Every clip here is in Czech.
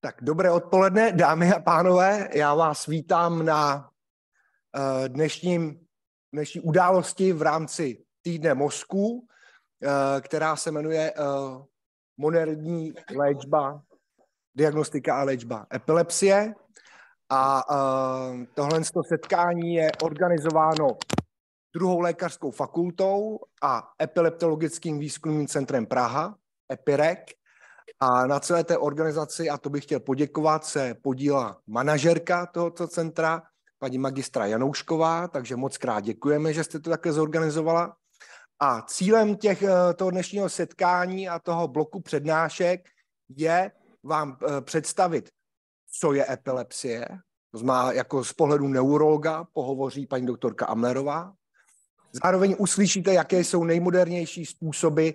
Tak dobré odpoledne, dámy a pánové. Já vás vítám na eh, dnešním, dnešní události v rámci týdne mozku, eh, která se jmenuje eh, Moderní léčba, diagnostika a léčba epilepsie. A tohle setkání je organizováno druhou lékařskou fakultou a epileptologickým výzkumným centrem Praha, EPIREK, a na celé té organizaci, a to bych chtěl poděkovat, se podíla manažerka tohoto centra, paní magistra Janoušková, takže moc krát děkujeme, že jste to také zorganizovala. A cílem těch, eh, toho dnešního setkání a toho bloku přednášek je vám eh, představit, co je epilepsie. To znamená, jako z pohledu neurologa pohovoří paní doktorka Amlerová. Zároveň uslyšíte, jaké jsou nejmodernější způsoby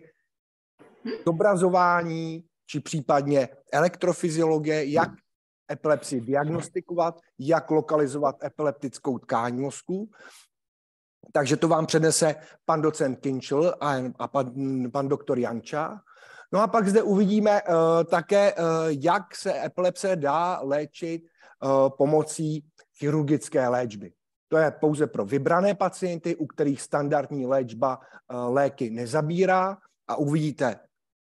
zobrazování či případně elektrofyziologie, hmm. jak epilepsii diagnostikovat, jak lokalizovat epileptickou tkáň mozku. Takže to vám přednese pan docent Kinchel a, a pan, pan doktor Janča. No a pak zde uvidíme uh, také, uh, jak se epilepsie dá léčit uh, pomocí chirurgické léčby. To je pouze pro vybrané pacienty, u kterých standardní léčba uh, léky nezabírá a uvidíte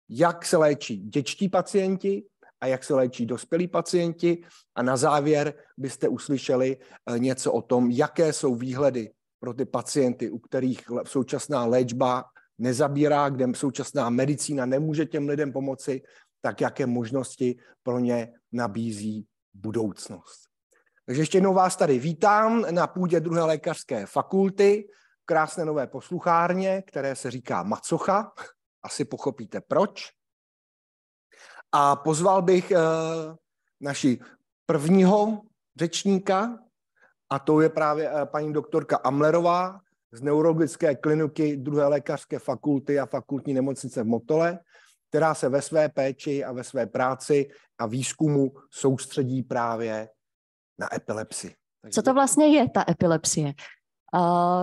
jak se léčí dětští pacienti a jak se léčí dospělí pacienti. A na závěr byste uslyšeli eh, něco o tom, jaké jsou výhledy pro ty pacienty, u kterých současná léčba nezabírá, kde současná medicína nemůže těm lidem pomoci, tak jaké možnosti pro ně nabízí budoucnost. Takže ještě jednou vás tady vítám na půdě druhé lékařské fakulty, krásné nové posluchárně, které se říká Macocha. Asi pochopíte proč. A pozval bych eh, naši prvního řečníka, a to je právě eh, paní doktorka Amlerová z neurologické kliniky druhé lékařské fakulty a fakultní nemocnice v Motole, která se ve své péči a ve své práci a výzkumu soustředí právě na epilepsii. Co to vlastně je ta epilepsie? Eh,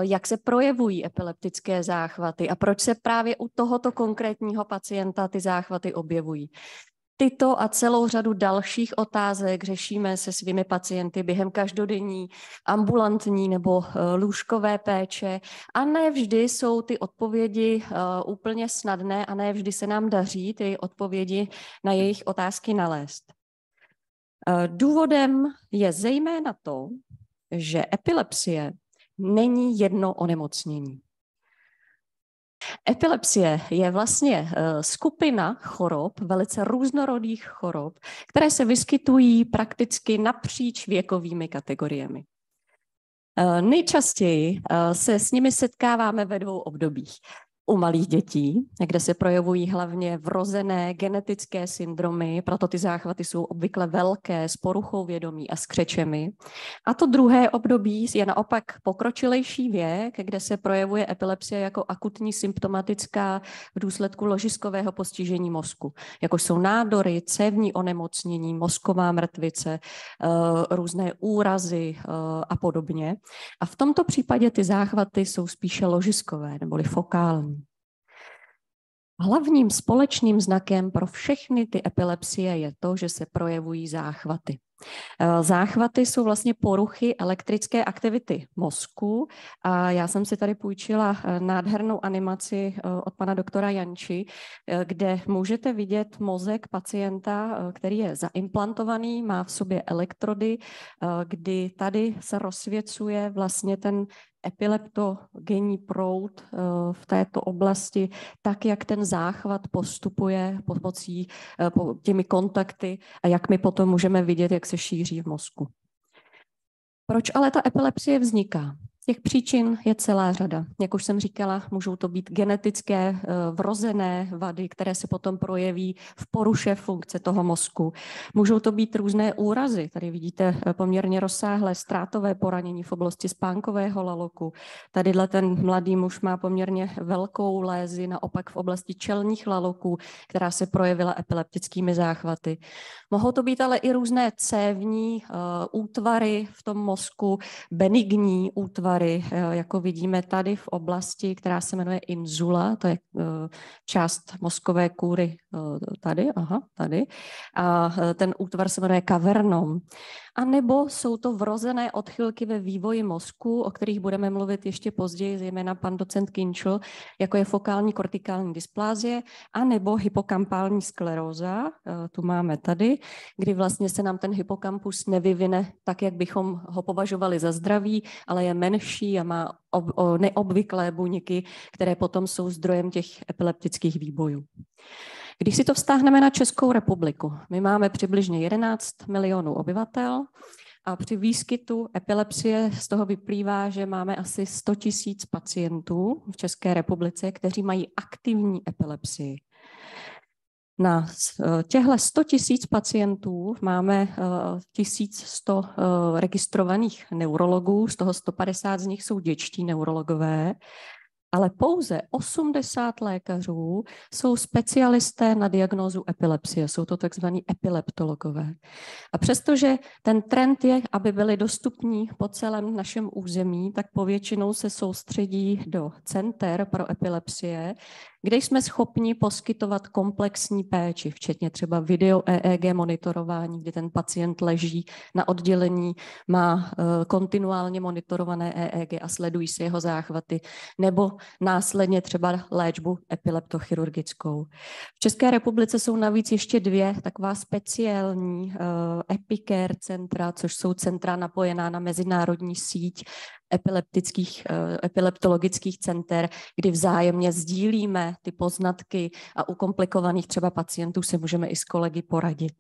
jak se projevují epileptické záchvaty a proč se právě u tohoto konkrétního pacienta ty záchvaty objevují. Tyto a celou řadu dalších otázek řešíme se svými pacienty během každodenní ambulantní nebo eh, lůžkové péče a ne vždy jsou ty odpovědi eh, úplně snadné a ne vždy se nám daří ty odpovědi na jejich otázky nalézt. Důvodem je zejména to, že epilepsie není jedno onemocnění. Epilepsie je vlastně eh, skupina chorob, velice různorodých chorob, které se vyskytují prakticky napříč věkovými kategoriemi. Eh, nejčastěji eh, se s nimi setkáváme ve dvou obdobích u malých dětí, kde se projevují hlavně vrozené genetické syndromy, proto ty záchvaty jsou obvykle velké, s poruchou vědomí a s křečemi. A to druhé období je naopak pokročilejší věk, kde se projevuje epilepsie jako akutní symptomatická v důsledku ložiskového postižení mozku, jako jsou nádory, cévní onemocnění, mozková mrtvice, eh, různé úrazy eh, a podobně. A v tomto případě ty záchvaty jsou spíše ložiskové neboli fokální. Hlavním společným znakem pro všechny ty epilepsie je to, že se projevují záchvaty. Eh, záchvaty jsou vlastně poruchy elektrické aktivity mozku a já jsem si tady půjčila eh, nádhernou animaci eh, od pana doktora Janči, kde můžete vidět mozek pacienta, který je zaimplantovaný, má v sobě elektrody, kdy tady se rozsvěcuje vlastně ten epileptogenní proud eh, v této oblasti, tak jak ten záchvat postupuje pomocí eh, těmi kontakty a jak my potom můžeme vidět, jak se šíří v mozku. Proč ale ta epilepsie vzniká? Těch příčin je celá řada. Jak už jsem říkala, můžou to být genetické eh, vrozené vady, které se potom projeví v poruše funkce toho mozku. Můžou to být různé úrazy. Tady vidíte eh, poměrně rozsáhlé ztrátové poranění v oblasti spánkového laloku. Tadyhle ten mladý muž má poměrně velkou lézi, naopak v oblasti čelních laloků, která se projevila epileptickými záchvaty. Mohou to být ale i různé cévní eh, útvary v tom mozku, benigní útvary požáry, eh, jako vidíme tady v oblasti, která se jmenuje inzula, to je eh, část mozkové kůry eh, tady, aha, tady, a ten útvar se jmenuje kavernom. A nebo jsou to vrozené odchylky ve vývoji mozku, o kterých budeme mluvit ještě později, zejména pan docent Kinčl, jako je fokální kortikální dysplázie, a nebo hypokampální skleróza, tu máme tady, kdy vlastně se nám ten hypokampus nevyvine tak, jak bychom ho považovali za zdravý, ale je menší prší a má ob, o neobvyklé buňky, které potom jsou zdrojem těch epileptických výbojů. Když si to vztáhneme na Českou republiku, my máme přibližně 11 milionů obyvatel a při výskytu epilepsie z toho vyplývá, že máme asi 100 tisíc pacientů v České republice, kteří mají aktivní epilepsii. Na těchto 100 000 pacientů máme 1100 eh, eh, registrovaných neurologů, z toho 150 z nich jsou dětští neurologové, ale pouze 80 lékařů jsou specialisté na diagnózu epilepsie, jsou to tzv. epileptologové. A přestože ten trend je, aby byli dostupní po celém našem území, tak povětšinou se soustředí do center pro epilepsie, kde jsme schopni poskytovat komplexní péči, včetně třeba video EEG monitorování, kdy ten pacient leží na oddělení, má eh, kontinuálně monitorované EEG a sledují se jeho záchvaty, nebo následně třeba léčbu epileptochirurgickou. V České republice jsou navíc ještě dvě taková speciální eh, epicare centra, což jsou centra napojená na mezinárodní síť epileptických, eh, epileptologických center, kdy vzájemně sdílíme ty poznatky a u komplikovaných třeba pacientů se můžeme i s kolegy poradit.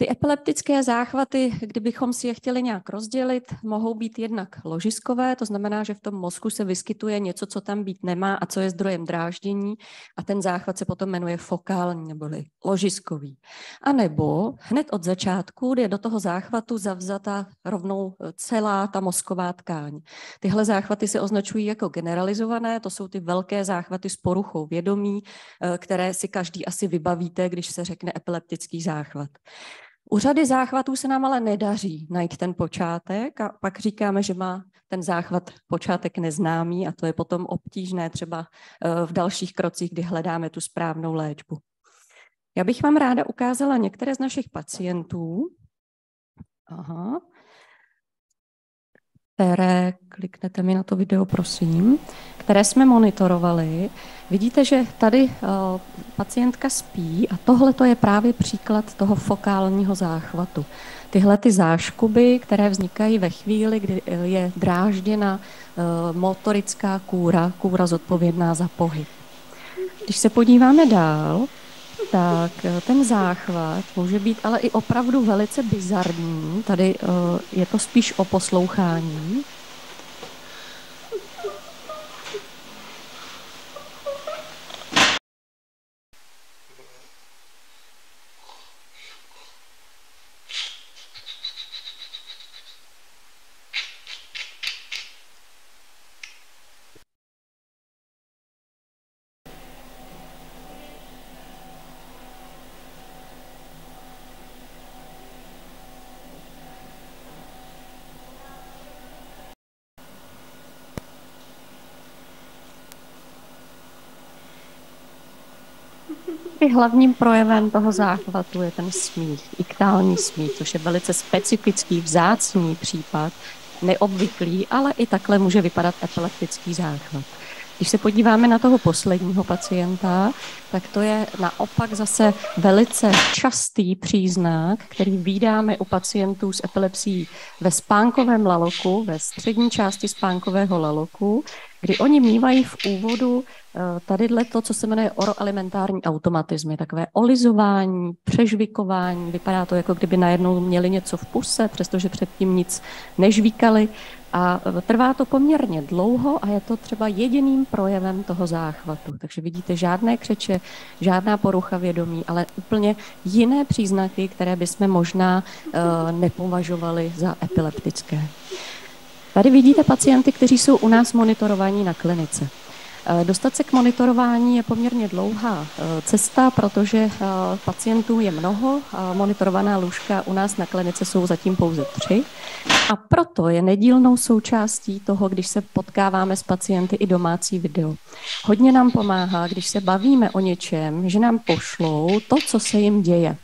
Ty epileptické záchvaty, kdybychom si je chtěli nějak rozdělit, mohou být jednak ložiskové, to znamená, že v tom mozku se vyskytuje něco, co tam být nemá a co je zdrojem dráždění a ten záchvat se potom jmenuje fokální neboli ložiskový. A nebo hned od začátku je do toho záchvatu zavzata rovnou celá ta mozková tkáň. Tyhle záchvaty se označují jako generalizované, to jsou ty velké záchvaty s poruchou vědomí, eh, které si každý asi vybavíte, když se řekne epileptický záchvat. U řady záchvatů se nám ale nedaří najít ten počátek a pak říkáme, že má ten záchvat počátek neznámý a to je potom obtížné třeba eh, v dalších krocích, kdy hledáme tu správnou léčbu. Já bych vám ráda ukázala některé z našich pacientů, Aha. které, kliknete mi na to video, prosím, které jsme monitorovali Vidíte, že tady eh, pacientka spí a tohle to je právě příklad toho fokálního záchvatu. Tyhle ty záškuby, které vznikají ve chvíli, kdy eh, je drážděna eh, motorická kůra, kůra zodpovědná za pohyb. Když se podíváme dál, tak ten záchvat může být ale i opravdu velice bizarní. Tady je to spíš o poslouchání, hlavním projevem toho záchvatu je ten smích, iktální smích, což je velice specifický, vzácný případ, neobvyklý, ale i takhle může vypadat epileptický záchvat. Když se podíváme na toho posledního pacienta, tak to je naopak zase velice častý příznak, který vydáme u pacientů s epilepsií ve spánkovém laloku, ve střední části spánkového laloku, kdy oni mývají v úvodu eh, tady to, co se jmenuje oroelementární automatizmy, takové olizování, přežvikování, vypadá to, jako kdyby najednou měli něco v puse, přestože předtím nic nežvíkali a eh, trvá to poměrně dlouho a je to třeba jediným projevem toho záchvatu. Takže vidíte žádné křeče, žádná porucha vědomí, ale úplně jiné příznaky, které bychom možná uh, nepovažovali za epileptické. Tady vidíte pacienty, kteří jsou u nás monitorovaní na klinice. Eh, dostat se k monitorování je poměrně dlouhá eh, cesta, protože eh, pacientů je mnoho a monitorovaná lůžka u nás na klinice jsou zatím pouze tři. A proto je nedílnou součástí toho, když se potkáváme s pacienty i domácí video. Hodně nám pomáhá, když se bavíme o něčem, že nám pošlou to, co se jim děje.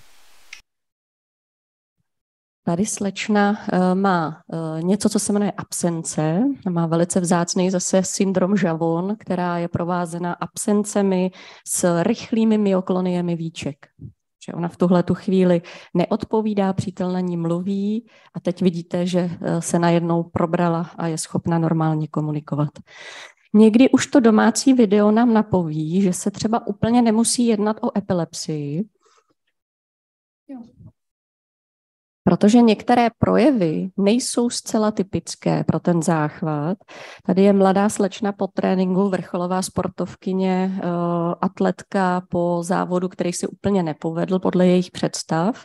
Tady slečna eh, má eh, něco, co se jmenuje absence. Má velice vzácný zase syndrom žavon, která je provázena absencemi s rychlými myokloniemi víček. Že ona v tuhle tu chvíli neodpovídá, přítel na ní mluví a teď vidíte, že eh, se najednou probrala a je schopna normálně komunikovat. Někdy už to domácí video nám napoví, že se třeba úplně nemusí jednat o epilepsii, Protože některé projevy nejsou zcela typické pro ten záchvat. Tady je mladá slečna po tréninku, vrcholová sportovkyně, eh, atletka po závodu, který si úplně nepovedl podle jejich představ.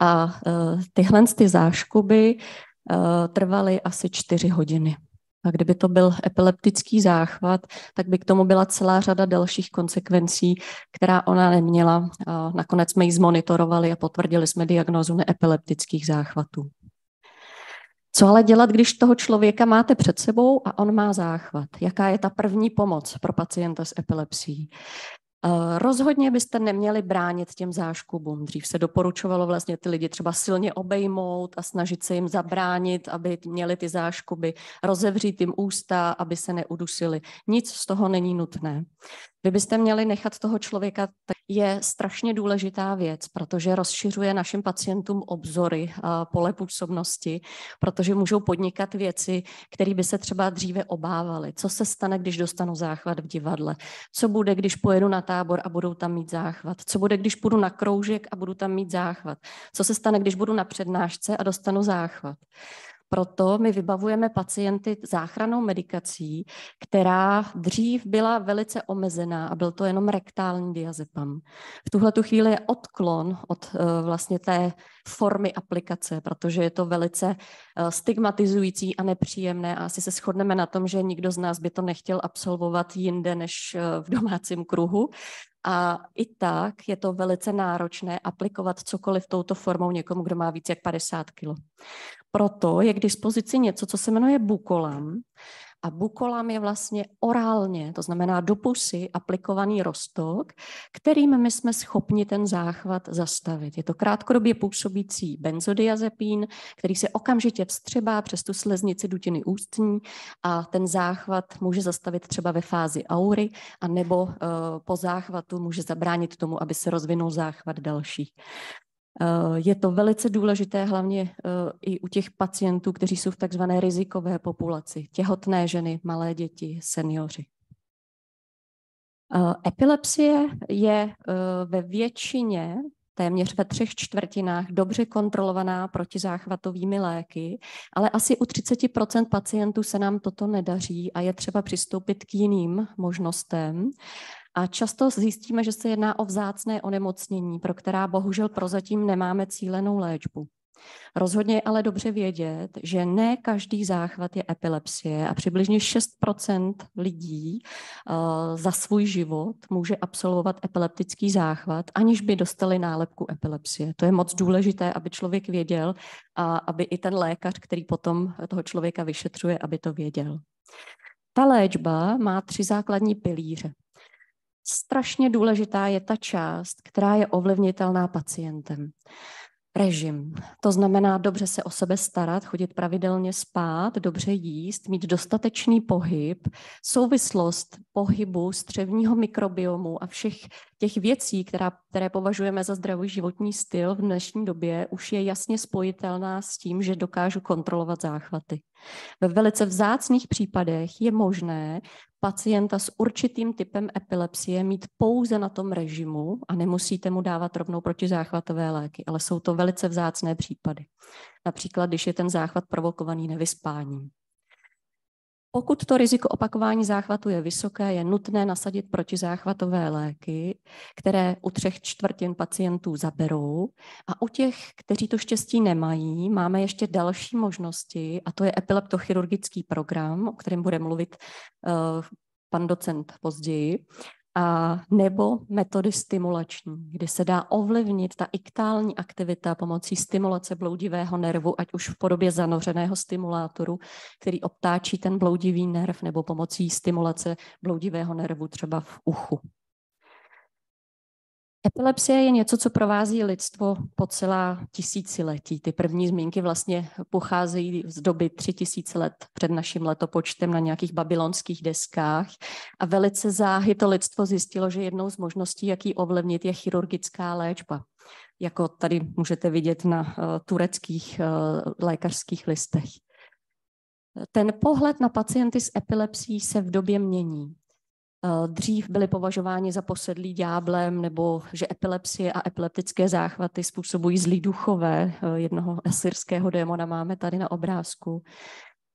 A eh, tyhle ty záškuby eh, trvaly asi čtyři hodiny. A kdyby to byl epileptický záchvat, tak by k tomu byla celá řada dalších konsekvencí, která ona neměla. A nakonec jsme ji zmonitorovali a potvrdili jsme diagnózu neepileptických záchvatů. Co ale dělat, když toho člověka máte před sebou a on má záchvat? Jaká je ta první pomoc pro pacienta s epilepsií? Eh, rozhodně byste neměli bránit těm záškubům. Dřív se doporučovalo vlastně ty lidi třeba silně obejmout a snažit se jim zabránit, aby měli ty záškuby, rozevřít jim ústa, aby se neudusili. Nic z toho není nutné. Vy byste měli nechat toho člověka, je strašně důležitá věc, protože rozšiřuje našim pacientům obzory a pole působnosti, protože můžou podnikat věci, které by se třeba dříve obávali. Co se stane, když dostanu záchvat v divadle? Co bude, když pojedu na tábor a budou tam mít záchvat? Co bude, když půjdu na kroužek a budu tam mít záchvat? Co se stane, když budu na přednášce a dostanu záchvat? Proto my vybavujeme pacienty záchranou medikací, která dřív byla velice omezená a byl to jenom rektální diazepam. V tuhle tu chvíli je odklon od eh, vlastně té formy aplikace, protože je to velice eh, stigmatizující a nepříjemné a asi se shodneme na tom, že nikdo z nás by to nechtěl absolvovat jinde než eh, v domácím kruhu. A i tak je to velice náročné aplikovat cokoliv touto formou někomu, kdo má víc jak 50 kilo proto je k dispozici něco, co se jmenuje bukolam. A bukolam je vlastně orálně, to znamená do pusy aplikovaný rostok, kterým my jsme schopni ten záchvat zastavit. Je to krátkodobě působící benzodiazepín, který se okamžitě vstřebá přes tu sleznici dutiny ústní a ten záchvat může zastavit třeba ve fázi aury a nebo eh, po záchvatu může zabránit tomu, aby se rozvinul záchvat další. Eh, je to velice důležité hlavně eh, i u těch pacientů, kteří jsou v takzvané rizikové populaci, těhotné ženy, malé děti, seniori. Eh, epilepsie je ve většině, téměř ve třech čtvrtinách, dobře kontrolovaná protizáchvatovými léky, ale asi u 30 pacientů se nám toto nedaří a je třeba přistoupit k jiným možnostem. A často zjistíme, že se jedná o vzácné onemocnění, pro která bohužel prozatím nemáme cílenou léčbu. Rozhodně je ale dobře vědět, že ne každý záchvat je epilepsie a přibližně 6 lidí eh, za svůj život může absolvovat epileptický záchvat, aniž by dostali nálepku epilepsie. To je moc důležité, aby člověk věděl a aby i ten lékař, který potom toho člověka vyšetřuje, aby to věděl. Ta léčba má tři základní pilíře strašně důležitá je ta část, která je ovlivnitelná pacientem. Režim. To znamená dobře se o sebe starat, chodit pravidelně spát, dobře jíst, mít dostatečný pohyb, souvislost pohybu střevního mikrobiomu a všech těch věcí, která, které považujeme za zdravý životní styl v dnešní době, už je jasně spojitelná s tím, že dokážu kontrolovat záchvaty. Ve velice vzácných případech je možné pacienta s určitým typem epilepsie mít pouze na tom režimu a nemusíte mu dávat rovnou protizáchvatové léky, ale jsou to velice vzácné případy. Například, když je ten záchvat provokovaný nevyspáním. Pokud to riziko opakování záchvatu je vysoké, je nutné nasadit protizáchvatové léky, které u třech čtvrtin pacientů zaberou. A u těch, kteří to štěstí nemají, máme ještě další možnosti, a to je epileptochirurgický program, o kterém bude mluvit uh, pan docent později a nebo metody stimulační, kdy se dá ovlivnit ta iktální aktivita pomocí stimulace bloudivého nervu, ať už v podobě zanořeného stimulátoru, který obtáčí ten bloudivý nerv, nebo pomocí stimulace bloudivého nervu třeba v uchu. Epilepsie je něco, co provází lidstvo po celá tisíciletí. Ty první zmínky vlastně pocházejí z doby tři tisíce let před naším letopočtem na nějakých babylonských deskách a velice záhy to lidstvo zjistilo, že jednou z možností, jak ji ovlivnit, je chirurgická léčba jako tady můžete vidět na eh, tureckých eh, lékařských listech. Ten pohled na pacienty s epilepsí se v době mění. Eh, dřív byli považováni za posedlí dňáblem, nebo že epilepsie a epileptické záchvaty způsobují zlí duchové. Eh, jednoho asyrského démona máme tady na obrázku.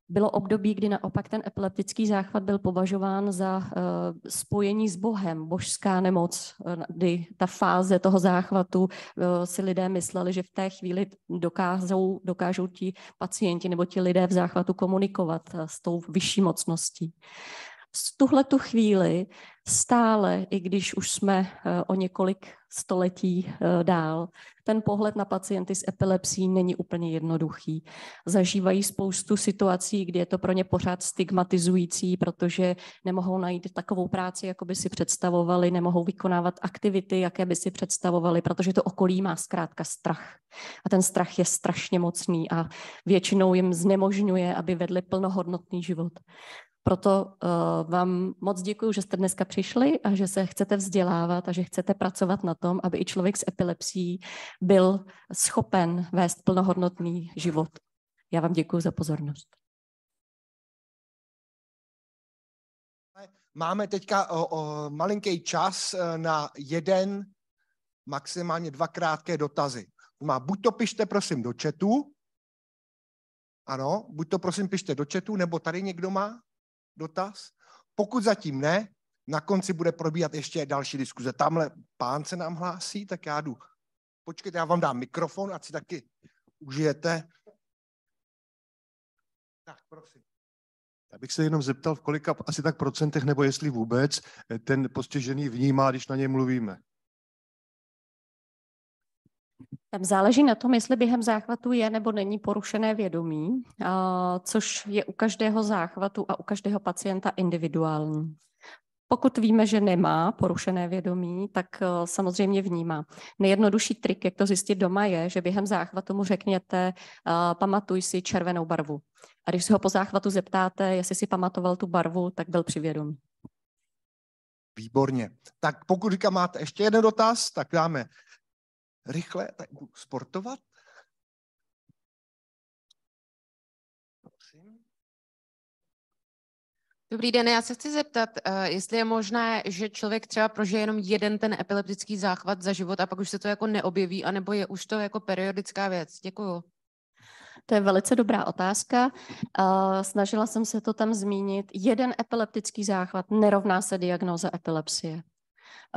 Bylo období, kdy naopak ten epileptický záchvat byl považován za eh, spojení s Bohem, božská nemoc, kdy ta fáze toho záchvatu si lidé mysleli, že v té chvíli dokážou, dokážou ti pacienti nebo ti lidé v záchvatu komunikovat s tou vyšší mocností v tuhle tu chvíli stále, i když už jsme eh, o několik století eh, dál, ten pohled na pacienty s epilepsí není úplně jednoduchý. Zažívají spoustu situací, kdy je to pro ně pořád stigmatizující, protože nemohou najít takovou práci, jako by si představovali, nemohou vykonávat aktivity, jaké by si představovali, protože to okolí má zkrátka strach. A ten strach je strašně mocný a většinou jim znemožňuje, aby vedli plnohodnotný život. Proto uh, vám moc děkuji, že jste dneska přišli a že se chcete vzdělávat a že chcete pracovat na tom, aby i člověk s epilepsií byl schopen vést plnohodnotný život. Já vám děkuji za pozornost. Máme teďka o, o, malinký čas eh, na jeden, maximálně dva krátké dotazy. Má, buď to pište prosím do chatu, ano, buď to prosím pište do chatu, nebo tady někdo má? dotaz? Pokud zatím ne, na konci bude probíhat ještě další diskuze. Tamhle pán se nám hlásí, tak já jdu. Počkejte, já vám dám mikrofon, ať si taky užijete. Tak, prosím. Já bych se jenom zeptal, v kolika asi tak procentech, nebo jestli vůbec, ten postižený vnímá, když na něj mluvíme. Tam záleží na tom, jestli během záchvatu je nebo není porušené vědomí, což je u každého záchvatu a u každého pacienta individuální. Pokud víme, že nemá porušené vědomí, tak e, samozřejmě vnímá. Nejjednodušší trik, jak to zjistit doma, je, že během záchvatu mu řekněte, e, pamatuj si červenou barvu. A když se ho po záchvatu zeptáte, jestli si pamatoval tu barvu, tak byl při vědomí. Výborně. Tak pokud říkám, máte ještě jeden dotaz, tak dáme rychle, tak jdu sportovat. Dobrý den, já se chci zeptat, eh, jestli je možné, že člověk třeba prožije jenom jeden ten epileptický záchvat za život a pak už se to jako neobjeví, anebo je už to jako periodická věc. Děkuju. To je velice dobrá otázka. Eh, snažila jsem se to tam zmínit. Jeden epileptický záchvat nerovná se diagnoze epilepsie.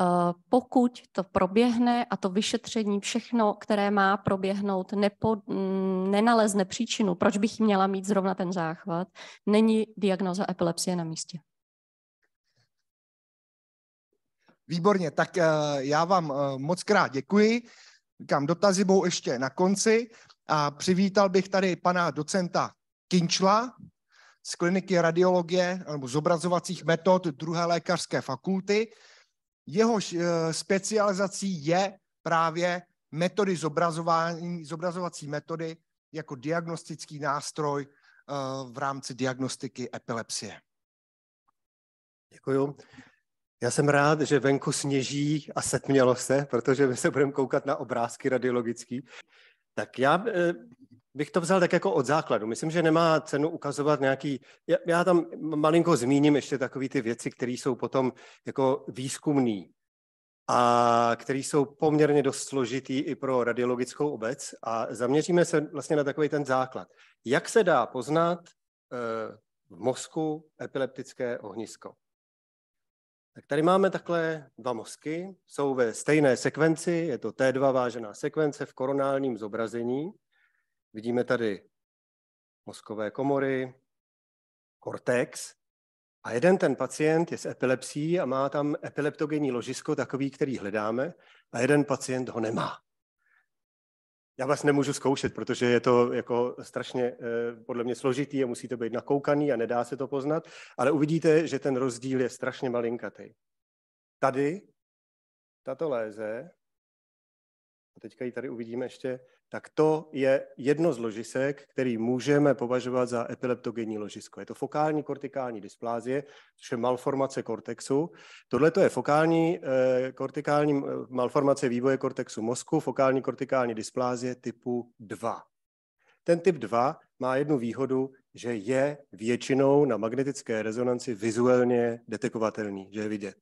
Eh, pokud to proběhne a to vyšetření všechno, které má proběhnout, nepo, mm, nenalezne příčinu, proč bych měla mít zrovna ten záchvat, není diagnoza epilepsie na místě. Výborně, tak eh, já vám eh, moc krát děkuji. Říkám, dotazy budou ještě na konci. A přivítal bych tady pana docenta Kinčla z kliniky radiologie nebo zobrazovacích metod druhé lékařské fakulty jehož eh, specializací je právě metody zobrazování, zobrazovací metody jako diagnostický nástroj eh, v rámci diagnostiky epilepsie. Děkuju. Já jsem rád, že venku sněží a setmělo se, protože my se budeme koukat na obrázky radiologický. Tak já eh, bych to vzal tak jako od základu. Myslím, že nemá cenu ukazovat nějaký... Já, já tam malinko zmíním ještě takové ty věci, které jsou potom jako výzkumné a které jsou poměrně dost složitý i pro radiologickou obec a zaměříme se vlastně na takový ten základ. Jak se dá poznat eh, v mozku epileptické ohnisko? Tak tady máme takhle dva mozky, jsou ve stejné sekvenci, je to T2 vážená sekvence v koronálním zobrazení Vidíme tady mozkové komory, kortex. A jeden ten pacient je s epilepsií a má tam epileptogenní ložisko, takový, který hledáme, a jeden pacient ho nemá. Já vás nemůžu zkoušet, protože je to jako strašně eh, podle mě složitý a musíte být nakoukaný a nedá se to poznat, ale uvidíte, že ten rozdíl je strašně malinkatý. Tady tato léze, a teďka ji tady uvidíme ještě, tak to je jedno z ložisek, který můžeme považovat za epileptogenní ložisko. Je to fokální kortikální dysplázie, což je malformace kortexu. Tohle je fokální eh, kortikální eh, malformace vývoje kortexu mozku, fokální kortikální dysplázie typu 2. Ten typ 2 má jednu výhodu, že je většinou na magnetické rezonanci vizuálně detekovatelný, že je vidět.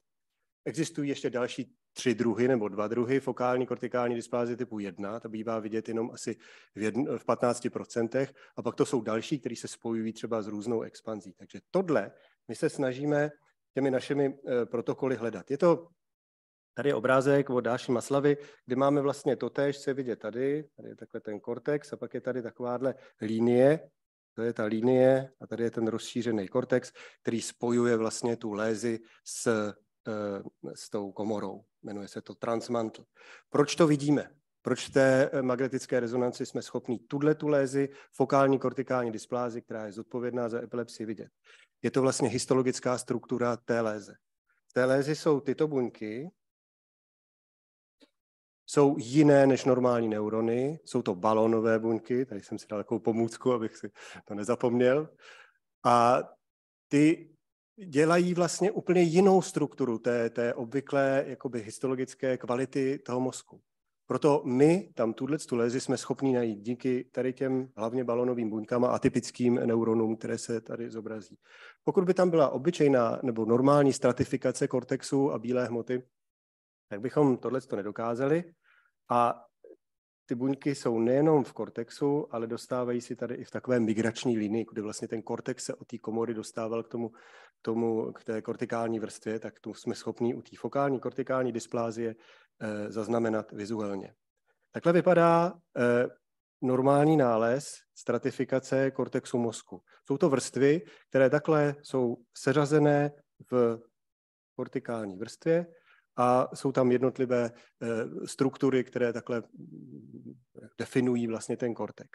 Existují ještě další tři druhy nebo dva druhy fokální kortikální dysplázie typu 1, to bývá vidět jenom asi v, jedn, v 15%, a pak to jsou další, které se spojují třeba s různou expanzí. Takže tohle my se snažíme těmi našimi eh, protokoly hledat. Je to Tady je obrázek od Dáši Maslavy, kde máme vlastně to co se vidět tady, tady je takhle ten kortex a pak je tady takováhle linie, to je ta linie a tady je ten rozšířený kortex, který spojuje vlastně tu lézi s, eh, s tou komorou. Jmenuje se to transmantl. Proč to vidíme? Proč té eh, magnetické rezonanci jsme schopni tuhle tu lézi fokální kortikální displázi, která je zodpovědná za epilepsii, vidět? Je to vlastně histologická struktura té léze. V té lézi jsou tyto buňky, jsou jiné než normální neurony, jsou to balónové buňky, tady jsem si dal takovou pomůcku, abych si to nezapomněl. A ty dělají vlastně úplně jinou strukturu té, té obvyklé jakoby histologické kvality toho mozku. Proto my tam tuhle lézy jsme schopni najít díky tady těm hlavně balonovým buňkám a typickým neuronům, které se tady zobrazí. Pokud by tam byla obyčejná nebo normální stratifikace kortexu a bílé hmoty, tak bychom tohle nedokázali. A ty buňky jsou nejenom v kortexu, ale dostávají si tady i v takové migrační linii, kde vlastně ten kortex se od té komory dostával k tomu, k tomu, k té kortikální vrstvě, tak tu jsme schopni u té fokální kortikální dysplázie e, eh, zaznamenat vizuálně. Takhle vypadá e, normální nález stratifikace kortexu mozku. Jsou to vrstvy, které takhle jsou seřazené v kortikální vrstvě a jsou tam jednotlivé eh, struktury, které takhle mm, definují vlastně ten kortex.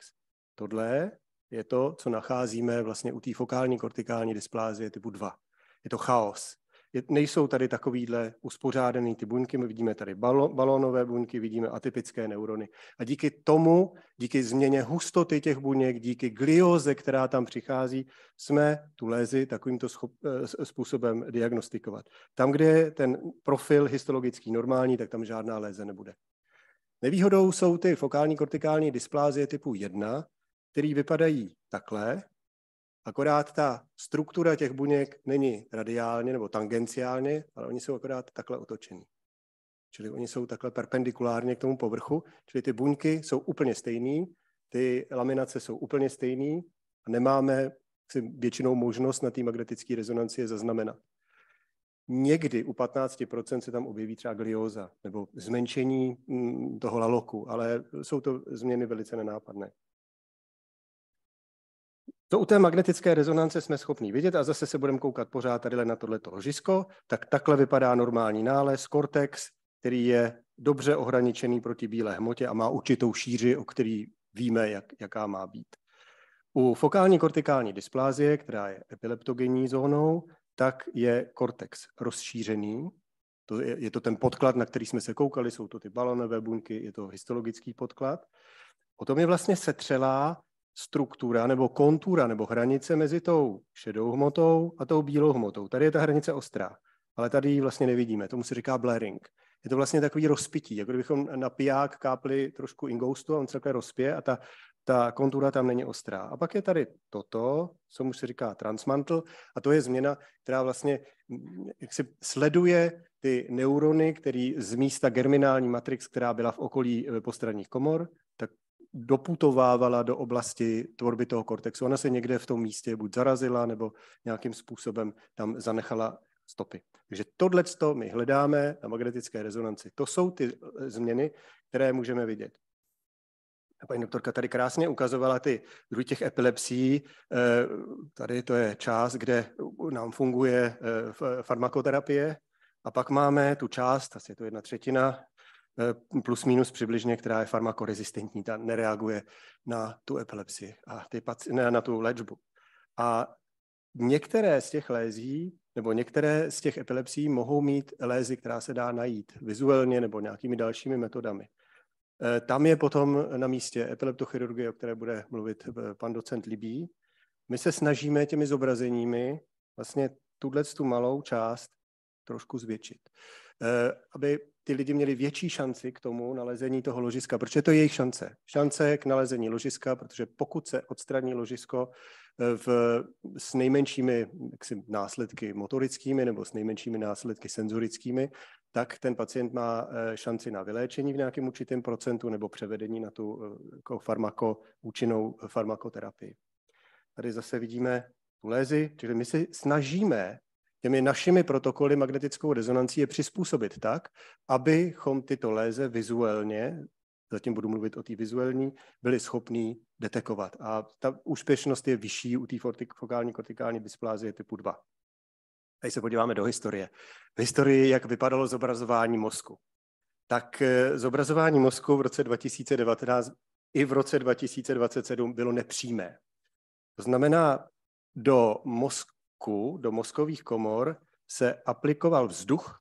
Tohle je to, co nacházíme vlastně u té fokální kortikální dysplázie typu 2. Je to chaos je, nejsou tady takovýhle uspořádaný ty buňky. My vidíme tady balo, balónové buňky, vidíme atypické neurony. A díky tomu, díky změně hustoty těch buněk, díky glioze, která tam přichází, jsme tu lézi takovýmto schop, eh, způsobem diagnostikovat. Tam, kde je ten profil histologický normální, tak tam žádná léze nebude. Nevýhodou jsou ty fokální kortikální dysplázie typu 1, které vypadají takhle, Akorát ta struktura těch buněk není radiálně nebo tangenciálně, ale oni jsou akorát takhle otočení. Čili oni jsou takhle perpendikulárně k tomu povrchu, čili ty buňky jsou úplně stejný, ty laminace jsou úplně stejný a nemáme si většinou možnost na té magnetické rezonanci je zaznamenat. Někdy u 15% se tam objeví třeba glioza nebo zmenšení mm, toho laloku, ale jsou to změny velice nenápadné. To u té magnetické rezonance jsme schopni vidět a zase se budeme koukat pořád tady na tohleto ložisko, tak takhle vypadá normální nález, kortex, který je dobře ohraničený proti bílé hmotě a má určitou šíři, o který víme, jak, jaká má být. U fokální kortikální dysplázie, která je epileptogenní zónou, tak je kortex rozšířený. To je, je to ten podklad, na který jsme se koukali, jsou to ty balonové buňky, je to histologický podklad. Potom je vlastně setřelá struktura nebo kontura nebo hranice mezi tou šedou hmotou a tou bílou hmotou. Tady je ta hranice ostrá, ale tady ji vlastně nevidíme. Tomu se říká blurring. Je to vlastně takový rozpití, jako kdybychom na piják kápli trošku ingoustu a on celkem rozpije a ta, ta kontura tam není ostrá. A pak je tady toto, co mu se říká transmantle, a to je změna, která vlastně jak si sleduje ty neurony, který z místa germinální matrix, která byla v okolí e, postranních komor, tak doputovávala do oblasti tvorby toho kortexu. Ona se někde v tom místě buď zarazila, nebo nějakým způsobem tam zanechala stopy. Takže tohle my hledáme na magnetické rezonanci. To jsou ty eh, změny, které můžeme vidět. A paní doktorka tady krásně ukazovala ty druhy těch epilepsí. Eh, tady to je část, kde nám funguje eh, farmakoterapie. A pak máme tu část, asi je to jedna třetina, Eh, plus minus přibližně, která je farmakorezistentní, ta nereaguje na tu epilepsii a ty paci- ne, na tu léčbu. A některé z těch lézí nebo některé z těch epilepsí mohou mít lézy, která se dá najít vizuálně nebo nějakými dalšími metodami. Eh, tam je potom na místě epileptochirurgie, o které bude mluvit eh, pan docent Libí. My se snažíme těmi zobrazeními vlastně tuhle tu malou část trošku zvětšit, aby ty lidi měli větší šanci k tomu nalezení toho ložiska, protože to je jejich šance. Šance k nalezení ložiska, protože pokud se odstraní ložisko eh, v, s nejmenšími jaksi, následky motorickými nebo s nejmenšími následky senzorickými, tak ten pacient má eh, šanci na vyléčení v nějakém určitém procentu nebo převedení na tu eh, jako farmako, účinnou farmakoterapii. Tady zase vidíme tulézy, čili my se snažíme těmi našimi protokoly magnetickou rezonancí je přizpůsobit tak, abychom tyto léze vizuálně, zatím budu mluvit o té vizuální, byli schopní detekovat. A ta úspěšnost je vyšší u té fokální kortikální dysplázie typu 2. A se podíváme do historie. V historii, jak vypadalo zobrazování mozku. Tak eh, zobrazování mozku v roce 2019 i v roce 2027 bylo nepřímé. To znamená, do mozku mozku, do mozkových komor se aplikoval vzduch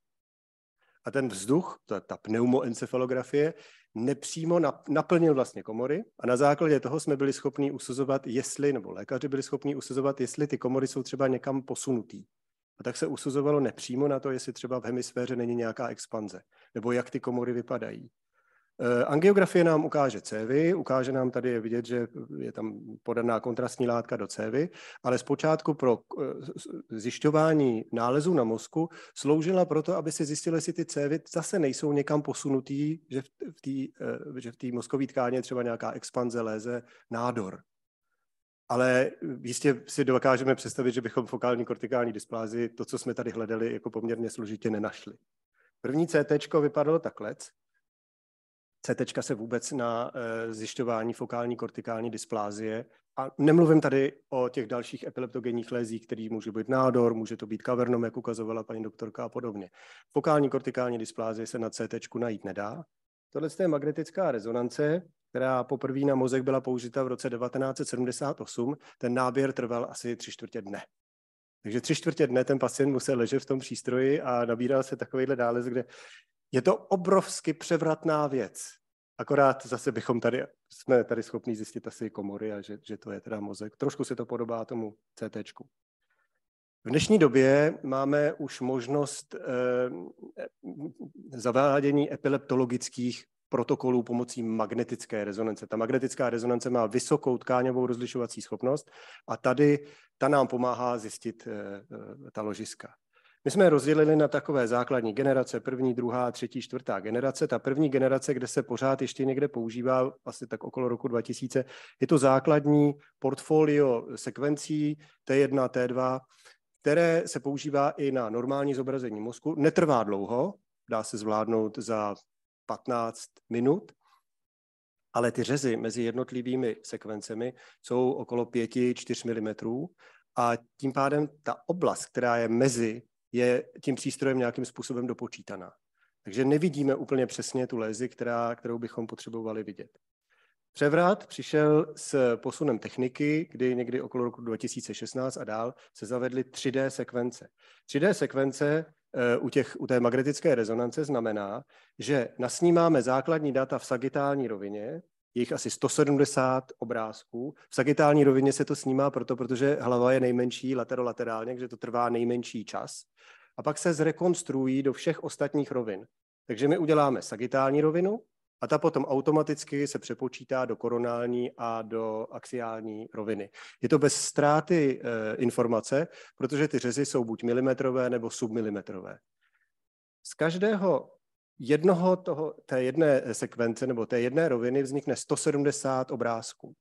a ten vzduch, to je ta pneumoencefalografie, nepřímo naplnil vlastně komory a na základě toho jsme byli schopni usuzovat, jestli, nebo lékaři byli schopni usuzovat, jestli ty komory jsou třeba někam posunutý. A tak se usuzovalo nepřímo na to, jestli třeba v hemisféře není nějaká expanze, nebo jak ty komory vypadají. Eh, angiografie nám ukáže cévy, ukáže nám tady je vidět, že je tam podaná kontrastní látka do cévy, ale zpočátku pro eh, zjišťování nálezů na mozku sloužila proto, aby se zjistilo, jestli ty cévy zase nejsou někam posunutý, že v té eh, mozkové tkáně třeba nějaká expanze léze nádor. Ale jistě si dokážeme představit, že bychom fokální kortikální dysplázi, to, co jsme tady hledali, jako poměrně složitě nenašli. První CT vypadalo takhle, CT se vůbec na eh, zjišťování fokální kortikální dysplázie. A nemluvím tady o těch dalších epileptogenních lézích, který může být nádor, může to být kavernom, jak ukazovala paní doktorka a podobně. Fokální kortikální dysplázie se na CT najít nedá. Tohle je magnetická rezonance, která poprvé na mozek byla použita v roce 1978. Ten náběr trval asi tři čtvrtě dne. Takže tři čtvrtě dne ten pacient musel ležet v tom přístroji a nabíral se takovýhle dález, kde je to obrovsky převratná věc. Akorát zase bychom tady, jsme tady schopni zjistit asi komory a že, že to je teda mozek. Trošku se to podobá tomu CT. V dnešní době máme už možnost eh, zavádění epileptologických protokolů pomocí magnetické rezonance. Ta magnetická rezonance má vysokou tkáňovou rozlišovací schopnost a tady ta nám pomáhá zjistit eh, eh ta ložiska. My jsme je rozdělili na takové základní generace, první, druhá, třetí, čtvrtá generace. Ta první generace, kde se pořád ještě někde používá, asi tak okolo roku 2000, je to základní portfolio sekvencí T1, T2, které se používá i na normální zobrazení mozku. Netrvá dlouho, dá se zvládnout za 15 minut, ale ty řezy mezi jednotlivými sekvencemi jsou okolo 5-4 mm a tím pádem ta oblast, která je mezi je tím přístrojem nějakým způsobem dopočítaná. Takže nevidíme úplně přesně tu lézi, která, kterou bychom potřebovali vidět. Převrat přišel s posunem techniky, kdy někdy okolo roku 2016 a dál se zavedly 3D sekvence. 3D sekvence eh, u, těch, u té magnetické rezonance znamená, že nasnímáme základní data v sagitální rovině, je jich asi 170 obrázků. V sagitální rovině se to snímá proto, protože hlava je nejmenší laterolaterálně, takže to trvá nejmenší čas. A pak se zrekonstruují do všech ostatních rovin. Takže my uděláme sagitální rovinu a ta potom automaticky se přepočítá do koronální a do axiální roviny. Je to bez ztráty e, informace, protože ty řezy jsou buď milimetrové nebo submilimetrové. Z každého jednoho toho, té jedné sekvence nebo té jedné roviny vznikne 170 obrázků.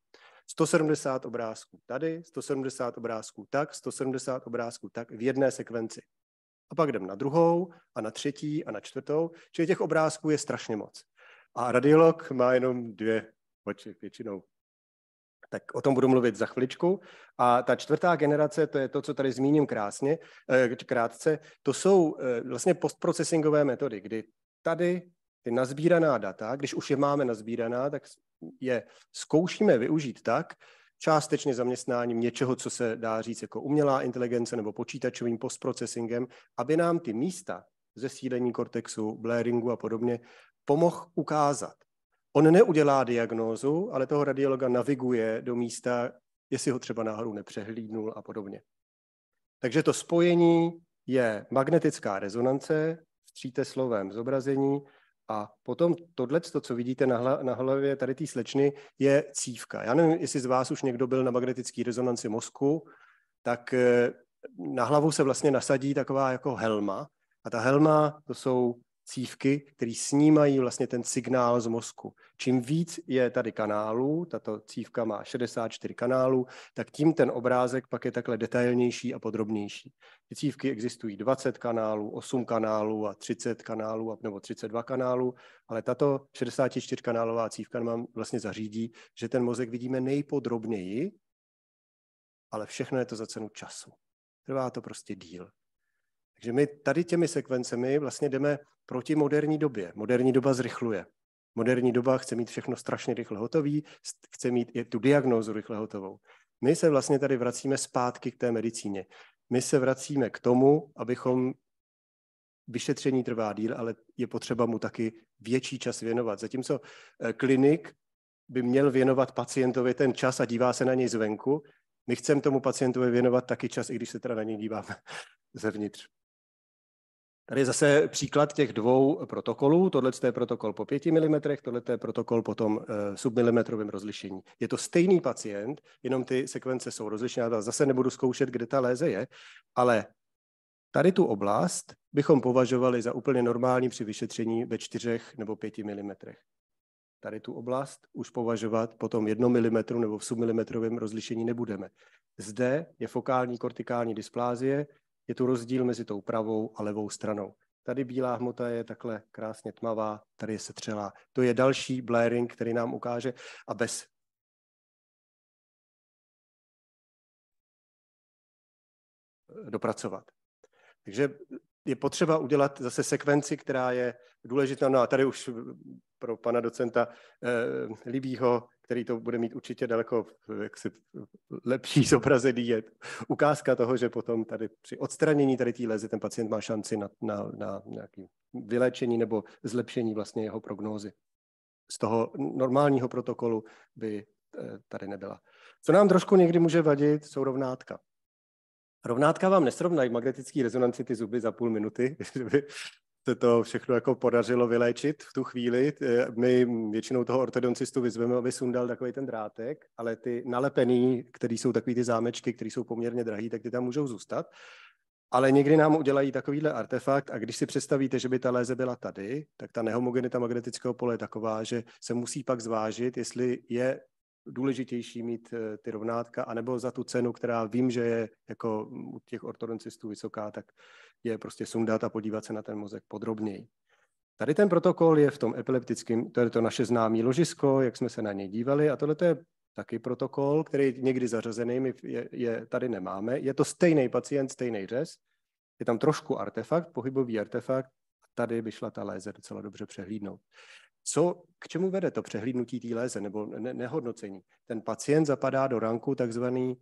170 obrázků tady, 170 obrázků tak, 170 obrázků tak v jedné sekvenci. A pak jdem na druhou a na třetí a na čtvrtou, čili těch obrázků je strašně moc. A radiolog má jenom dvě oči většinou. Tak o tom budu mluvit za chviličku. A ta čtvrtá generace, to je to, co tady zmíním krásně, eh, krátce, to jsou eh, vlastně postprocessingové metody, kdy tady ty nazbíraná data, když už je máme nazbíraná, tak je zkoušíme využít tak, částečně zaměstnáním něčeho, co se dá říct jako umělá inteligence nebo počítačovým postprocessingem, aby nám ty místa zesílení kortexu, blaringu a podobně pomohl ukázat. On neudělá diagnózu, ale toho radiologa naviguje do místa, jestli ho třeba náhodou nepřehlídnul a podobně. Takže to spojení je magnetická rezonance vstříte slovem, zobrazení a potom tohle, co vidíte na, hla, na hlavě tady té slečny, je cívka. Já nevím, jestli z vás už někdo byl na magnetické rezonanci mozku, tak eh, na hlavu se vlastně nasadí taková jako helma. A ta helma, to jsou cívky, které snímají vlastně ten signál z mozku. Čím víc je tady kanálů, tato cívka má 64 kanálů, tak tím ten obrázek pak je takhle detailnější a podrobnější. Ty cívky existují 20 kanálů, 8 kanálů a 30 kanálů nebo 32 kanálů, ale tato 64 kanálová cívka nám vlastně zařídí, že ten mozek vidíme nejpodrobněji, ale všechno je to za cenu času. Trvá to prostě díl. Takže my tady těmi sekvencemi vlastně jdeme proti moderní době. Moderní doba zrychluje. Moderní doba chce mít všechno strašně rychle hotový, chce mít i tu diagnózu rychle hotovou. My se vlastně tady vracíme zpátky k té medicíně. My se vracíme k tomu, abychom vyšetření trvá díl, ale je potřeba mu taky větší čas věnovat. Zatímco eh, klinik by měl věnovat pacientovi ten čas a dívá se na něj zvenku, my chceme tomu pacientovi věnovat taky čas, i když se teda na něj díváme zevnitř. Tady je zase příklad těch dvou protokolů. Tohle je protokol po 5 mm, tohle je protokol po tom eh, submilimetrovém rozlišení. Je to stejný pacient, jenom ty sekvence jsou rozlišené. Já zase nebudu zkoušet, kde ta léze je, ale tady tu oblast bychom považovali za úplně normální při vyšetření ve 4 nebo 5 mm. Tady tu oblast už považovat potom 1 mm nebo v submilimetrovém rozlišení nebudeme. Zde je fokální kortikální dysplázie, je tu rozdíl mezi tou pravou a levou stranou. Tady bílá hmota je takhle krásně tmavá, tady je setřelá. To je další blaring, který nám ukáže a bez dopracovat. Takže je potřeba udělat zase sekvenci, která je důležitá. No a tady už pro pana docenta eh, Libího který to bude mít určitě daleko jaksi, lepší zobrazení, je ukázka toho, že potom tady při odstranění tady té lézy ten pacient má šanci na, na, na nějaké vyléčení nebo zlepšení vlastně jeho prognózy. Z toho normálního protokolu by eh, tady nebyla. Co nám trošku někdy může vadit, jsou rovnátka. Rovnátka vám nesrovnají magnetický rezonanci ty zuby za půl minuty, se to všechno jako podařilo vyléčit v tu chvíli. Eh, my většinou toho ortodoncistu vyzveme, aby sundal takový ten drátek, ale ty nalepený, které jsou takový ty zámečky, které jsou poměrně drahé, tak ty tam můžou zůstat. Ale někdy nám udělají takovýhle artefakt a když si představíte, že by ta léze byla tady, tak ta nehomogenita magnetického pole je taková, že se musí pak zvážit, jestli je důležitější mít eh, ty rovnátka, anebo za tu cenu, která vím, že je jako u těch ortodoncistů vysoká, tak je prostě sundat a podívat se na ten mozek podrobněji. Tady ten protokol je v tom epileptickém, to je to naše známé ložisko, jak jsme se na něj dívali, a tohle je taky protokol, který někdy zařazený, my je, je tady nemáme. Je to stejný pacient, stejný řez, je tam trošku artefakt, pohybový artefakt, tady by šla ta léze docela dobře přehlídnout. Co, k čemu vede to přehlídnutí té léze nebo ne, nehodnocení? Ten pacient zapadá do ranku takzvaný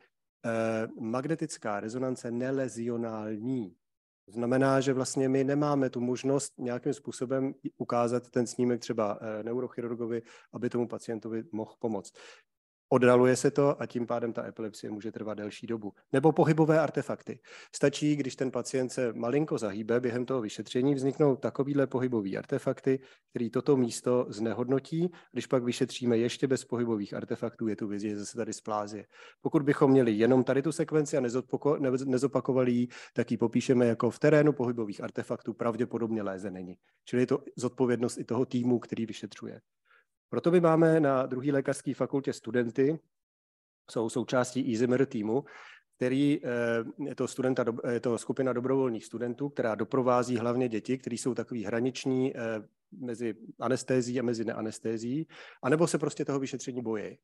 eh, magnetická rezonance nelezionální. To znamená, že vlastně my nemáme tu možnost nějakým způsobem ukázat ten snímek třeba eh, neurochirurgovi, aby tomu pacientovi mohl pomoct. Oddaluje se to a tím pádem ta epilepsie může trvat delší dobu. Nebo pohybové artefakty. Stačí, když ten pacient se malinko zahýbe během toho vyšetření, vzniknou takovýhle pohybové artefakty, který toto místo znehodnotí. Když pak vyšetříme ještě bez pohybových artefaktů, je tu vizie zase tady splázie. Pokud bychom měli jenom tady tu sekvenci a nezopakovali ji, tak ji popíšeme jako v terénu pohybových artefaktů pravděpodobně léze není. Čili je to zodpovědnost i toho týmu, který vyšetřuje. Proto my máme na druhé lékařské fakultě studenty, jsou součástí EasyMer týmu, který je eh, to, studenta, je eh, to skupina dobrovolných studentů, která doprovází hlavně děti, kteří jsou takový hraniční eh, mezi anestézí a mezi neanestézí, anebo se prostě toho vyšetření bojí.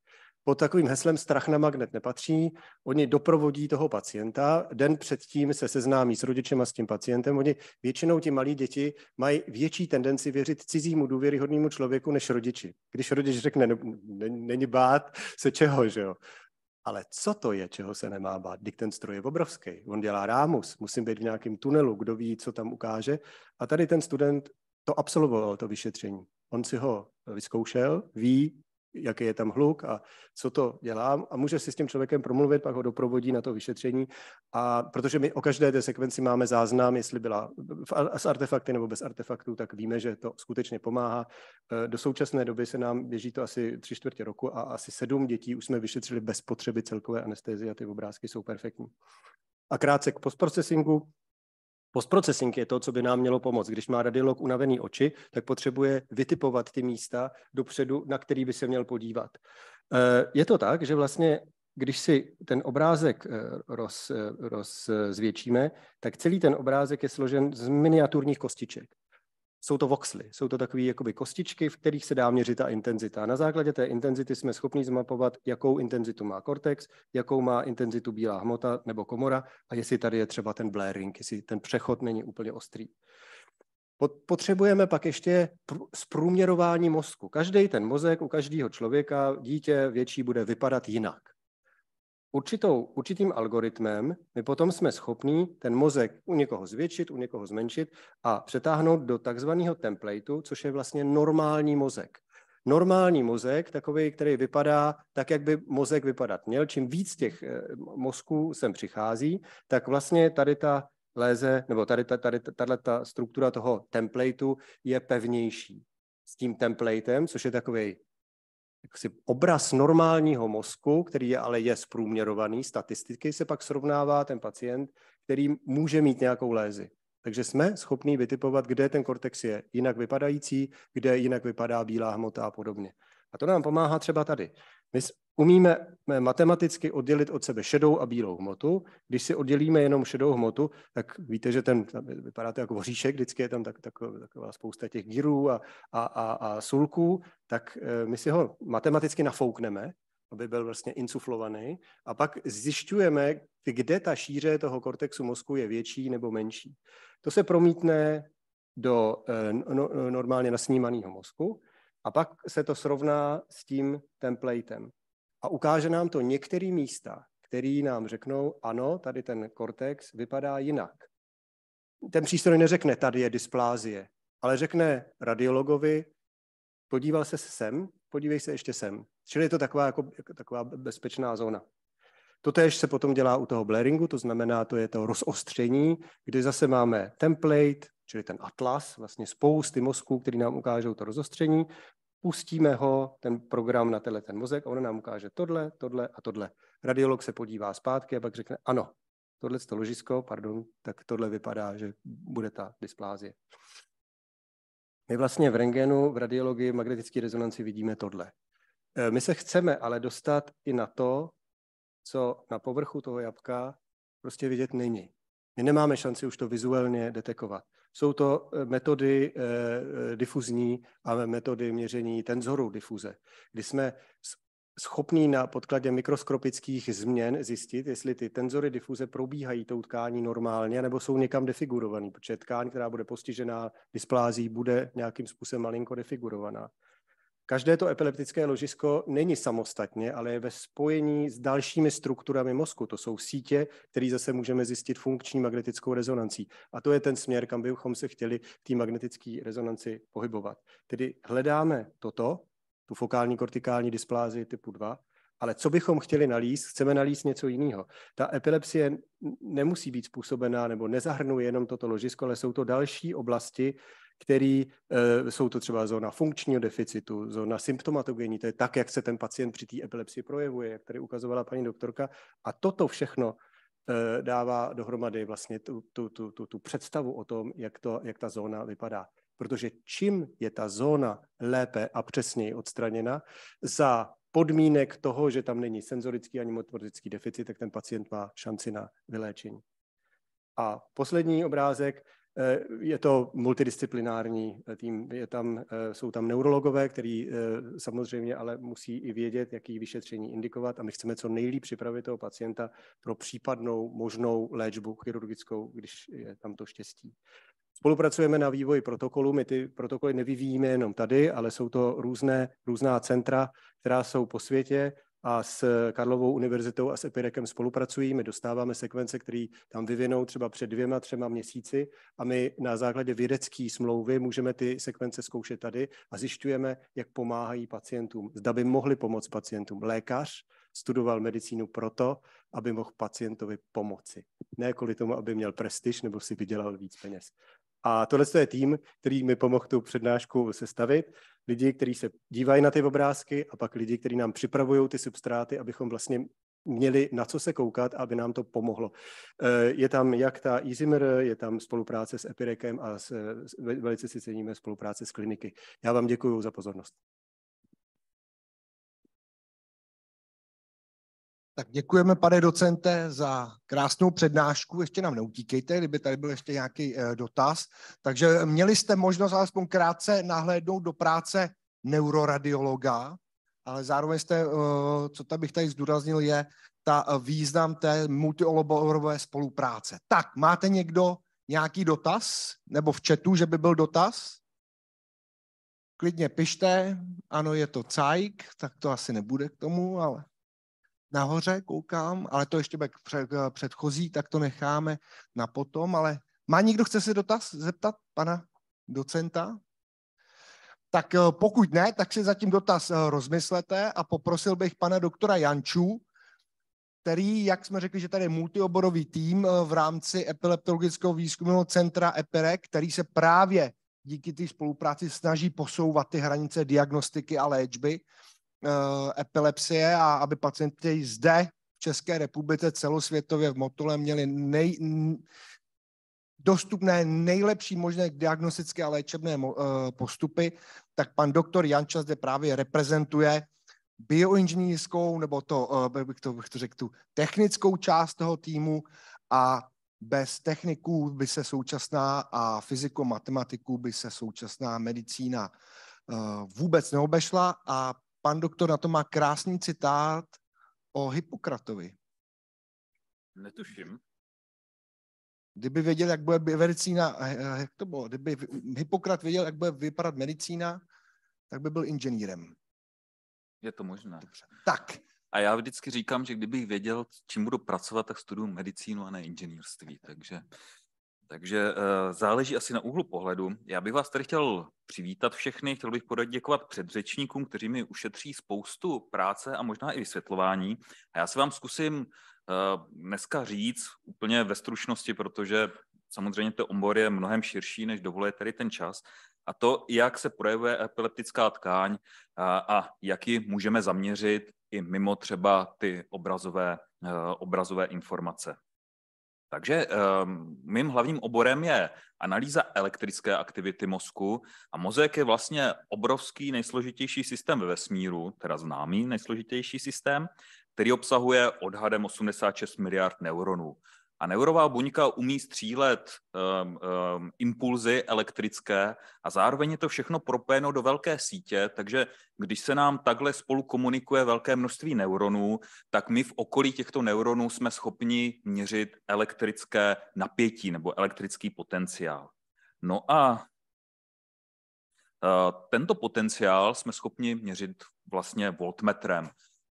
Pod takovým heslem strach na magnet nepatří, oni doprovodí toho pacienta, den předtím se seznámí s rodičem a s tím pacientem, oni většinou ti malí děti mají větší tendenci věřit cizímu důvěryhodnému člověku než rodiči. Když rodič řekne, ne, ne, není bát se čeho, že jo. Ale co to je, čeho se nemá bát? Dik ten stroj je obrovský. On dělá rámus, musím být v nějakém tunelu, kdo ví, co tam ukáže. A tady ten student to absolvoval, to vyšetření. On si ho vyzkoušel, ví, jaký je tam hluk a co to dělá a může si s tím člověkem promluvit, pak ho doprovodí na to vyšetření. A protože my o každé té sekvenci máme záznam, jestli byla s artefakty nebo bez artefaktů, tak víme, že to skutečně pomáhá. E, do současné doby se nám běží to asi tři čtvrtě roku a asi sedm dětí už jsme vyšetřili bez potřeby celkové anestezie a ty obrázky jsou perfektní. A krátce k postprocesingu. Postprocessing je to, co by nám mělo pomoct. Když má radiolog unavený oči, tak potřebuje vytipovat ty místa dopředu, na který by se měl podívat. Eh, je to tak, že vlastně když si ten obrázek eh, roz, eh, roz, tak celý ten obrázek je složen z miniaturních kostiček jsou to voxly. Jsou to takové jakoby kostičky, v kterých se dá měřit ta intenzita. A na základě té intenzity jsme schopni zmapovat, jakou intenzitu má kortex, jakou má intenzitu bílá hmota nebo komora a jestli tady je třeba ten blaring, jestli ten přechod není úplně ostrý. Potřebujeme pak ještě zprůměrování mozku. Každý ten mozek u každého člověka, dítě větší, bude vypadat jinak určitou, určitým algoritmem my potom jsme schopní ten mozek u někoho zvětšit, u někoho zmenšit a přetáhnout do takzvaného templateu, což je vlastně normální mozek. Normální mozek, takový, který vypadá tak, jak by mozek vypadat měl, čím víc těch eh, mozků sem přichází, tak vlastně tady ta léze, nebo tady, ta, tady tady ta struktura toho templateu je pevnější. S tím templatem, což je takový jaksi obraz normálního mozku, který je, ale je zprůměrovaný, statisticky se pak srovnává ten pacient, který může mít nějakou lézi. Takže jsme schopni vytipovat, kde ten kortex je jinak vypadající, kde jinak vypadá bílá hmota a podobně. A to nám pomáhá třeba tady. My umíme eh, matematicky oddělit od sebe šedou a bílou hmotu. Když si oddělíme jenom šedou hmotu, tak víte, že ten, vypadá to jako hříšek, vždycky je tam tak, tak, taková spousta těch gírů a, a, a, a sulků, tak eh, my si ho matematicky nafoukneme, aby byl vlastně insuflovaný. A pak zjišťujeme, kde ta šíře toho kortexu mozku je větší nebo menší. To se promítne do eh, no, no, normálně nasnímaného mozku a pak se to srovná s tím templatem. A ukáže nám to některé místa, které nám řeknou, ano, tady ten kortex vypadá jinak. Ten přístroj neřekne, tady je dysplázie, ale řekne radiologovi, podíval se sem, podívej se ještě sem. Čili je to taková, jako, jako taková bezpečná zóna. Totež se potom dělá u toho blaringu, to znamená, to je to rozostření, kdy zase máme template, čili ten atlas, vlastně spousty mozků, který nám ukážou to rozostření, pustíme ho, ten program na tenhle ten mozek, a on nám ukáže tohle, tohle a tohle. Radiolog se podívá zpátky a pak řekne, ano, tohle to ložisko, pardon, tak tohle vypadá, že bude ta dysplázie. My vlastně v rengenu, v radiologii, v magnetické rezonanci vidíme tohle. E, my se chceme ale dostat i na to, co na povrchu toho jabka prostě vidět není. My nemáme šanci už to vizuálně detekovat. Jsou to eh, metody eh, eh, difuzní a metody měření tenzoru difuze, kdy jsme schopní na podkladě mikroskopických změn zjistit, jestli ty tenzory difuze probíhají tou tkání normálně, nebo jsou někam defigurovaný, protože tkáň, která bude postižená displází, bude nějakým způsobem malinko defigurovaná. Každé to epileptické ložisko není samostatně, ale je ve spojení s dalšími strukturami mozku. To jsou sítě, které zase můžeme zjistit funkční magnetickou rezonancí. A to je ten směr, kam bychom se chtěli v té magnetické rezonanci pohybovat. Tedy hledáme toto, tu fokální kortikální displázi typu 2, ale co bychom chtěli nalíst, chceme nalíst něco jiného. Ta epilepsie nemusí být způsobená nebo nezahrnuje jenom toto ložisko, ale jsou to další oblasti, který e, jsou to třeba zóna funkčního deficitu, zóna symptomatogení, to je tak, jak se ten pacient při té epilepsii projevuje, jak tady ukazovala paní doktorka. A toto všechno e, dává dohromady vlastně tu, tu, tu, tu, tu představu o tom, jak, to, jak ta zóna vypadá. Protože čím je ta zóna lépe a přesněji odstraněna za podmínek toho, že tam není senzorický ani motorický deficit, tak ten pacient má šanci na vyléčení. A poslední obrázek, Eh, je to multidisciplinární eh, tým, je tam, eh, jsou tam neurologové, který samozřejmě ale musí i vědět, jaký vyšetření indikovat a my chceme co nejlíp připravit toho pacienta pro případnou možnou léčbu chirurgickou, když je tam to štěstí. Spolupracujeme na vývoji protokolu. My ty protokoly nevyvíjíme jenom tady, ale jsou to různé, různá centra, která jsou po světě a s Karlovou univerzitou a s Epirekem spolupracují. My dostáváme sekvence, které tam vyvinou třeba před dvěma, třema měsíci a my na základě vědecké smlouvy můžeme ty sekvence zkoušet tady a zjišťujeme, jak pomáhají pacientům. Zda by mohli pomoct pacientům. Lékař studoval medicínu proto, aby mohl pacientovi pomoci. Ne kvůli tomu, aby měl prestiž nebo si vydělal víc peněz. A tohle je tým, který mi pomohl tu přednášku sestavit lidi, kteří se dívají na ty obrázky a pak lidi, kteří nám připravují ty substráty, abychom vlastně měli na co se koukat, aby nám to pomohlo. Eh, je tam jak ta Easymer, je tam spolupráce s Epirekem a s, velice si ceníme spolupráce s kliniky. Já vám děkuji za pozornost. Tak děkujeme, pane docente, za krásnou přednášku. Ještě nám neutíkejte, kdyby tady byl ještě nějaký eh, dotaz. Takže měli jste možnost alespoň krátce nahlédnout do práce neuroradiologa, ale zároveň jste, eh, co tam bych tady zdůraznil, je ta eh, význam té multioloborové spolupráce. Tak, máte někdo nějaký dotaz? Nebo v chatu, že by byl dotaz? Klidně pište. Ano, je to cajk, tak to asi nebude k tomu, ale nahoře, koukám, ale to ještě bude před, eh, předchozí, tak to necháme na potom, ale má někdo, chce se dotaz zeptat pana docenta? Tak eh, pokud ne, tak si zatím dotaz eh, rozmyslete a poprosil bych pana doktora Janču, který, jak jsme řekli, že tady je multioborový tým v rámci epileptologického výzkumného centra EPIREC, který se právě díky té spolupráci snaží posouvat ty hranice diagnostiky a léčby Eh, epilepsie a aby pacienti zde v České republice celosvětově v Motole měli nej, dostupné nejlepší možné diagnostické a léčebné eh, postupy, tak pan doktor Janča zde právě reprezentuje bioinženýrskou, nebo to, eh, bych to, bych to řekl, tu technickou část toho týmu a bez techniků by se současná a fyziko by se současná medicína vůbec neobešla a Pan doktor na to má krásný citát o Hippokratovi. Netuším. Kdyby věděl, jak bude medicína, eh, eh, jak to bylo, kdyby Hippokrat věděl, jak bude vypadat medicína, tak by byl inženýrem. Je to možné. Dobře. Tak. A já vždycky říkám, že kdybych věděl, čím budu pracovat, tak studuju medicínu a ne inženýrství. Takže takže eh, záleží asi na úhlu pohledu. Já bych vás tady chtěl přivítat všechny, chtěl bych poděkovat předřečníkům, kteří mi ušetří spoustu práce a možná i vysvětlování. A já se vám zkusím eh, dneska říct úplně ve stručnosti, protože samozřejmě ten obor je mnohem širší, než dovoluje tady ten čas, a to, jak se projevuje epileptická tkáň a, eh, a jak ji můžeme zaměřit i mimo třeba ty obrazové, obrazové informace. Takže um, mým hlavním oborem je analýza elektrické aktivity mozku a mozek je vlastně obrovský nejsložitější systém ve vesmíru, teda známý nejsložitější systém, který obsahuje odhadem 86 miliard neuronů. A neurová buňka umí střílet um, um, impulzy elektrické a zároveň je to všechno propojeno do velké sítě, takže když se nám takhle spolu komunikuje velké množství neuronů, tak my v okolí těchto neuronů jsme schopni měřit elektrické napětí nebo elektrický potenciál. No a eh, tento potenciál jsme schopni měřit vlastně voltmetrem.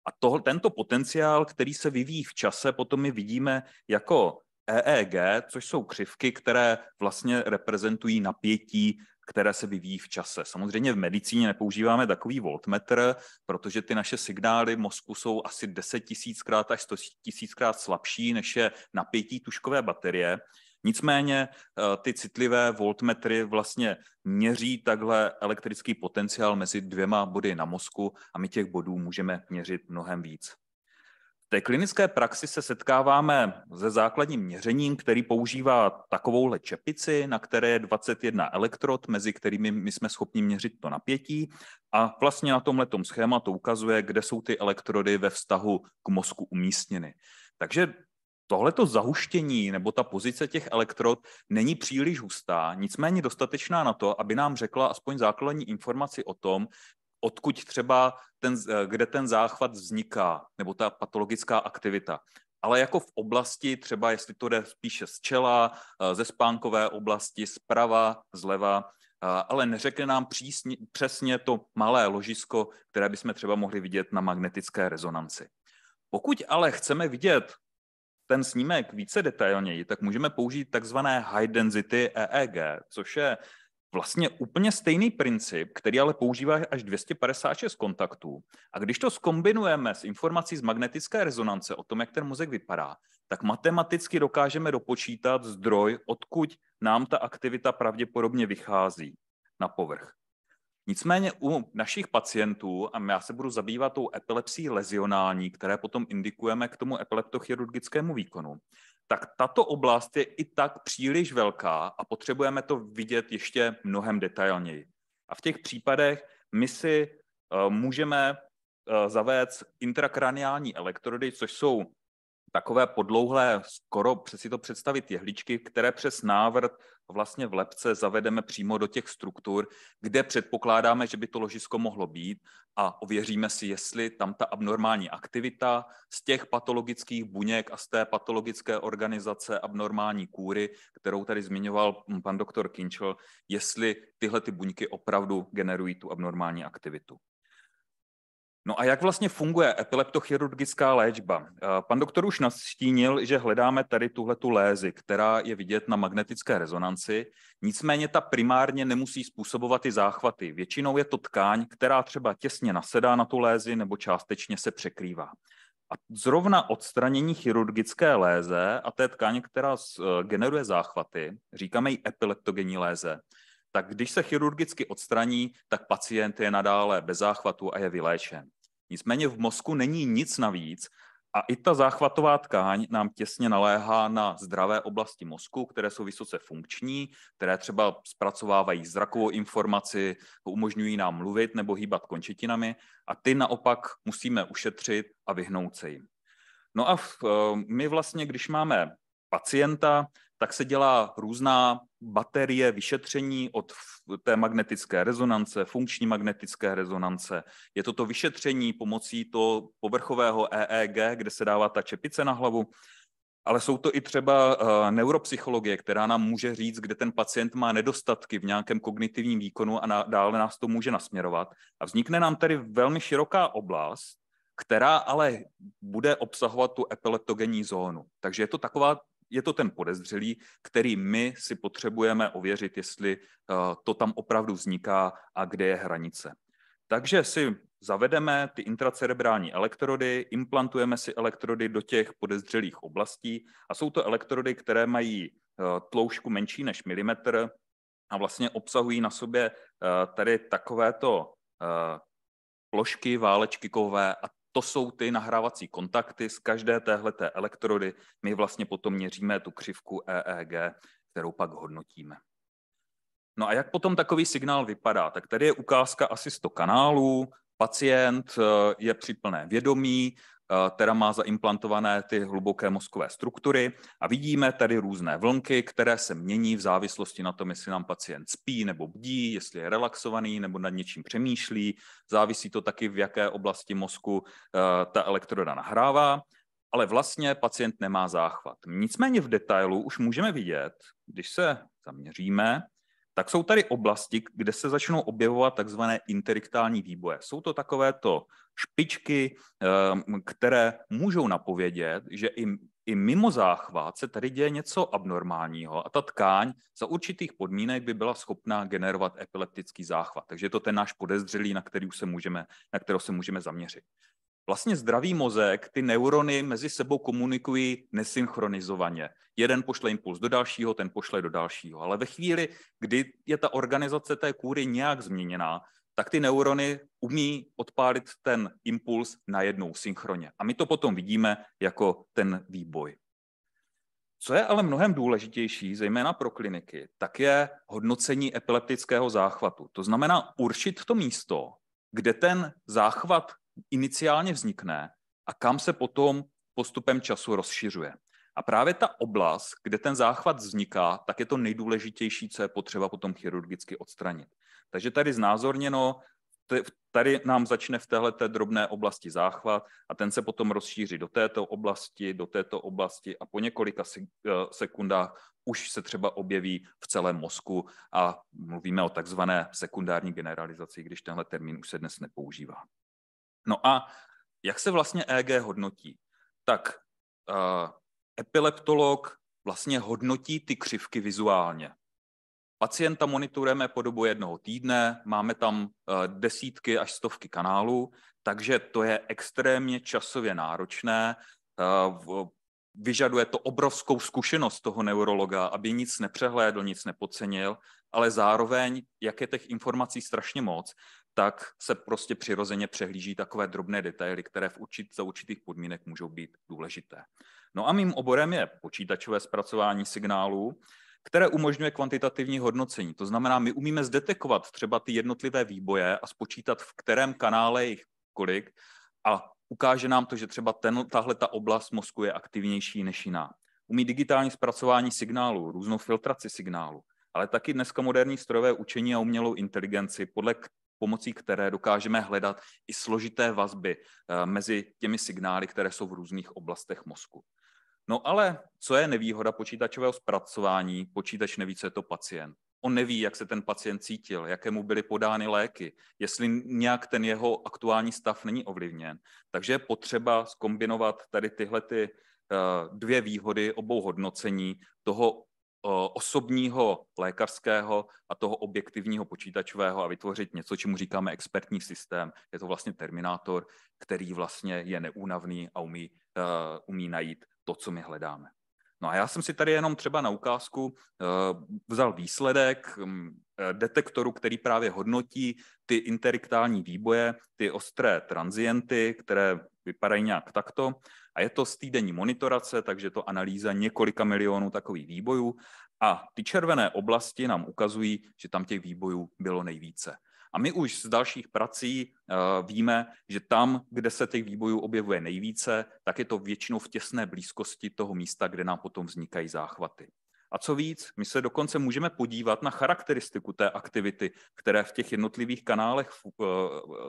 A tohle, tento potenciál, který se vyvíjí v čase, potom my vidíme jako EEG, což jsou křivky, které vlastně reprezentují napětí, které se vyvíjí v čase. Samozřejmě v medicíně nepoužíváme takový voltmetr, protože ty naše signály mozku jsou asi 10 tisíckrát až 100 tisíckrát slabší, než je napětí tuškové baterie, Nicméně eh, ty citlivé voltmetry vlastně měří takhle elektrický potenciál mezi dvěma body na mozku a my těch bodů můžeme měřit mnohem víc V té klinické praxi se setkáváme se základním měřením, který používá takovouhle čepici, na které je 21 elektrod, mezi kterými my jsme schopni měřit to napětí. A vlastně na tomhle schématu ukazuje, kde jsou ty elektrody ve vztahu k mozku umístěny. Takže tohleto zahuštění nebo ta pozice těch elektrod není příliš hustá, nicméně dostatečná na to, aby nám řekla aspoň základní informaci o tom, odkud třeba ten, eh, kde ten záchvat vzniká, nebo ta patologická aktivita. Ale jako v oblasti, třeba jestli to jde spíše z čela, eh, ze spánkové oblasti, zprava, zleva, eh, ale neřekne nám přísně, přesně to malé ložisko, které bychom třeba mohli vidět na magnetické rezonanci. Pokud ale chceme vidět ten snímek více detailněji, tak můžeme použít takzvané high density EEG, což je vlastně úplně stejný princip, který ale používá až 256 kontaktů. A když to skombinujeme s informací z magnetické rezonance o tom, jak ten mozek vypadá, tak matematicky dokážeme dopočítat zdroj, odkud nám ta aktivita pravděpodobně vychází na povrch. Nicméně u našich pacientů, a já se budu zabývat tou epilepsí lezionální, které potom indikujeme k tomu epileptochirurgickému výkonu, tak tato oblast je i tak příliš velká a potřebujeme to vidět ještě mnohem detailněji. A v těch případech my si eh, můžeme eh, zavést intrakraniální elektrody, což jsou takové podlouhlé, skoro si to představit jehličky, které přes návrt vlastně v lepce zavedeme přímo do těch struktur, kde předpokládáme, že by to ložisko mohlo být a ověříme si, jestli tam ta abnormální aktivita z těch patologických buněk a z té patologické organizace abnormální kůry, kterou tady zmiňoval pan doktor Kinchel, jestli tyhle ty buňky opravdu generují tu abnormální aktivitu. No a jak vlastně funguje epileptochirurgická léčba? Eh, pan doktor už nastínil, že hledáme tady tuhletu lézi, která je vidět na magnetické rezonanci, nicméně ta primárně nemusí způsobovat i záchvaty. Většinou je to tkáň, která třeba těsně nasedá na tu lézi nebo částečně se překrývá. A zrovna odstranění chirurgické léze a té tkáně, která eh, generuje záchvaty, říkáme ji epileptogenní léze, tak když se chirurgicky odstraní, tak pacient je nadále bez záchvatu a je vyléčen. Nicméně v mozku není nic navíc a i ta záchvatová tkáň nám těsně naléhá na zdravé oblasti mozku, které jsou vysoce funkční, které třeba zpracovávají zrakovou informaci, umožňují nám mluvit nebo hýbat končetinami a ty naopak musíme ušetřit a vyhnout se jim. No a v, eh, my vlastně, když máme pacienta, tak se dělá různá baterie vyšetření od té magnetické rezonance, funkční magnetické rezonance. Je to to vyšetření pomocí toho povrchového EEG, kde se dává ta čepice na hlavu, ale jsou to i třeba eh, neuropsychologie, která nám může říct, kde ten pacient má nedostatky v nějakém kognitivním výkonu a dále nás to může nasměrovat. A vznikne nám tedy velmi široká oblast, která ale bude obsahovat tu epileptogenní zónu. Takže je to taková je to ten podezřelý, který my si potřebujeme ověřit, jestli eh, to tam opravdu vzniká a kde je hranice. Takže si zavedeme ty intracerebrální elektrody, implantujeme si elektrody do těch podezřelých oblastí a jsou to elektrody, které mají eh, tloušku menší než milimetr a vlastně obsahují na sobě eh, tady takovéto plošky, válečky kové a to jsou ty nahrávací kontakty z každé téhle elektrody. My vlastně potom měříme tu křivku EEG, kterou pak hodnotíme. No a jak potom takový signál vypadá? Tak tady je ukázka asi 100 kanálů, pacient eh, je při plné vědomí, Eh, teda má zaimplantované ty hluboké mozkové struktury a vidíme tady různé vlnky, které se mění v závislosti na tom, jestli nám pacient spí nebo bdí, jestli je relaxovaný nebo nad něčím přemýšlí. Závisí to taky, v jaké oblasti mozku eh, ta elektroda nahrává ale vlastně pacient nemá záchvat. Nicméně v detailu už můžeme vidět, když se zaměříme, tak jsou tady oblasti, kde se začnou objevovat takzvané interiktální výboje. Jsou to takovéto špičky, ehm, které můžou napovědět, že i, i mimo záchvat se tady děje něco abnormálního a ta tkáň za určitých podmínek by byla schopná generovat epileptický záchvat. Takže je to ten náš podezřelý, na, který se můžeme, na kterého se můžeme zaměřit. Vlastně zdravý mozek, ty neurony mezi sebou komunikují nesynchronizovaně. Jeden pošle impuls do dalšího, ten pošle do dalšího. Ale ve chvíli, kdy je ta organizace té kůry nějak změněná, tak ty neurony umí odpálit ten impuls najednou synchronně. A my to potom vidíme jako ten výboj. Co je ale mnohem důležitější, zejména pro kliniky, tak je hodnocení epileptického záchvatu. To znamená určit to místo, kde ten záchvat iniciálně vznikne a kam se potom postupem času rozšiřuje. A právě ta oblast, kde ten záchvat vzniká, tak je to nejdůležitější, co je potřeba potom chirurgicky odstranit. Takže tady znázorněno, tady nám začne v téhle té drobné oblasti záchvat a ten se potom rozšíří do této oblasti, do této oblasti a po několika eh, sekundách už se třeba objeví v celém mozku a mluvíme o takzvané sekundární generalizaci, když tenhle termín už se dnes nepoužívá. No a jak se vlastně EG hodnotí? Tak uh, epileptolog vlastně hodnotí ty křivky vizuálně. Pacienta monitorujeme po dobu jednoho týdne, máme tam eh, desítky až stovky kanálů, takže to je extrémně časově náročné. Eh, vyžaduje to obrovskou zkušenost toho neurologa, aby nic nepřehlédl, nic nepocenil, ale zároveň, jak je těch informací strašně moc, tak se prostě přirozeně přehlíží takové drobné detaily, které v určit, za určitých podmínek můžou být důležité. No a mým oborem je počítačové zpracování signálů, které umožňuje kvantitativní hodnocení. To znamená, my umíme zdetekovat třeba ty jednotlivé výboje a spočítat, v kterém kanále jich kolik a ukáže nám to, že třeba ten, tahle ta oblast mozku je aktivnější než jiná. Umí digitální zpracování signálu, různou filtraci signálu, ale taky dneska moderní strojové učení a umělou inteligenci, podle pomocí které dokážeme hledat i složité vazby eh, mezi těmi signály, které jsou v různých oblastech mozku. No ale co je nevýhoda počítačového zpracování? Počítač neví, co je to pacient. On neví, jak se ten pacient cítil, jaké mu byly podány léky, jestli nějak ten jeho aktuální stav není ovlivněn. Takže je potřeba skombinovat tady tyhle ty eh, dvě výhody obou hodnocení toho Eh, osobního lékařského a toho objektivního počítačového a vytvořit něco, čemu říkáme expertní systém. Je to vlastně terminátor, který vlastně je neúnavný a umí, uh, umí najít to, co my hledáme. No a já jsem si tady jenom třeba na ukázku uh, vzal výsledek um, detektoru, který právě hodnotí ty interiktální výboje, ty ostré transienty, které vypadají nějak takto. A je to týdenní monitorace, takže to analýza několika milionů takových výbojů. A ty červené oblasti nám ukazují, že tam těch výbojů bylo nejvíce. A my už z dalších prací uh, víme, že tam, kde se těch výbojů objevuje nejvíce, tak je to většinou v těsné blízkosti toho místa, kde nám potom vznikají záchvaty. A co víc, my se dokonce můžeme podívat na charakteristiku té aktivity, které v těch jednotlivých kanálech eh,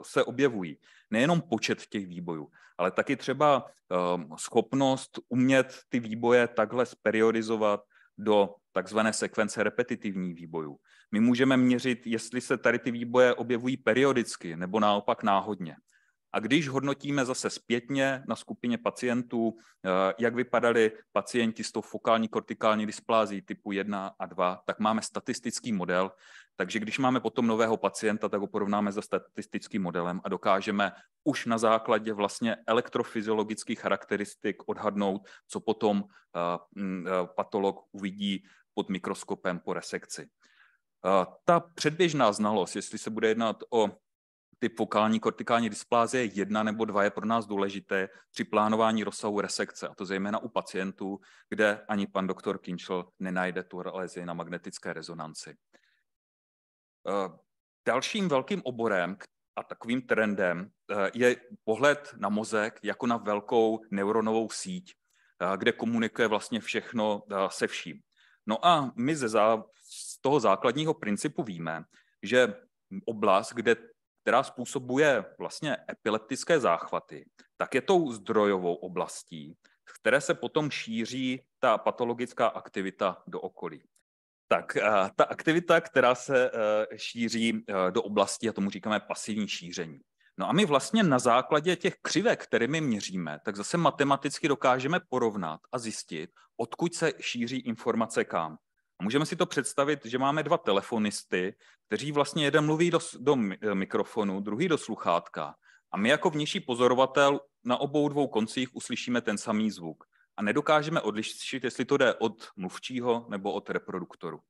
se objevují. Nejenom počet těch výbojů, ale taky třeba ehm, schopnost umět ty výboje takhle speriodizovat do takzvané sekvence repetitivních výbojů. My můžeme měřit, jestli se tady ty výboje objevují periodicky nebo naopak náhodně. A když hodnotíme zase zpětně na skupině pacientů, eh, jak vypadali pacienti s tou fokální kortikální dysplází typu 1 a 2, tak máme statistický model. Takže když máme potom nového pacienta, tak ho porovnáme se statistickým modelem a dokážeme už na základě vlastně elektrofyziologických charakteristik odhadnout, co potom eh, mm, eh, patolog uvidí pod mikroskopem po resekci. Ta předběžná znalost, jestli se bude jednat o ty fokální kortikální dysplázie jedna nebo dva je pro nás důležité při plánování rozsahu resekce, a to zejména u pacientů, kde ani pan doktor Kinchel nenajde tu lézy na magnetické rezonanci. Eh, dalším velkým oborem a takovým trendem eh, je pohled na mozek jako na velkou neuronovou síť, eh, kde komunikuje vlastně všechno se vším. No a my ze zá, z toho základního principu víme, že oblast, kde která způsobuje vlastně epileptické záchvaty, tak je tou zdrojovou oblastí, z které se potom šíří ta patologická aktivita do okolí. Tak eh, ta aktivita, která se eh, šíří eh, do oblasti, a tomu říkáme pasivní šíření. No a my vlastně na základě těch křivek, které my měříme, tak zase matematicky dokážeme porovnat a zjistit, odkud se šíří informace kam. Můžeme si to představit, že máme dva telefonisty, kteří vlastně jeden mluví do, do e, mikrofonu, druhý do sluchátka. A my jako vnější pozorovatel na obou dvou koncích uslyšíme ten samý zvuk a nedokážeme odlišit, jestli to jde od mluvčího nebo od reproduktoru.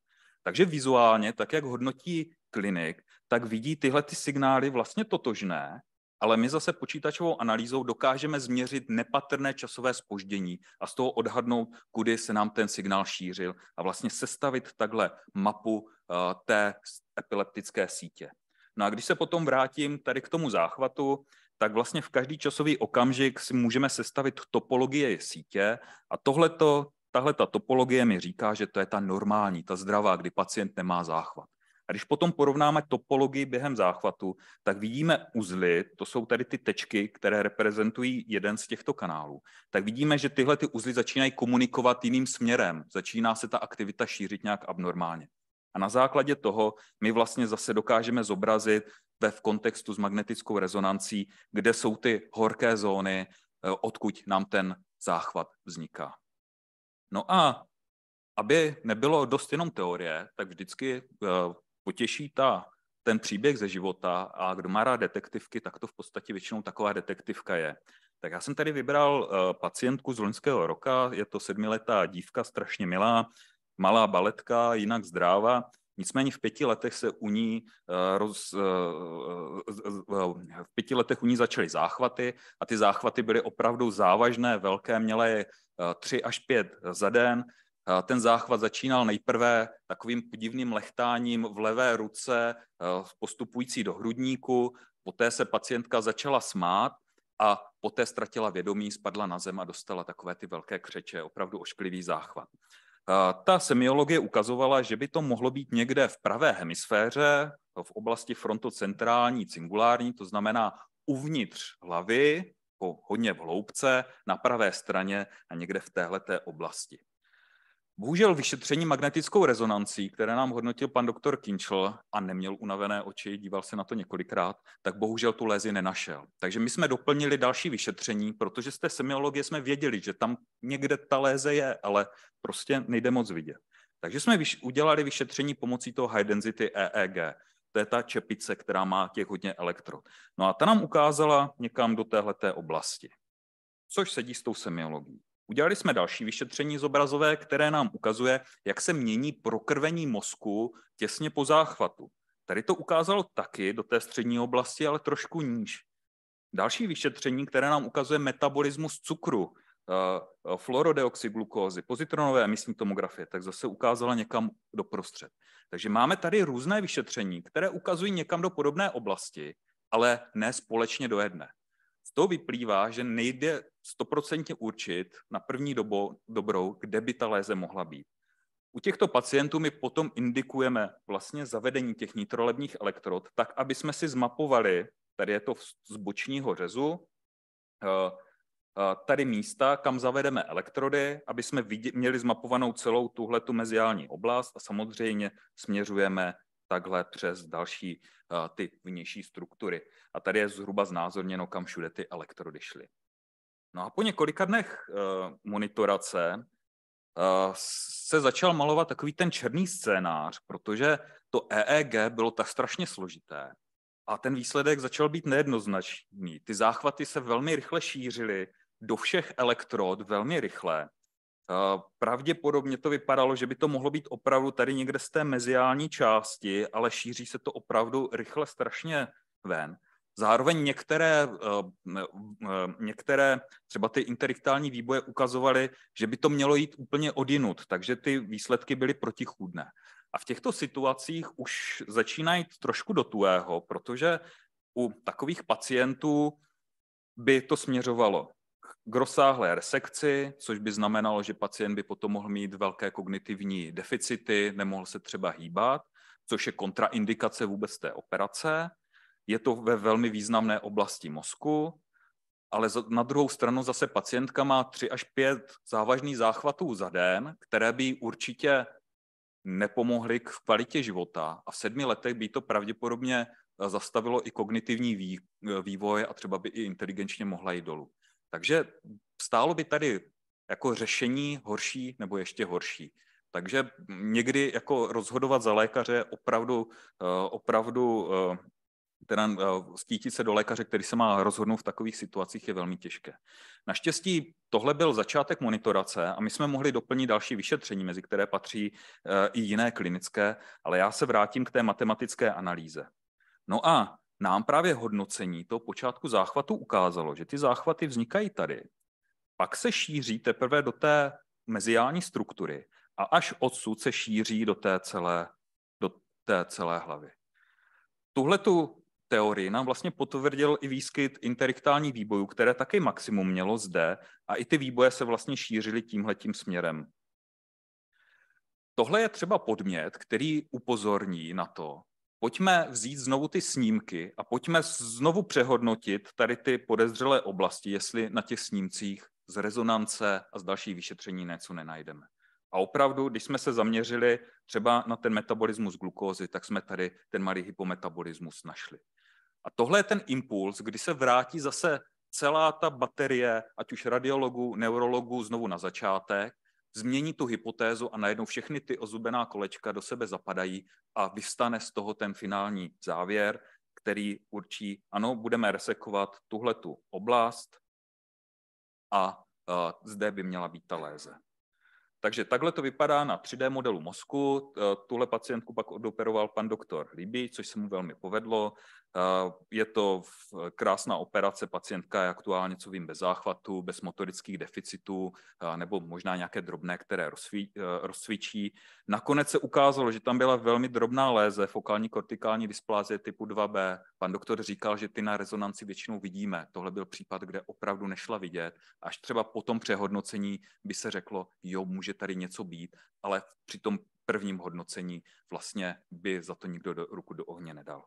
Takže vizuálně, tak jak hodnotí klinik, tak vidí tyhle ty signály vlastně totožné, ale my zase počítačovou analýzou dokážeme změřit nepatrné časové spoždění a z toho odhadnout, kudy se nám ten signál šířil a vlastně sestavit takhle mapu eh, té epileptické sítě. No a když se potom vrátím tady k tomu záchvatu, tak vlastně v každý časový okamžik si můžeme sestavit topologie sítě a tohleto, tahle ta topologie mi říká, že to je ta normální, ta zdravá, kdy pacient nemá záchvat. A když potom porovnáme topologii během záchvatu, tak vidíme uzly, to jsou tady ty tečky, které reprezentují jeden z těchto kanálů, tak vidíme, že tyhle ty uzly začínají komunikovat jiným směrem, začíná se ta aktivita šířit nějak abnormálně. A na základě toho my vlastně zase dokážeme zobrazit ve v kontextu s magnetickou rezonancí, kde jsou ty horké zóny, e, odkud nám ten záchvat vzniká. No a aby nebylo dost jenom teorie, tak vždycky e, potěší ta, ten příběh ze života a kdo má rád detektivky, tak to v podstatě většinou taková detektivka je. Tak já jsem tady vybral eh, pacientku z loňského roka, je to sedmiletá dívka, strašně milá, malá baletka, jinak zdráva. Nicméně v pěti letech se u ní eh, roz, eh, v pěti letech u ní začaly záchvaty a ty záchvaty byly opravdu závažné, velké, měly tři až pět za den Eh, ten záchvat začínal nejprve takovým podivným lechtáním v levé ruce eh, postupující do hrudníku, poté se pacientka začala smát a poté ztratila vědomí, spadla na zem a dostala takové ty velké křeče, opravdu ošklivý záchvat. Eh, ta semiologie ukazovala, že by to mohlo být někde v pravé hemisféře, v oblasti frontocentrální cingulární, to znamená uvnitř hlavy, po hodně v hloubce, na pravé straně a někde v téhleté oblasti. Bohužel vyšetření magnetickou rezonancí, které nám hodnotil pan doktor Kinčl a neměl unavené oči, díval se na to několikrát, tak bohužel tu lézi nenašel. Takže my jsme doplnili další vyšetření, protože z té semiologie jsme věděli, že tam někde ta léze je, ale prostě nejde moc vidět. Takže jsme udělali vyšetření pomocí toho high density EEG. To je ta čepice, která má těch hodně elektrod. No a ta nám ukázala někam do téhleté oblasti, což sedí s tou semiologií. Udělali jsme další vyšetření zobrazové, které nám ukazuje, jak se mění prokrvení mozku těsně po záchvatu. Tady to ukázalo taky do té střední oblasti, ale trošku níž. Další vyšetření, které nám ukazuje metabolismus cukru, eh, eh, fluorodeoxyglukózy, pozitronové emisní tomografie, tak zase ukázala někam doprostřed. Takže máme tady různé vyšetření, které ukazují někam do podobné oblasti, ale ne společně do jedné toho vyplývá, že nejde stoprocentně určit na první dobu, dobrou, kde by ta léze mohla být. U těchto pacientů my potom indikujeme vlastně zavedení těch nitrolebních elektrod, tak aby jsme si zmapovali, tady je to z bočního řezu, eh, eh, tady místa, kam zavedeme elektrody, aby jsme měli zmapovanou celou tuhle tu meziální oblast a samozřejmě směřujeme takhle přes další eh, ty vnější struktury. A tady je zhruba znázorněno, kam všude ty elektrody šly. No a po několika dnech eh, monitorace eh, se začal malovat takový ten černý scénář, protože to EEG bylo tak strašně složité a ten výsledek začal být nejednoznačný. Ty záchvaty se velmi rychle šířily do všech elektrod velmi rychle Eh, pravděpodobně to vypadalo, že by to mohlo být opravdu tady někde z té meziální části, ale šíří se to opravdu rychle strašně ven. Zároveň některé, eh, eh, některé třeba ty interiktální výboje ukazovaly, že by to mělo jít úplně odinut, takže ty výsledky byly protichůdné. A v těchto situacích už začínají trošku do tuého, protože u takových pacientů by to směřovalo k rozsáhlé resekci, což by znamenalo, že pacient by potom mohl mít velké kognitivní deficity, nemohl se třeba hýbat, což je kontraindikace vůbec té operace. Je to ve velmi významné oblasti mozku, ale na druhou stranu zase pacientka má 3 až 5 závažných záchvatů za den, které by určitě nepomohly k kvalitě života a v sedmi letech by to pravděpodobně zastavilo i kognitivní vývoj a třeba by i inteligenčně mohla jít dolů. Takže stálo by tady jako řešení horší nebo ještě horší. Takže někdy jako rozhodovat za lékaře opravdu, eh, opravdu eh, teda eh, stítit se do lékaře, který se má rozhodnout v takových situacích, je velmi těžké. Naštěstí tohle byl začátek monitorace a my jsme mohli doplnit další vyšetření, mezi které patří i jiné klinické, ale já se vrátím k té matematické analýze. No a nám právě hodnocení toho počátku záchvatu ukázalo, že ty záchvaty vznikají tady, pak se šíří teprve do té meziální struktury a až odsud se šíří do té celé, do té celé hlavy. Tuhle tu teorii nám vlastně potvrdil i výskyt interiktální výbojů, které taky maximum mělo zde a i ty výboje se vlastně šířily tímhletím směrem. Tohle je třeba podmět, který upozorní na to, pojďme vzít znovu ty snímky a pojďme znovu přehodnotit tady ty podezřelé oblasti, jestli na těch snímcích z rezonance a z další vyšetření něco nenajdeme. A opravdu, když jsme se zaměřili třeba na ten metabolismus glukózy, tak jsme tady ten malý hypometabolismus našli. A tohle je ten impuls, kdy se vrátí zase celá ta baterie, ať už radiologů, neurologů, znovu na začátek změní tu hypotézu a najednou všechny ty ozubená kolečka do sebe zapadají a vystane z toho ten finální závěr, který určí, ano, budeme resekovat tuhle tu oblast a eh, zde by měla být ta léze. Takže takhle to vypadá na 3D modelu mozku. Eh, tuhle pacientku pak odoperoval pan doktor Libby, což se mu velmi povedlo. Je to krásná operace, pacientka je aktuálně, co vím, bez záchvatu, bez motorických deficitů eh, nebo možná nějaké drobné, které eh, rozsvičí. Nakonec se ukázalo, že tam byla velmi drobná léze fokální kortikální displázie typu 2B. Pan doktor říkal, že ty na rezonanci většinou vidíme. Tohle byl případ, kde opravdu nešla vidět. Až třeba po tom přehodnocení by se řeklo, jo, může tady něco být, ale při tom prvním hodnocení vlastně by za to nikdo do, ruku do ohně nedal.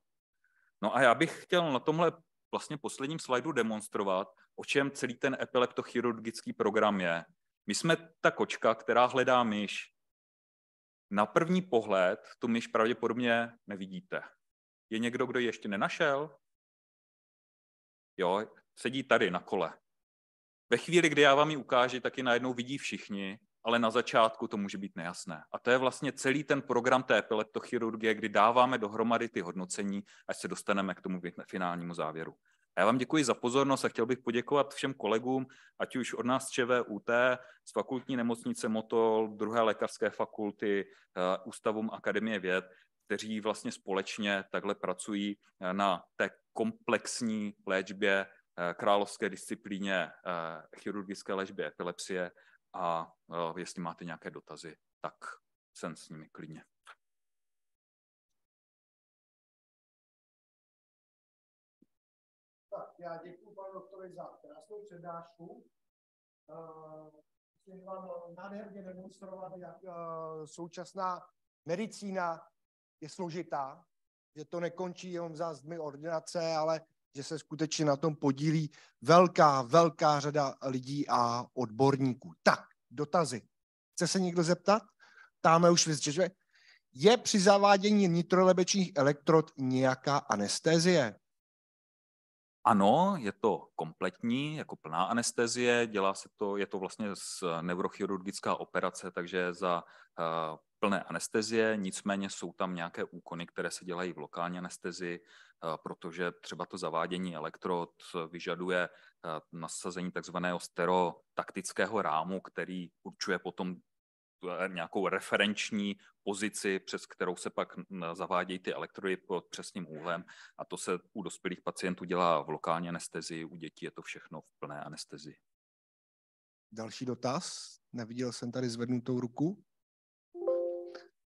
No a já bych chtěl na tomhle vlastně posledním slajdu demonstrovat, o čem celý ten epileptochirurgický program je. My jsme ta kočka, která hledá myš. Na první pohled tu myš pravděpodobně nevidíte. Je někdo, kdo ji ještě nenašel? Jo, sedí tady na kole. Ve chvíli, kdy já vám ji ukážu, tak ji najednou vidí všichni ale na začátku to může být nejasné. A to je vlastně celý ten program té epileptochirurgie, kdy dáváme dohromady ty hodnocení, až se dostaneme k tomu finálnímu závěru. A já vám děkuji za pozornost a chtěl bych poděkovat všem kolegům, ať už od nás z ČVUT, z fakultní nemocnice Motol, druhé lékařské fakulty, eh, Ústavům Akademie věd, kteří vlastně společně takhle pracují eh, na té komplexní léčbě, eh, královské disciplíně chirurgické léčby epilepsie a eh, jestli máte nějaké dotazy, tak jsem s nimi klidně. Tak, já děkuji panu doktorovi za krásnou přednášku. Eh, chci vám nádherně demonstrovat, jak eh, současná medicína je složitá, že to nekončí jenom zázdmi ordinace, ale že se skutečně na tom podílí velká, velká řada lidí a odborníků. Tak, dotazy. Chce se někdo zeptat? Táme už že Je při zavádění nitrolebečních elektrod nějaká anestézie? Ano, je to kompletní, jako plná anestezie, dělá se to, je to vlastně neurochirurgická operace, takže za eh, plné anestezie, nicméně jsou tam nějaké úkony, které se dělají v lokální anestezii, eh, protože třeba to zavádění elektrod vyžaduje eh, nasazení takzvaného stereotaktického rámu, který určuje potom eh, nějakou referenční pozici, přes kterou se pak zavádějí ty elektrody pod přesným úhlem a to se u dospělých pacientů dělá v lokální anestezii, u dětí je to všechno v plné anestezii. Další dotaz. Neviděl jsem tady zvednutou ruku.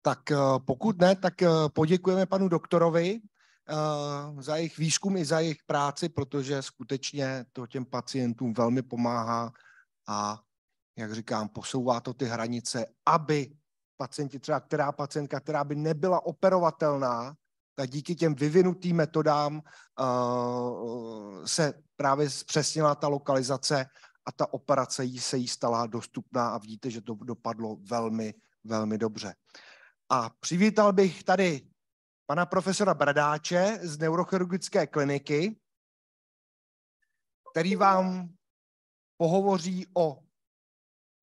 Tak eh, pokud ne, tak eh, poděkujeme panu doktorovi eh, za jejich výzkum i za jejich práci, protože skutečně to těm pacientům velmi pomáhá a, jak říkám, posouvá to ty hranice, aby pacienti, třeba která pacientka, která by nebyla operovatelná, tak díky těm vyvinutým metodám se právě zpřesnila ta lokalizace a ta operace jí se jí stala dostupná a vidíte, že to dopadlo velmi, velmi dobře. A přivítal bych tady pana profesora Bradáče z neurochirurgické kliniky, který vám pohovoří o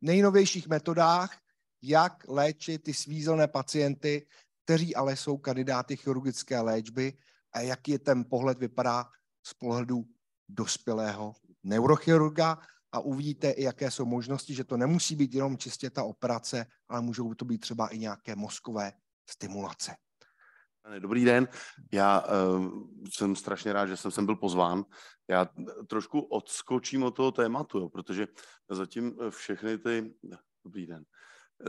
nejnovějších metodách, jak léčit ty svízelné pacienty, kteří ale jsou kandidáty chirurgické léčby a jaký je ten pohled vypadá z pohledu dospělého neurochirurga a uvidíte, jaké jsou možnosti, že to nemusí být jenom čistě ta operace, ale můžou to být třeba i nějaké mozkové stimulace. Dobrý den, já uh, jsem strašně rád, že jsem sem byl pozván. Já trošku odskočím od toho tématu, jo, protože zatím eh, všechny ty... Dobrý den. Uh,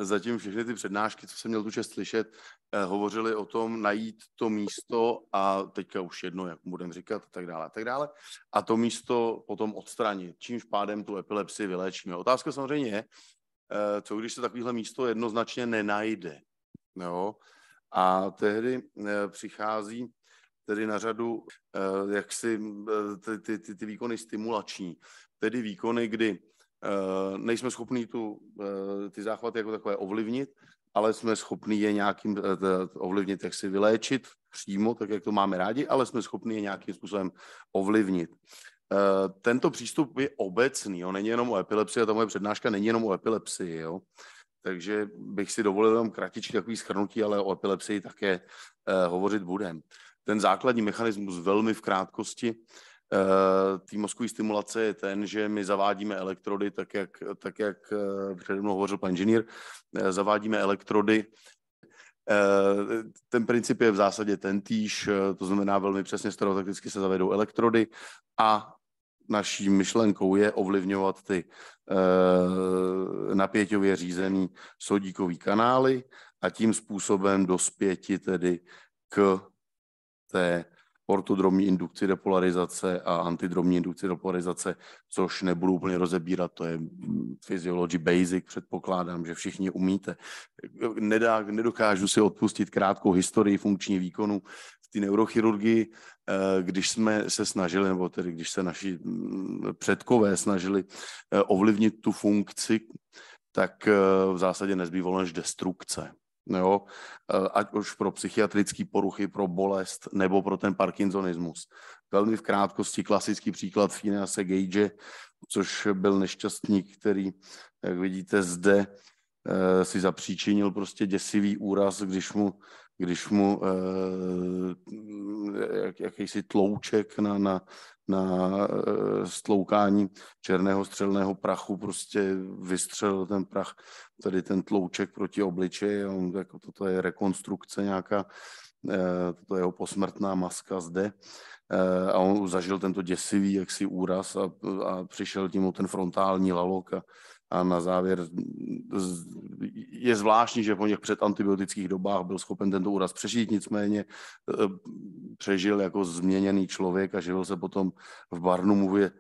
zatím všechny ty přednášky, co jsem měl tu čest slyšet, eh, hovořili o tom najít to místo a teďka už jedno, jak budeme říkat, a tak dále, a tak dále. A to místo potom odstranit, čímž pádem tu epilepsii vyléčíme. Otázka samozřejmě je, eh, co když se takovéhle místo jednoznačně nenajde. Jo? A tehdy eh, přichází tedy na řadu jaksi ty, ty, ty, ty výkony stimulační, tedy výkony, kdy Eh, nejsme schopni tu, eh, ty záchvaty jako takové ovlivnit, ale jsme schopni je nějakým eh, ovlivnit, jak si vyléčit přímo, tak jak to máme rádi, ale jsme schopni je nějakým způsobem ovlivnit. Tento přístup je obecný, jo? není jenom o epilepsii, a ta moje přednáška není jenom o epilepsii. Jo? Takže bych si dovolil jenom kratičky takový schrnutí, ale o epilepsii také hovořit budem. Ten základní mechanismus velmi v krátkosti Eh, té mozkové stimulace je ten, že my zavádíme elektrody, tak jak, tak jak eh, přede mnou hovořil pan inženýr, eh, zavádíme elektrody. Ten princip je v zásadě ten týž, to znamená velmi přesně stereotakticky se zavedou elektrody a naší myšlenkou je ovlivňovat ty napěťově řízený sodíkový kanály a tím způsobem dospěti tedy k té ortodromní indukci depolarizace a antidromní indukci depolarizace, což nebudu úplně rozebírat, to je physiology basic, předpokládám, že všichni umíte. Nedá, nedokážu si odpustit krátkou historii funkční výkonu v té neurochirurgii, eh, když jsme se snažili, nebo tedy když se naši mm, předkové snažili eh, ovlivnit tu funkci, tak eh, v zásadě nezbývalo než destrukce jo, e, ať už pro psychiatrické poruchy, pro bolest nebo pro ten parkinsonismus. Velmi v krátkosti klasický příklad Finease Gage, což byl nešťastník, který, jak vidíte zde, e, si zapříčinil prostě děsivý úraz, když mu, když mu e, jak, jakýsi tlouček na, na, na eh, stloukání černého střelného prachu, prostě vystřelil ten prach, tady ten tlouček proti obličeji, on, jako toto je rekonstrukce nějaká, eh, toto je jeho posmrtná maska zde eh, a on zažil tento děsivý jaksi úraz a, a přišel tím ten frontální lalok a a na závěr je zvláštní, že po těch předantibiotických dobách byl schopen tento úraz přežít, nicméně e, přežil jako změněný člověk a živil se potom v Barnumově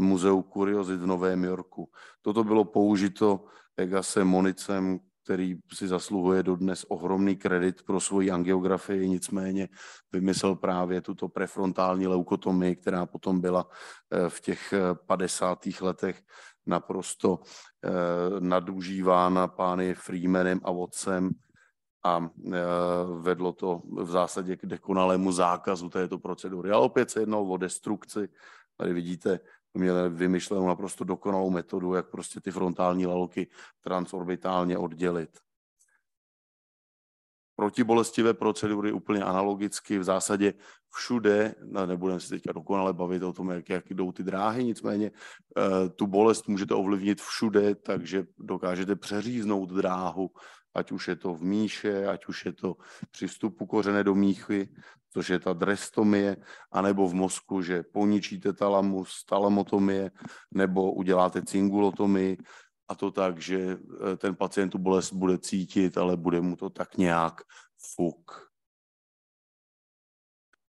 muzeu kuriozit v Novém Yorku. Toto bylo použito Egase Monicem, který si zasluhuje dodnes ohromný kredit pro svoji angiografii, nicméně vymyslel právě tuto prefrontální leukotomii, která potom byla e, v těch 50. E, letech naprosto eh, nadužívána pány Freemanem a Watsonem a eh, vedlo to v zásadě k dekonalému zákazu této procedury. A opět se jednalo o destrukci. Tady vidíte, měli vymyšlenou naprosto dokonalou metodu, jak prostě ty frontální laloky transorbitálně oddělit protibolestivé procedury úplně analogicky v zásadě všude, no, nebudeme se teďka dokonale bavit o tom, jak, jak jdou ty dráhy, nicméně eh, tu bolest můžete ovlivnit všude, takže dokážete přeříznout dráhu, ať už je to v míše, ať už je to při vstupu kořené do míchy, což je ta drestomie, anebo v mozku, že poničíte talamus, talamotomie, nebo uděláte cingulotomii, a to tak, že eh, ten pacient tu bolest bude cítit, ale bude mu to tak nějak fuk.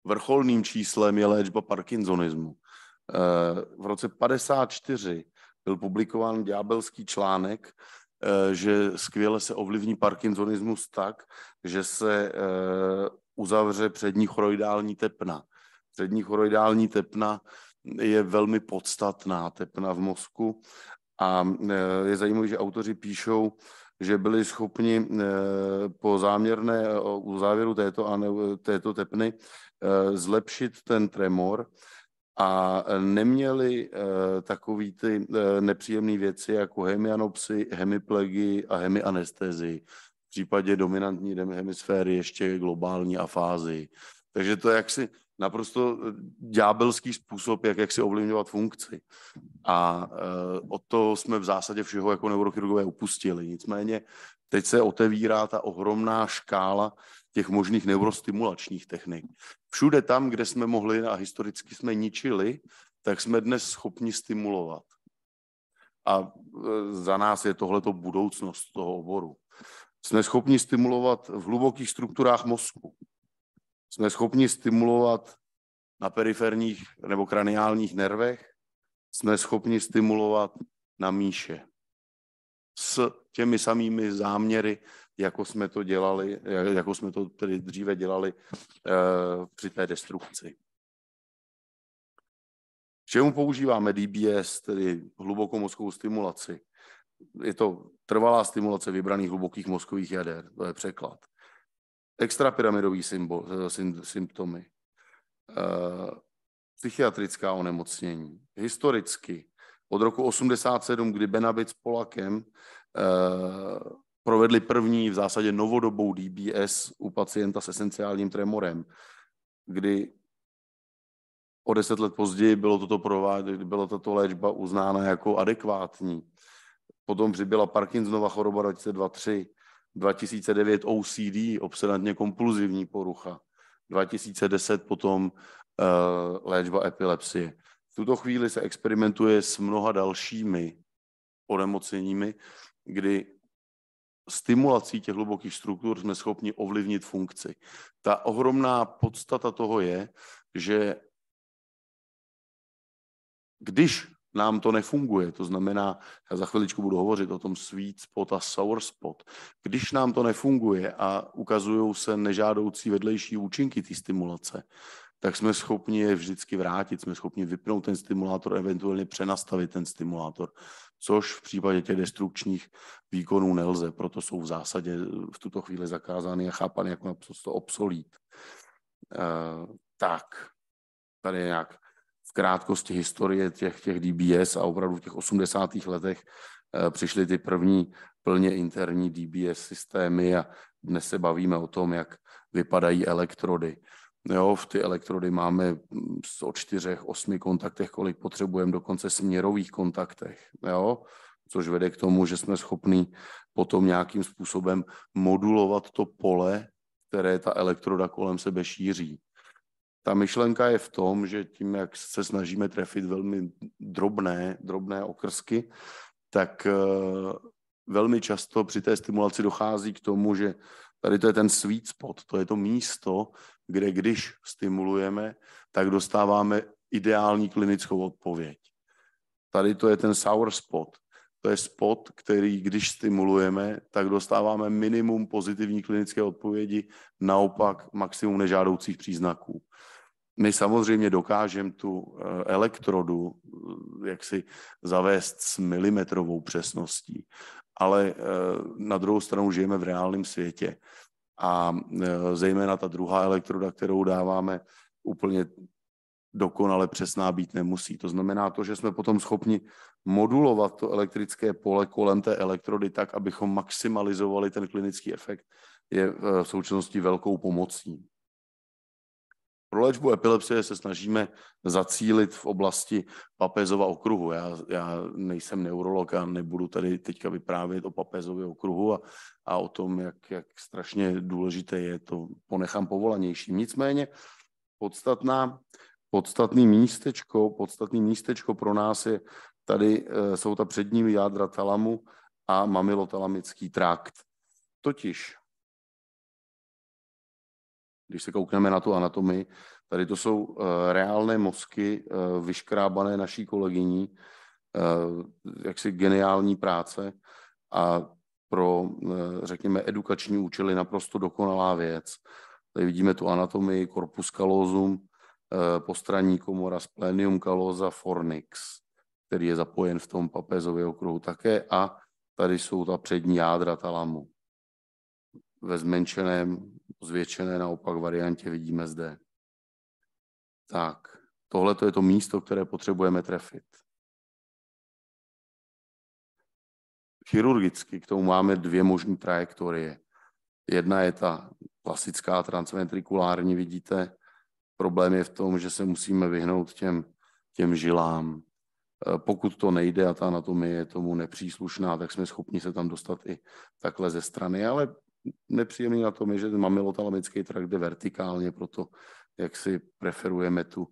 Vrcholným číslem je léčba Parkinsonismu. Eh, v roce 54 byl publikován ďábelský článek, eh, že skvěle se ovlivní Parkinsonismus tak, že se uzavře přední choroidální tepna. Přední choroidální tepna je velmi podstatná tepna v mozku a e, je zajímavé, že autoři píšou, že byli schopni e, po záměrné e, uzávěru této, této tepny zlepšit ten tremor a neměli takový ty nepříjemné věci jako hemianopsy, hemiplegy a hemianestezy. V případě dominantní hemisféry ještě globální fázy. Takže to jaksi naprosto eh, ďábelský způsob, jak, jak si ovlivňovat funkci. A e, od toho jsme v zásadě všeho jako neurochirurgové upustili. Nicméně teď se otevírá ta ohromná škála těch možných neurostimulačních technik. Všude tam, kde jsme mohli a historicky jsme ničili, tak jsme dnes schopni stimulovat. A eh, za nás je tohleto budoucnost toho oboru. Jsme schopni stimulovat v hlubokých strukturách mozku jsme schopni stimulovat na periferních nebo kraniálních nervech, jsme schopni stimulovat na míše s těmi samými záměry, jako jsme to dělali, jako jsme to tedy dříve dělali e, při té destrukci. K čemu používáme DBS, tedy hlubokou mozkovou stimulaci? Je to trvalá stimulace vybraných hlubokých mozkových jader, to je překlad extrapyramidový symbol, eh, symptomy, eh, psychiatrická onemocnění. Historicky od roku 87, kdy Benavid s Polakem eh, provedli první v zásadě novodobou DBS u pacienta s esenciálním tremorem, kdy o deset let později bylo toto provádět, byla tato léčba uznána jako adekvátní. Potom přibyla Parkinsonova choroba 2023, 2009 OCD, obsedantně kompulzivní porucha. 2010 potom uh, léčba epilepsie. V tuto chvíli se experimentuje s mnoha dalšími onemocněními, kdy stimulací těch hlubokých struktur jsme schopni ovlivnit funkci. Ta ohromná podstata toho je, že když nám to nefunguje. To znamená, já za chviličku budu hovořit o tom sweet spot a sour spot. Když nám to nefunguje a ukazují se nežádoucí vedlejší účinky té stimulace, tak jsme schopni je vždycky vrátit, jsme schopni vypnout ten stimulátor, eventuálně přenastavit ten stimulátor, což v případě těch destrukčních výkonů nelze, proto jsou v zásadě v tuto chvíli zakázány a chápany jako naprosto obsolít. Uh, tak, tady je nějak krátkosti historie těch, těch DBS a opravdu v těch 80. letech eh, přišly ty první plně interní DBS systémy a dnes se bavíme o tom, jak vypadají elektrody. Jo, v ty elektrody máme hm, o čtyřech, osmi kontaktech, kolik potřebujeme, dokonce směrových kontaktech, jo, což vede k tomu, že jsme schopni potom nějakým způsobem modulovat to pole, které ta elektroda kolem sebe šíří ta myšlenka je v tom, že tím, jak se snažíme trefit velmi drobné, drobné okrsky, tak eh, velmi často při té stimulaci dochází k tomu, že tady to je ten sweet spot, to je to místo, kde když stimulujeme, tak dostáváme ideální klinickou odpověď. Tady to je ten sour spot, to je spot, který když stimulujeme, tak dostáváme minimum pozitivní klinické odpovědi, naopak maximum nežádoucích příznaků. My samozřejmě dokážeme tu eh, elektrodu eh, jak si zavést s milimetrovou přesností, ale eh, na druhou stranu žijeme v reálném světě. A zejména ta druhá elektroda, kterou dáváme, úplně dokonale přesná být nemusí. To znamená to, že jsme potom schopni modulovat to elektrické pole kolem té elektrody tak, abychom maximalizovali ten klinický efekt, je v současnosti velkou pomocí. Pro léčbu epilepsie se snažíme zacílit v oblasti Papézova okruhu. Já, já nejsem neurolog a nebudu tady teďka vyprávět o Papézově okruhu a, a o tom, jak, jak strašně důležité je to, ponechám povolanějším. Nicméně podstatná, podstatný místečko, podstatný místečko pro nás je tady eh, jsou ta přední jádra talamu a mamilotalamický trakt. Totiž když se koukneme na tu anatomii, tady to jsou eh, reálné mozky eh, vyškrábané naší kolegyní, eh, jaksi geniální práce a pro, řekněme, edukační účely naprosto dokonalá věc. Tady vidíme tu anatomii, corpus callosum, postranní komora, splenium kalóza, fornix, který je zapojen v tom papézově okruhu také a tady jsou ta přední jádra talamu ve zmenšeném Zvětšené naopak variantě vidíme zde. Tak, tohle je to místo, které potřebujeme trefit. Chirurgicky k tomu máme dvě možné trajektorie. Jedna je ta klasická transventrikulární, vidíte. Problém je v tom, že se musíme vyhnout těm, těm žilám. E, pokud to nejde a ta anatomie je tomu nepříslušná, tak jsme schopni se tam dostat i takhle ze strany, ale nepříjemný na tom je, že ten mamilotalamický trakt jde vertikálně, proto jak si preferujeme tu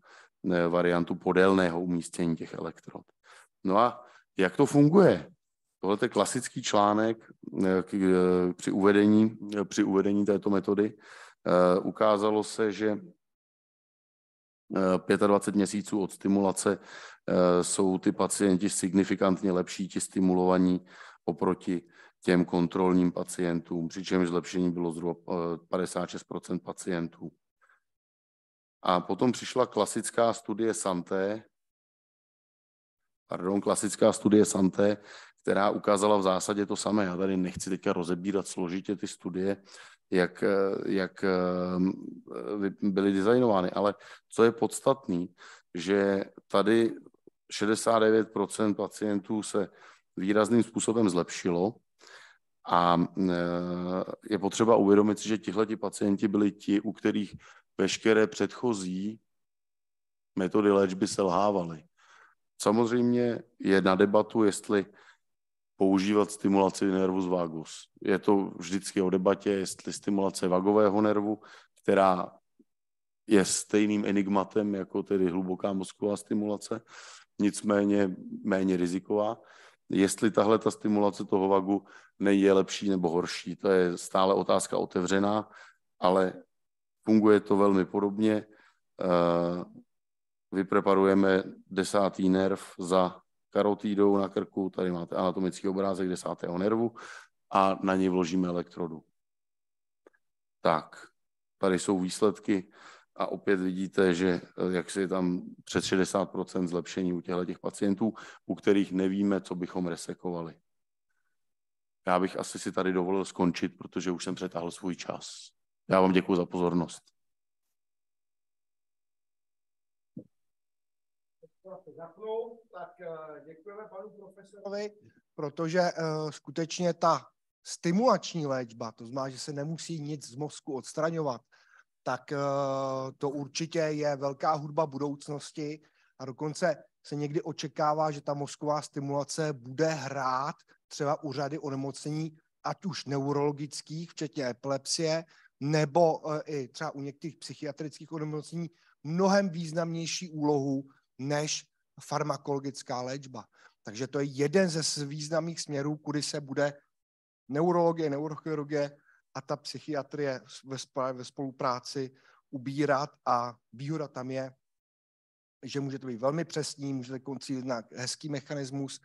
eh, variantu podélného umístění těch elektrod. No a jak to funguje? Tohle je klasický článek eh, eh, při uvedení, při uvedení této metody. Ukázalo se, že 25 měsíců od stimulace jsou ty pacienti signifikantně lepší, ti stimulovaní oproti těm kontrolním pacientům, přičemž zlepšení bylo zhruba 56 eh, pacientů. A potom přišla klasická studie Santé, pardon, klasická studie Santé, která ukázala v zásadě to samé. Já tady nechci teďka rozebírat složitě ty studie, jak, eh, jak ehm, byly designovány, ale co je podstatný, že tady 69% pacientů se výrazným způsobem zlepšilo, a e, je potřeba uvědomit si, že tihleti pacienti byli ti, u kterých veškeré předchozí metody léčby selhávaly. Samozřejmě je na debatu, jestli používat stimulaci nervus vagus. Je to vždycky o debatě, jestli stimulace vagového nervu, která je stejným enigmatem jako tedy hluboká mozková stimulace, nicméně méně riziková, Jestli tahle ta stimulace toho vagu je lepší nebo horší, to je stále otázka otevřená, ale funguje to velmi podobně. Eh, vypreparujeme desátý nerv za karotídou na krku, tady máte anatomický obrázek desátého nervu a na něj vložíme elektrodu. Tak, tady jsou výsledky a opět vidíte, že eh, jak si tam přes 60 zlepšení u těchto těch pacientů, u kterých nevíme, co bychom resekovali. Já bych asi si tady dovolil skončit, protože už jsem přetáhl svůj čas. Já vám děkuji za pozornost. tak eh, děkujeme panu profesorovi, protože uh, skutečně ta stimulační léčba, to znamená, že se nemusí nic z mozku odstraňovat, tak eh, to určitě je velká hudba budoucnosti a dokonce se někdy očekává, že ta mozková stimulace bude hrát třeba u řady onemocnění, ať už neurologických, včetně epilepsie, nebo eh, i třeba u některých psychiatrických onemocnění mnohem významnější úlohu než farmakologická léčba. Takže to je jeden ze významných směrů, kudy se bude neurologie, neurochirurgie a ta psychiatrie ve spolupráci ubírat a výhoda tam je, že můžete být velmi přesní, můžete koncílit na hezký mechanismus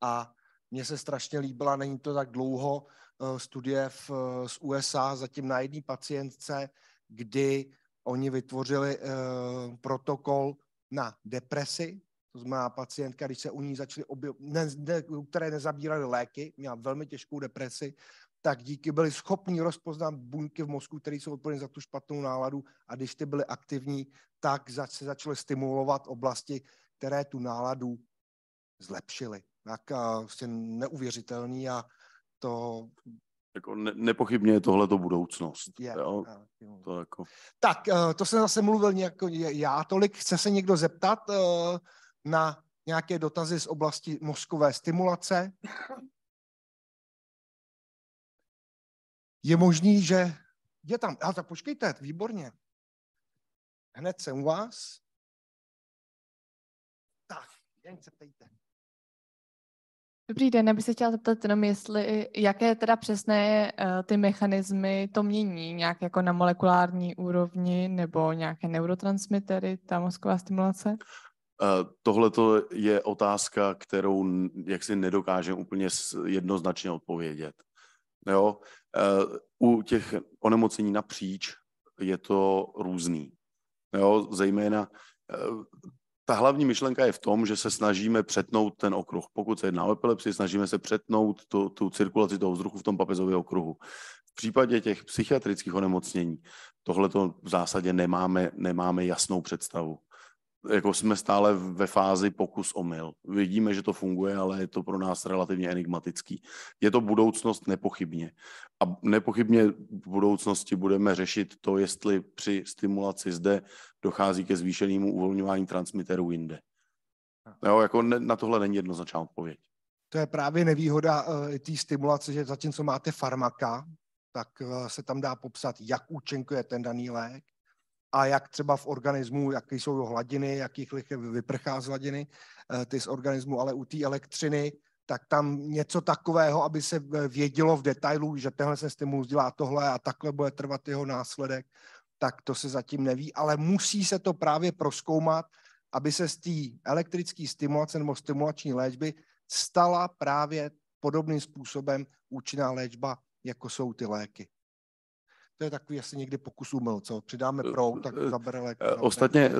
a mně se strašně líbila, není to tak dlouho, eh, studie v, eh, z USA zatím na jedné pacientce, kdy oni vytvořili uh, protokol na depresi, to znamená pacientka, když se u ní začaly objev, ne, ne, které nezabíraly léky, měla velmi těžkou depresi, tak díky byli schopni rozpoznat buňky v mozku, které jsou odpovědné za tu špatnou náladu a když ty byly aktivní, tak se začaly stimulovat oblasti, které tu náladu zlepšily. Tak a, vlastně neuvěřitelný a to... Jako ne- nepochybně je tohle to budoucnost. Je, jo? To jako... Tak, e, to jsem zase mluvil nějak, e, já tolik. Chce se někdo zeptat e, na nějaké dotazy z oblasti mozkové stimulace? je možný, že je tam. Ale tak počkejte, výborně. Hned jsem u vás. Tak, jen se ptejte. Dobrý den, já bych se chtěla zeptat jenom, jestli, jaké teda přesné eh, ty mechanismy to mění, nějak jako na molekulární úrovni nebo nějaké neurotransmitery, ta mozková stimulace? Eh, Tohle je otázka, kterou jaksi nedokážeme úplně jednoznačně odpovědět. Jo? Eh, u těch onemocnění napříč je to různý. Jo, zejména eh, ta hlavní myšlenka je v tom, že se snažíme přetnout ten okruh. Pokud se jedná o epilepsii, snažíme se přetnout tu, tu cirkulaci toho vzduchu v tom papezově okruhu. V případě těch psychiatrických onemocnění tohle v zásadě nemáme, nemáme jasnou představu jako jsme stále ve fázi pokus omyl. Vidíme, že to funguje, ale je to pro nás relativně enigmatický. Je to budoucnost nepochybně. A nepochybně v budoucnosti budeme řešit to, jestli při stimulaci zde dochází ke zvýšenému uvolňování transmiterů jinde. Jo, jako ne, na tohle není jednoznačná odpověď. To je právě nevýhoda uh, té stimulace, že zatímco máte farmaka, tak uh, se tam dá popsat, jak účinkuje ten daný lék a jak třeba v organismu, jaké jsou jeho hladiny, jakých lichev vyprchá z hladiny, eh, ty z organismu, ale u té elektřiny, tak tam něco takového, aby se eh, vědělo v detailu, že tenhle se stimul dělá tohle a takhle bude trvat jeho následek, tak to se zatím neví, ale musí se to právě proskoumat, aby se z té elektrické stimulace nebo stimulační léčby stala právě podobným způsobem účinná léčba, jako jsou ty léky to je takový asi někdy pokus umyl, co? Přidáme eh, pro, tak eh, eh, zabere lék. Ostatně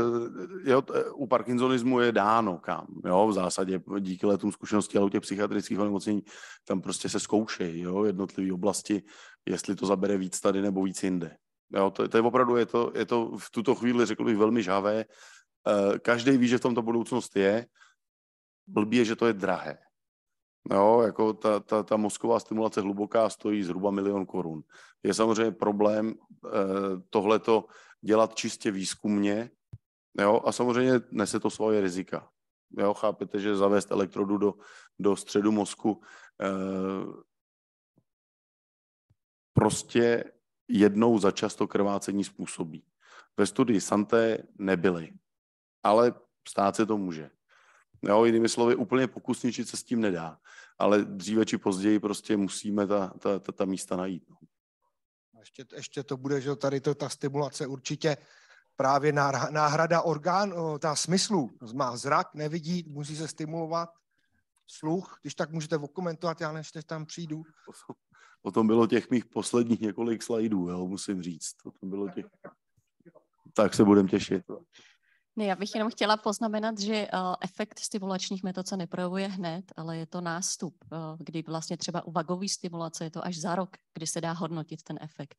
jo, u parkinsonismu je dáno kam, jo, v zásadě díky letům zkušeností, ale u těch psychiatrických onemocnění tam prostě se zkoušejí, jo, jednotlivé oblasti, jestli to zabere víc tady nebo víc jinde. Jo, to, to je opravdu, je to, je to v tuto chvíli, řekl bych, velmi žhavé. Každý ví, že v tomto budoucnost je, blbý je, že to je drahé. Jo, jako ta, ta, ta mozková stimulace hluboká stojí zhruba milion korun. Je samozřejmě problém e, tohleto dělat čistě výzkumně jo, a samozřejmě nese to svoje rizika. Jo, chápete, že zavést elektrodu do, do středu mozku e, prostě jednou za často krvácení způsobí. Ve studii Santé nebyly, ale stát se to může. Jo, jinými slovy, úplně pokusničit se s tím nedá, ale dříve či později prostě musíme ta, ta, ta, ta místa najít. No. Ještě, ještě to bude, že tady to, ta stimulace určitě právě náhrada orgán, ta smyslů. Má zrak, nevidí, musí se stimulovat sluch, když tak můžete okomentovat, já než tam přijdu. O tom bylo těch mých posledních několik slajdů, jo, musím říct. O tom bylo těch... Tak se budem těšit. Ne, já bych jenom chtěla poznamenat, že uh, efekt stimulačních metod se neprojevuje hned, ale je to nástup, uh, kdy vlastně třeba u vagový stimulace je to až za rok, kdy se dá hodnotit ten efekt.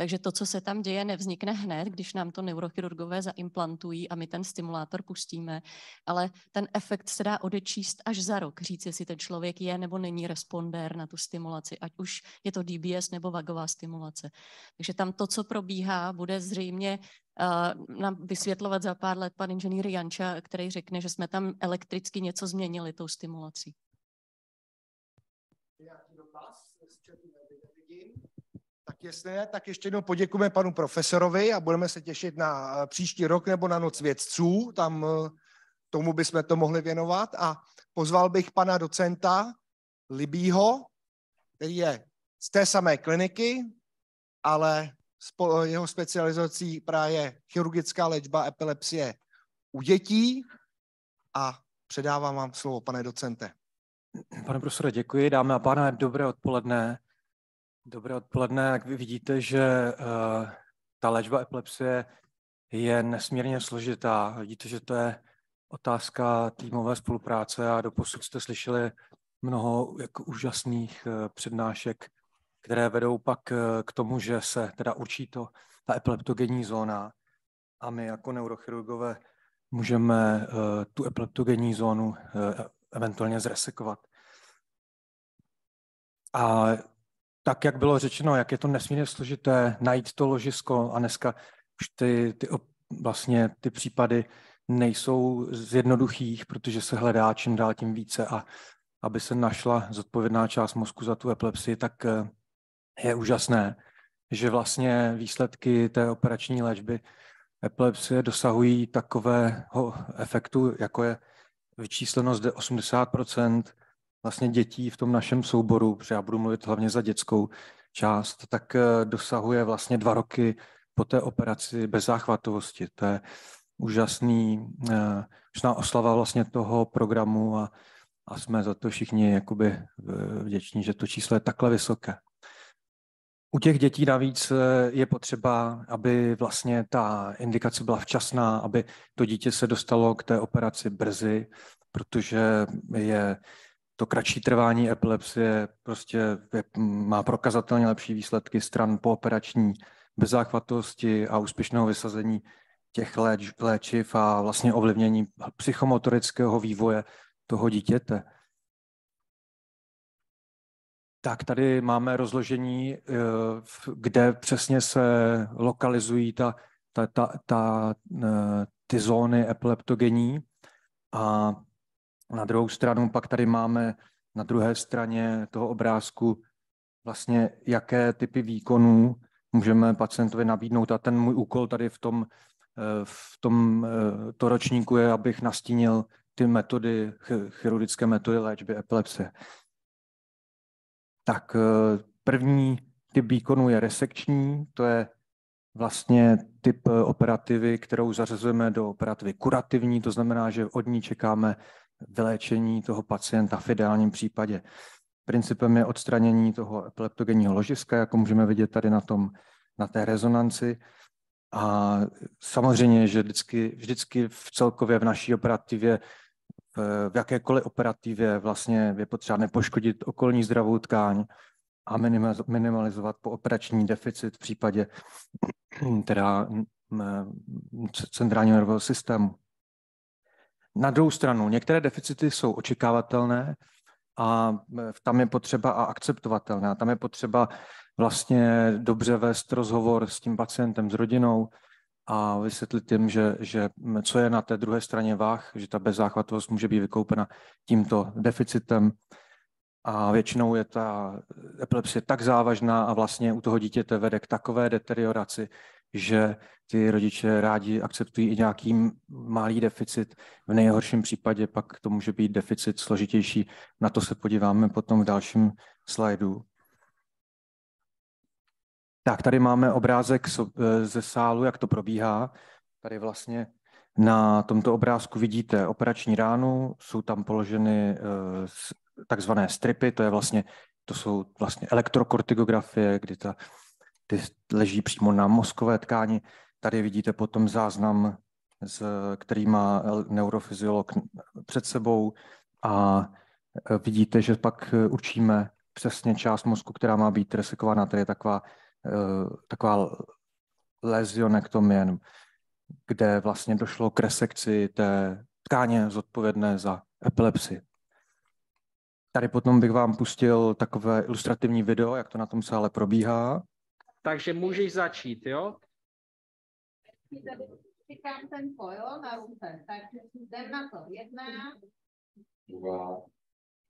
Takže to, co se tam děje, nevznikne hned, když nám to neurochirurgové zaimplantují a my ten stimulátor pustíme, ale ten efekt se dá odečíst až za rok, říct, jestli ten člověk je nebo není respondér na tu stimulaci, ať už je to DBS nebo vagová stimulace. Takže tam to, co probíhá, bude zřejmě uh, nám vysvětlovat za pár let pan inženýr Janča, který řekne, že jsme tam elektricky něco změnili tou stimulací. Tak jestli ne, tak ještě jednou poděkujeme panu profesorovi a budeme se těšit na eh, příští rok nebo na noc vědců, tam eh, tomu bychom to mohli věnovat. A pozval bych pana docenta Libího, který je z té samé kliniky, ale jeho specializací právě chirurgická léčba epilepsie u dětí a předávám vám slovo, pane docente. Pane profesore, děkuji. Dámy a pánové, dobré odpoledne. Dobré odpoledne. Jak vy vidíte, že uh, ta léčba epilepsie je nesmírně složitá. Vidíte, že to je otázka týmové spolupráce a doposud jste slyšeli mnoho jako úžasných uh, přednášek, které vedou pak uh, k tomu, že se teda určí to, ta epileptogenní zóna a my jako neurochirurgové můžeme tu epileptogenní zónu eventuálně zresekovat. A tak, jak bylo řečeno, jak je to nesmírně složité najít to ložisko a dneska už ty, ty vlastně ty případy nejsou z jednoduchých, protože se hledá čím dál tím více a aby se našla zodpovědná část mozku za tu epilepsii, tak eh, je úžasné, že vlastně výsledky té operační léčby epilepsie dosahují takového efektu, jako je vyčíslenost 80 vlastně dětí v tom našem souboru, protože já budu mluvit hlavně za dětskou část, tak eh, dosahuje vlastně dva roky po té operaci bez záchvatovosti. To je úžasný, eh, úžasná oslava vlastně toho programu a, a jsme za to všichni jakoby eh, vděční, že to číslo je takhle vysoké. U těch dětí navíc je potřeba, aby vlastně ta indikace byla včasná, aby to dítě se dostalo k té operaci brzy, protože je to kratší trvání epilepsie prostě je, má prokazatelně lepší výsledky stran pooperační bezáchvatosti a úspěšného vysazení těch léč, léčiv a vlastně ovlivnění psychomotorického vývoje toho dítěte. Tak tady máme rozložení, eh, kde přesně se lokalizují ta, ta, ta, ta, eh, ty zóny epileptogení a na druhou stranu pak tady máme na druhé straně toho obrázku vlastně, jaké typy výkonů můžeme pacientovi nabídnout. A ten můj úkol tady v tom, eh, v tom eh, to ročníku je, abych nastínil ty metody, chirurgické metody léčby epilepsie. Tak eh, první typ výkonu je resekční, to je vlastně typ operativy, kterou zařazujeme do operativy kurativní, to znamená, že od ní čekáme vyléčení toho pacienta v ideálním případě. Principem je odstranění toho epileptogenního ložiska, jako můžeme vidět tady na, tom, na té rezonanci. A samozřejmě, že vždycky, vždycky v celkově v naší operativě, v, v jakékoliv operativě vlastně je potřeba nepoškodit okolní zdravou tkáň a minimalizovat pooperační deficit v případě teda centrálního nervového systému. Na druhou stranu, některé deficity jsou očekávatelné a e, tam je potřeba a akceptovatelné. A tam je potřeba vlastně dobře vést rozhovor s tím pacientem, s rodinou a vysvětlit jim, že, že co je na té druhé straně váh, že ta bezzáchvatovost může být vykoupena tímto deficitem. A většinou je ta epilepsie tak závažná a vlastně u toho dítěte vede k takové deterioraci, že ty rodiče rádi akceptují i nějaký malý deficit. V nejhorším případě pak to může být deficit složitější. Na to se podíváme potom v dalším slajdu. Tak, tady máme obrázek e, ze sálu, jak to probíhá. Tady vlastně na tomto obrázku vidíte operační ránu, jsou tam položeny e, takzvané stripy, to je vlastně to jsou vlastně elektrokortigografie, kdy ta ty leží přímo na mozkové tkáni. Tady vidíte potom záznam, z, který má neurofyziolog před sebou a e, vidíte, že pak e, určíme přesně část mozku, která má být resekována. Tady je taková, e, taková lezionektomie, kde vlastně došlo k resekci té tkáně zodpovědné za epilepsii. Tady potom bych vám pustil takové ilustrativní video, jak to na tom sále probíhá. Takže můžeš začít, jo? Říkám ten na ruce, takže jdem na to. Jedna, dva,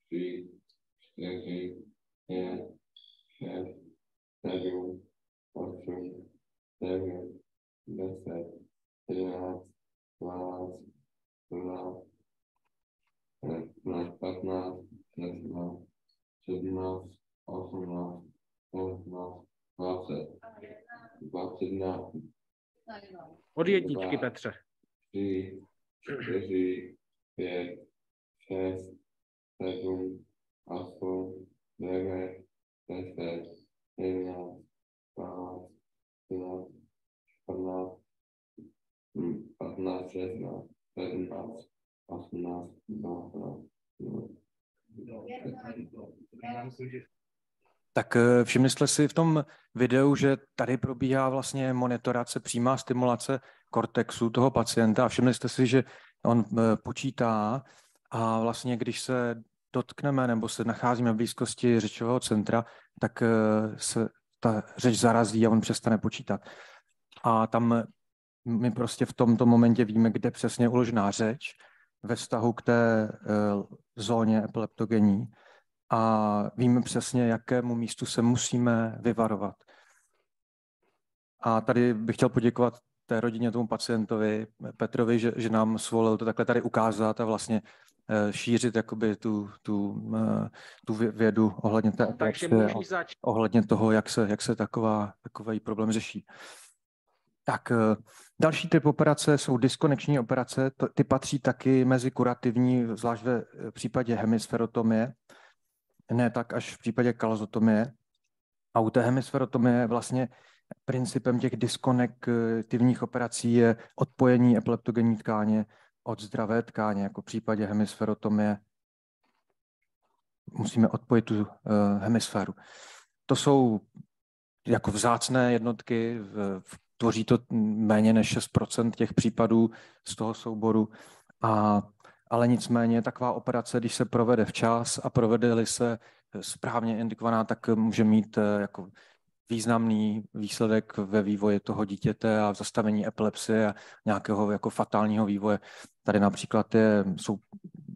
tři, čtyři, pět, šest, sedm, osm, devět, deset, třináct, dvanáct, patnáct, sedmnáct, osmnáct, 20, 21, od jedničky, dva, Petře. 3, 4, 5, 6, 7, 8, 9, 10, 11, 12, 13, 14, 15, 16, 17, 18, 19, 20. Já myslím, že tak eh, všimli jste si v tom videu, že tady probíhá vlastně monitorace, přímá stimulace kortexu toho pacienta a všimli jste si, že on eh, počítá a vlastně když se dotkneme nebo se nacházíme v blízkosti řečového centra, tak eh, se ta řeč zarazí a on přestane počítat. A tam my prostě v tomto momentě víme, kde přesně uložená řeč ve vztahu k té zóně epileptogenní a víme přesně, jakému místu se musíme vyvarovat. A tady bych chtěl poděkovat té rodině, tomu pacientovi, Petrovi, že, že nám svolil to takhle tady ukázat a vlastně eh, šířit jakoby tu, tu, eh, tu vědu ohledně, té Takže ohledně toho, jak se, jak se taková, takový problém řeší. Tak eh, další typ operace jsou diskoneční operace. Ty patří taky mezi kurativní, zvlášť ve případě hemisferotomie ne tak až v případě kalzotomie. A u té hemisferotomie vlastně principem těch diskonektivních operací je odpojení epileptogenní tkáně od zdravé tkáně, jako v případě hemisferotomie musíme odpojit tu eh, hemisféru. To jsou jako vzácné jednotky, tvoří to méně než 6 těch případů z toho souboru a ale nicméně taková operace, když se provede včas a provede-li se eh, správně indikovaná, tak eh, může mít eh, jako významný výsledek ve vývoji toho dítěte a v zastavení epilepsie a nějakého jako fatálního vývoje. Tady například je, jsou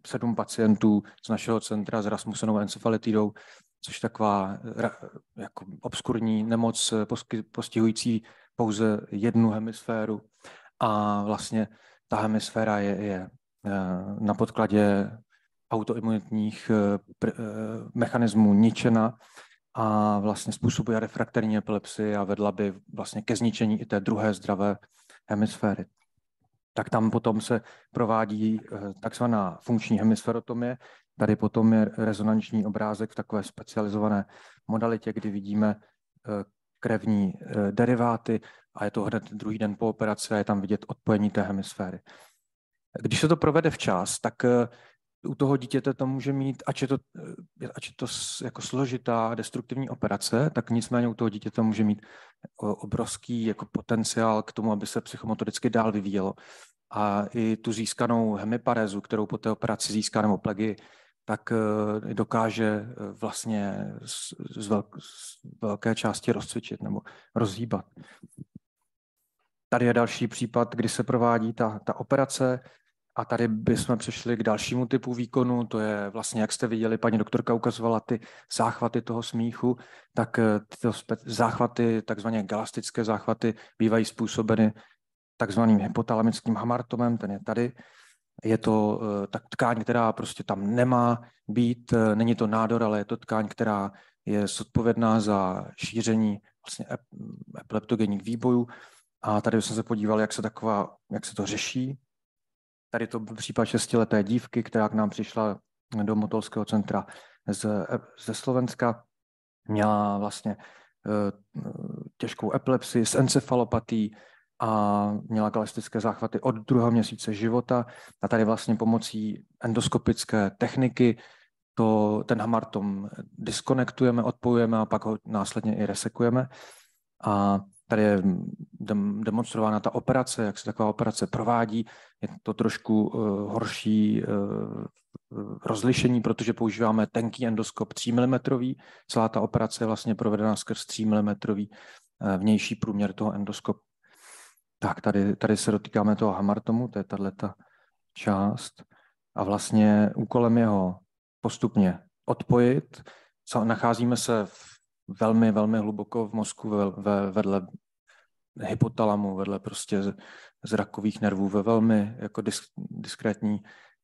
sedm pacientů z našeho centra s Rasmusenovou encefalitidou, což je taková jako obskurní nemoc postihující pouze jednu hemisféru. A vlastně ta hemisféra je, je na podkladě autoimunitních eh, eh, mechanismů ničena a vlastně způsobuje refraktorní epilepsii a vedla by vlastně ke zničení i té druhé zdravé hemisféry. Tak tam potom se provádí eh, takzvaná funkční hemisférotomie. Tady potom je rezonanční obrázek v takové specializované modalitě, kdy vidíme krevní deriváty a je to hned druhý den po operaci a je tam vidět odpojení té hemisféry. Když se to provede včas, tak eh, u toho dítěte to může mít, ač je to, eh, ač je to jako složitá destruktivní operace, tak nicméně u toho dítěte to může mít eh, obrovský jako potenciál k tomu, aby se psychomotoricky dál vyvíjelo. A i tu získanou hemiparezu, kterou po té operaci získá nebo plegy, tak dokáže vlastně z, velk, z velké části rozcvičit nebo rozhýbat. Tady je další případ, kdy se provádí ta, ta operace, a tady bychom přešli k dalšímu typu výkonu, to je vlastně, jak jste viděli, paní doktorka ukazovala ty záchvaty toho smíchu, tak eh, tyto záchvaty, takzvané galastické záchvaty, bývají způsobeny takzvaným hypotalamickým hamartomem, ten je tady. Je to eh, tak tkáň, která prostě tam nemá být, eh, není to nádor, ale je to tkáň, která je zodpovědná za šíření vlastně epileptogenních výbojů. A tady jsem se podíval, jak se, taková, jak se to řeší, Tady to byl případ šestileté dívky, která k nám přišla do motolského centra z, ze Slovenska. Měla vlastně eh, těžkou epilepsii s encefalopatí a měla galastické záchvaty od druhého měsíce života. A tady vlastně pomocí endoskopické techniky to, ten hamartom diskonektujeme, odpojujeme a pak ho následně i resekujeme. A tady je demonstrována ta operace, jak se taková operace provádí. Je to trošku uh, horší uh, rozlišení, protože používáme tenký endoskop 3 mm. Celá ta operace je vlastně provedena skrz 3 mm vnější průměr toho endoskopu. Tak, tady, tady se dotýkáme toho hamartomu, to je ta část. A vlastně úkolem jeho postupně odpojit. Nacházíme se v velmi, velmi hluboko v mozku ve, ve, vedle hypotalamu, vedle prostě zrakových nervů ve velmi jako disk, diskrétní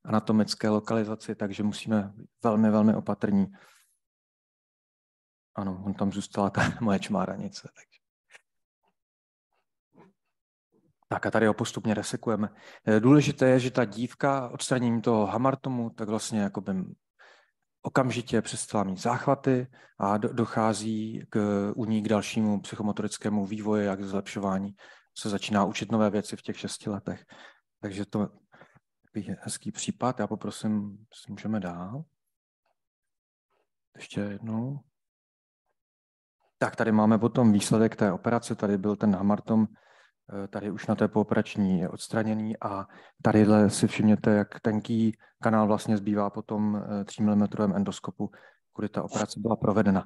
anatomické lokalizaci, takže musíme velmi, velmi opatrní. Ano, on tam zůstala ta moje čmáranice. Tak. Tak a tady ho postupně resekujeme. Důležité je, že ta dívka odstraněním toho hamartomu, tak vlastně jakoby okamžitě přestala mít záchvaty a dochází k, u ní k dalšímu psychomotorickému vývoji a k zlepšování. Se začíná učit nové věci v těch šesti letech. Takže to je hezký případ. Já poprosím, si můžeme dál. Ještě jednou. Tak tady máme potom výsledek té operace. Tady byl ten hamartom Eh, tady už na té pooperační je odstraněný a tady si všimněte, jak tenký kanál vlastně zbývá po tom 3 eh, mm endoskopu, kudy ta operace byla provedena.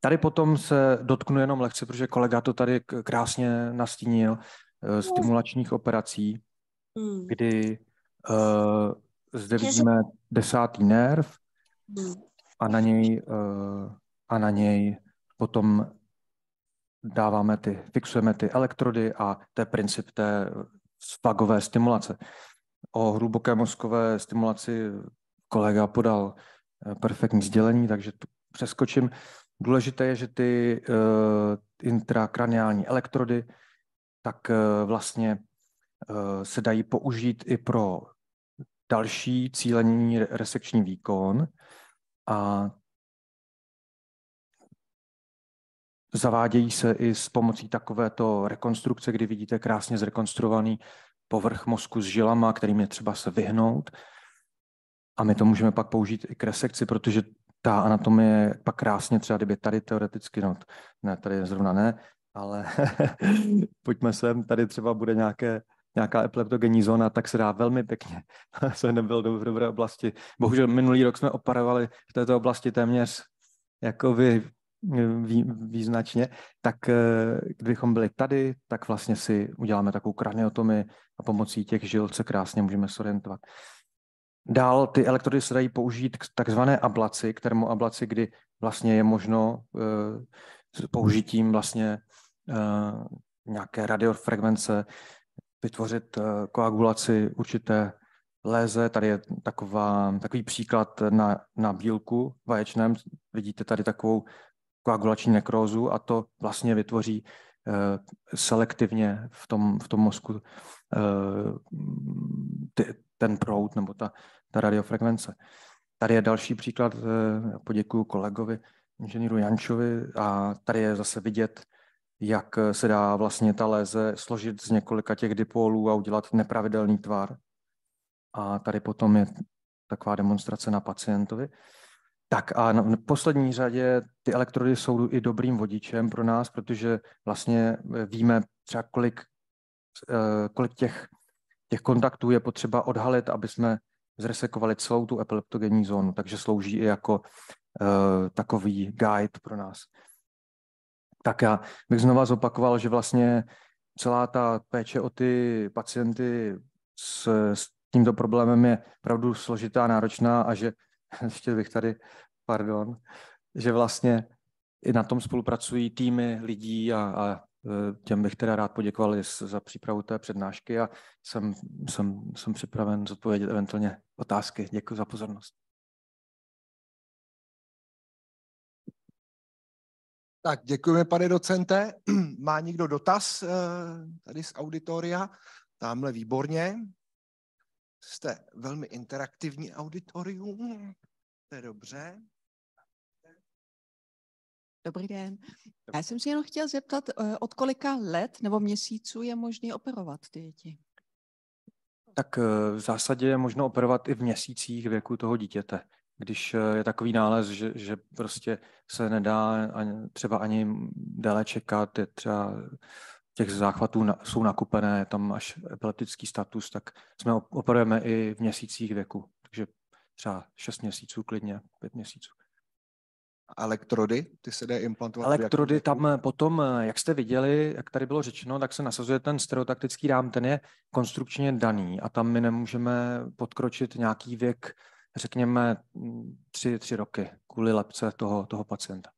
Tady potom se dotknu jenom lehce, protože kolega to tady krásně nastínil, eh, stimulačních operací, hmm. kdy uh, zde vidíme desátý nerv hmm. a na něj, uh, a na něj potom dáváme ty, fixujeme ty elektrody a to je princip té svagové stimulace. O hluboké mozkové stimulaci kolega podal eh, perfektní sdělení, takže tu přeskočím. Důležité je, že ty uh, intrakraniální elektrody tak uh, vlastně uh, se dají použít i pro další cílení resekční výkon a Zavádějí se i s pomocí takovéto rekonstrukce, kdy vidíte krásně zrekonstruovaný povrch mozku s žilama, kterým je třeba se vyhnout. A my to můžeme pak použít i k resekci, protože ta anatomie pak krásně třeba, kdyby tady teoreticky, no ne, tady zrovna ne, ale pojďme sem, tady třeba bude nějaké, nějaká epileptogenní zóna, tak se dá velmi pěkně. se nebyl do, v dobré oblasti. Bohužel minulý rok jsme oparovali v této oblasti téměř jako vy vý, význačně, tak eh, kdybychom byli tady, tak vlastně si uděláme takovou kraniotomy a pomocí těch žil se krásně můžeme sorientovat. Dál ty elektrody se dají použít k takzvané ablaci, k termoablaci, kdy vlastně je možno eh, s použitím vlastně eh, nějaké radiofrekvence vytvořit koagulaci určité léze. Tady je taková, takový příklad na, na bílku vaječném. Vidíte tady takovou koagulační nekrózu a to vlastně vytvoří eh, selektivně v tom, v tom mozku eh, ten proud nebo ta, ta radiofrekvence. Tady je další příklad, eh, poděkuji kolegovi, inženýru Jančovi, a tady je zase vidět, jak se dá vlastně ta léze složit z několika těch dipolů a udělat nepravidelný tvar. A tady potom je taková demonstrace na pacientovi. Tak a v poslední řadě ty elektrody jsou i dobrým vodičem pro nás, protože vlastně eh, víme třeba kolik, eh, kolik těch, těch kontaktů je potřeba odhalit, aby jsme zresekovali celou tu epileptogenní zónu, takže slouží i jako eh, takový guide pro nás. Tak já bych znova zopakoval, že vlastně celá ta péče o ty pacienty s, s tímto problémem je opravdu složitá, náročná a že ještě bych tady, pardon, že vlastně i na tom spolupracují týmy lidí a, a e, těm bych teda rád poděkoval za přípravu té přednášky a jsem, jsem, jsem připraven zodpovědět eventuálně otázky. Děkuji za pozornost. Tak děkujeme, pane docente. Má někdo dotaz e, tady z auditoria? Tamhle výborně jste velmi interaktivní auditorium. To je dobře. Dobrý den. Já jsem si jenom chtěl zeptat, eh, od kolika let nebo měsíců je možné operovat ty děti? Tak eh, v zásadě je možno operovat i v měsících věku toho dítěte. Když eh, je takový nález, že, že prostě se nedá ani, třeba ani déle čekat, je třeba těch záchvatů na, jsou nakupené, tam až epileptický status, tak jsme operujeme i v měsících věku. Takže třeba 6 měsíců klidně, 5 měsíců. Elektrody, ty se jde implantovat? Elektrody tam eh, potom, eh, jak jste viděli, jak tady bylo řečeno, tak se nasazuje ten stereotaktický rám, ten je konstrukčně daný a tam my nemůžeme podkročit nějaký věk, řekněme, mm, tři, tři roky kvůli lepce toho, toho pacienta.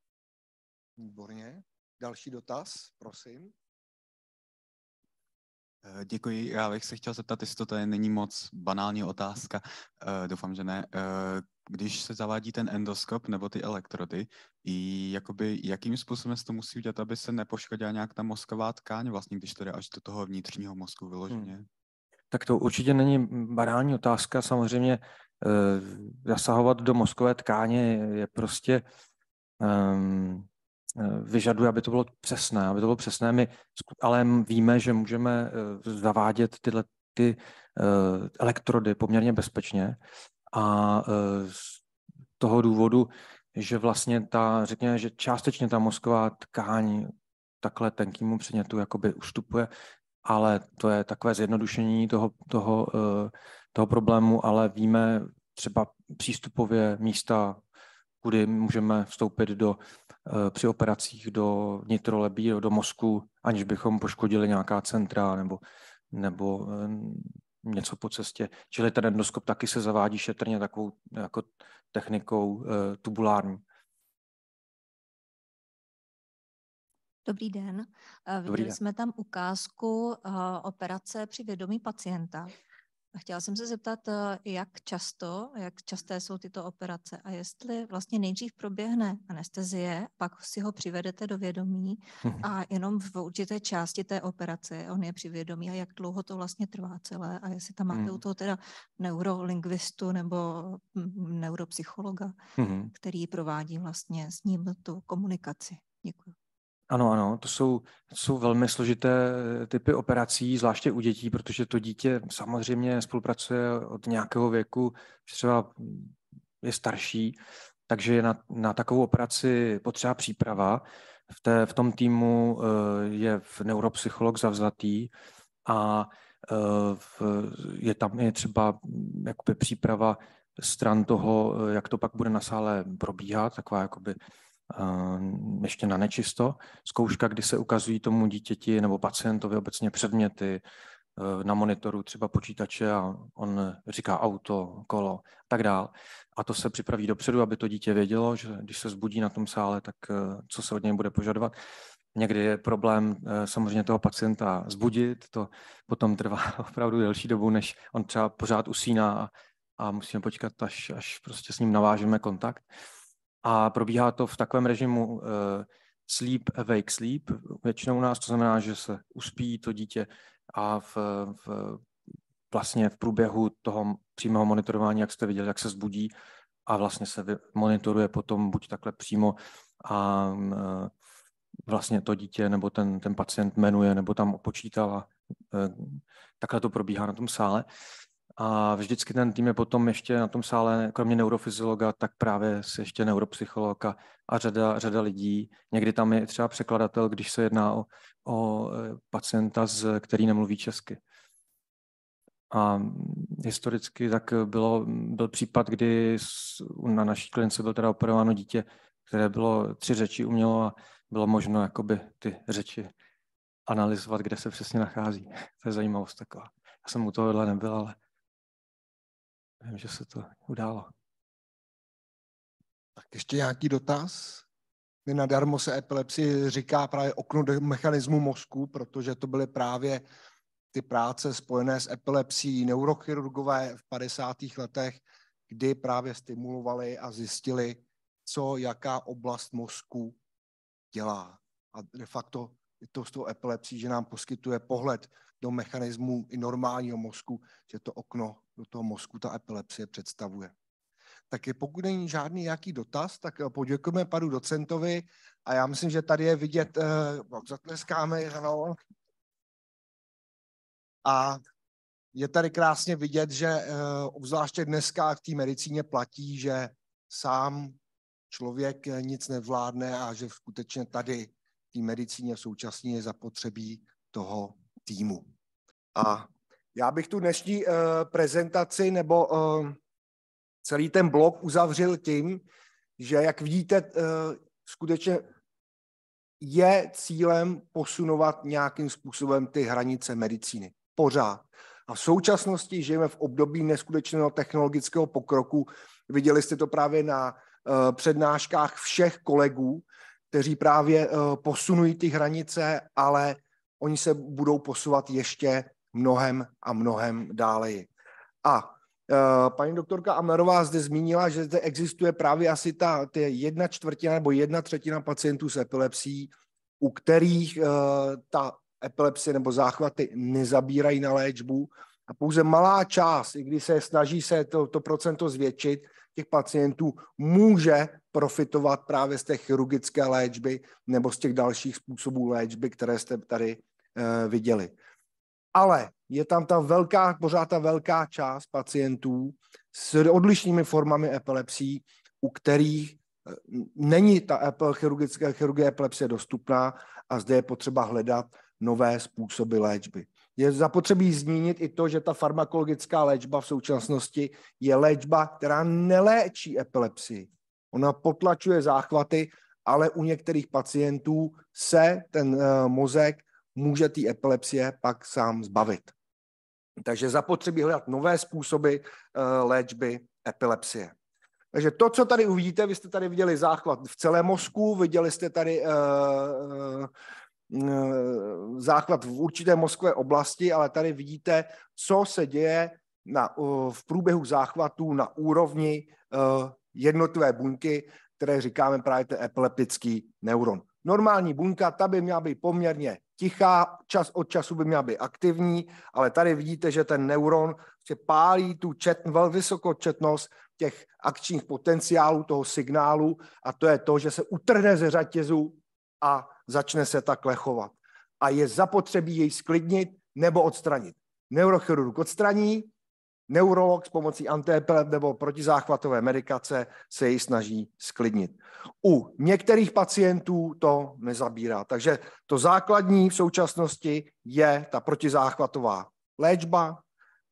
Výborně. Další dotaz, prosím. Eh, děkuji. Já bych se chtěl zeptat, jestli to tady není moc banální otázka. Eh, doufám, že ne. Eh, když se zavádí ten endoskop nebo ty elektrody, i jakoby, jakým způsobem se to musí udělat, aby se nepoškodila nějak ta mozková tkáň, vlastně, když to jde až do toho vnitřního mozku vyloženě? Hmm. Tak to určitě není banální otázka. Samozřejmě zasahovat do mozkové tkáně je prostě um, Eh, vyžaduje, aby to bylo přesné. Aby to bylo přesné, my ale víme, že můžeme eh, zavádět tyhle ty eh, elektrody poměrně bezpečně a z toho důvodu, že vlastně ta, řekněme, že částečně ta mozková tkáň takhle tenkýmu předmětu jakoby ustupuje, ale to je takové zjednodušení toho, toho, toho problému, ale víme třeba přístupově místa, kudy můžeme vstoupit do Eh, při operacích do nitrolebí, do mozku, aniž bychom poškodili nějaká centra nebo, nebo eh, něco po cestě. Čili ten endoskop taky se zavádí šetrně takovou jako technikou eh, tubulární. Dobrý den. Viděli Dobrý den. jsme tam ukázku operace při vědomí pacienta. Chtěla jsem se zeptat, eh, jak často, jak časté jsou tyto operace a jestli vlastně nejdřív proběhne anestezie, pak si ho přivedete do vědomí mhm. a jenom v určité části té operace on je přivědomí a jak dlouho to vlastně trvá celé a jestli tam máte hmm. u mhm. toho teda neurolingvistu nebo mm, neuropsychologa, hmm. který provádí vlastně s ním tu komunikaci. Děkuji. Ano, ano, to jsou, jsou velmi složité eh, typy operací, zvláště u dětí, protože to dítě samozřejmě spolupracuje od nějakého věku, třeba mm, je starší, takže je na, na takovou operaci potřeba příprava. V, té, v tom týmu eh, je v neuropsycholog zavzatý a eh, v, je tam je třeba mm, jakoby příprava stran toho, jak to pak bude na sále probíhat, taková jakoby Ehm, ještě na nečisto, zkouška, kdy se ukazují tomu dítěti nebo pacientovi obecně předměty eh, na monitoru, třeba počítače a on říká auto, kolo a tak dál. A to se připraví dopředu, aby to dítě vědělo, že když se zbudí na tom sále, tak eh, co se od něj bude požadovat. Někdy je problém eh, samozřejmě toho pacienta zbudit, to potom trvá opravdu delší dobu, než on třeba pořád usíná a musíme počkat, až, až prostě s ním navážeme kontakt a probíhá to v takovém režimu eh, sleep, awake, sleep. Většinou u nás to znamená, že se uspí to dítě a v, v, vlastně v průběhu toho přímého monitorování, jak jste viděli, jak se zbudí a vlastně se monitoruje potom buď takhle přímo a mm, eh, vlastně to dítě nebo ten, ten pacient jmenuje nebo tam opočítala. Uh, eh, takhle to probíhá na tom sále. A vždycky ten tým je potom ještě na tom sále, kromě neurofyziologa, tak právě se ještě neuropsycholog a, a řada, řada lidí. Někdy tam je třeba překladatel, když se jedná o, o eh, pacienta, z, který nemluví česky. A historicky tak bylo, byl případ, kdy na naší klinice bylo teda operováno dítě, které bylo tři řeči umělo a bylo možno jakoby ty řeči analyzovat, kde se přesně nachází. To je zajímavost taková. Já jsem u tohohle nebyl, ale Vím, že se to událo. Tak ještě nějaký dotaz? Mě nadarmo se epilepsii říká právě okno do mechanismu mozku, protože to byly právě ty práce spojené s epilepsií neurochirurgové v 50. letech, kdy právě stimulovali a zjistili, co jaká oblast mozku dělá. A de facto je to s tou epilepsí, že nám poskytuje pohled do mechanismů i normálního mozku, že to okno do toho mozku ta epilepsie představuje. Tak je, pokud není žádný nějaký dotaz, tak eh, poděkujeme panu docentovi a já myslím, že tady je vidět, eh, zatleskáme, ano. A je tady krásně vidět, že eh, obzvláště dneska v té medicíně platí, že sám člověk eh, nic nevládne a že skutečně tady v té medicíně současně je zapotřebí toho týmu. A já bych tu dnešní uh, prezentaci nebo uh, celý ten blok uzavřel tím, že, jak vidíte, uh, skutečně je cílem posunovat nějakým způsobem ty hranice medicíny. Pořád. A v současnosti žijeme v období neskutečného technologického pokroku. Viděli jste to právě na uh, přednáškách všech kolegů, kteří právě uh, posunují ty hranice, ale oni se budou posouvat ještě mnohem a mnohem dále. A e, paní doktorka Amerová zde zmínila, že zde existuje právě asi ta, ta jedna čtvrtina nebo jedna třetina pacientů s epilepsí, u kterých e, ta epilepsie nebo záchvaty nezabírají na léčbu a pouze malá část, i když se snaží se to, to procento zvětšit, těch pacientů může profitovat právě z té chirurgické léčby nebo z těch dalších způsobů léčby, které jste tady e, viděli ale je tam ta velká, pořád ta velká část pacientů s odlišnými formami epilepsí, u kterých eh, není ta chirurgická chirurgie epilepsie dostupná a zde je potřeba hledat nové způsoby léčby. Je zapotřebí zmínit i to, že ta farmakologická léčba v současnosti je léčba, která neléčí epilepsii. Ona potlačuje záchvaty, ale u některých pacientů se ten eh, mozek může té epilepsie pak sám zbavit. Takže zapotřebí hledat nové způsoby eh, léčby epilepsie. Takže to, co tady uvidíte, vy jste tady viděli záchvat v celé mozku, viděli jste tady eh, eh, záchvat v určité mozkové oblasti, ale tady vidíte, co se děje na, v průběhu záchvatů na úrovni jednotlivé buňky, které říkáme právě ten epileptický neuron. Normální buňka, ta by měla být poměrně tichá, čas od času by měla být aktivní, ale tady vidíte, že ten neuron se prostě pálí tu čet, velmi vysokou četnost těch akčních potenciálů toho signálu a to je to, že se utrhne ze řetězu a začne se takhle chovat. A je zapotřebí jej sklidnit nebo odstranit. Neurochirurg odstraní, Neurolog s pomocí antiepilep nebo protizáchvatové medikace se jej snaží sklidnit. U některých pacientů to nezabírá. Takže to základní v současnosti je ta protizáchvatová léčba,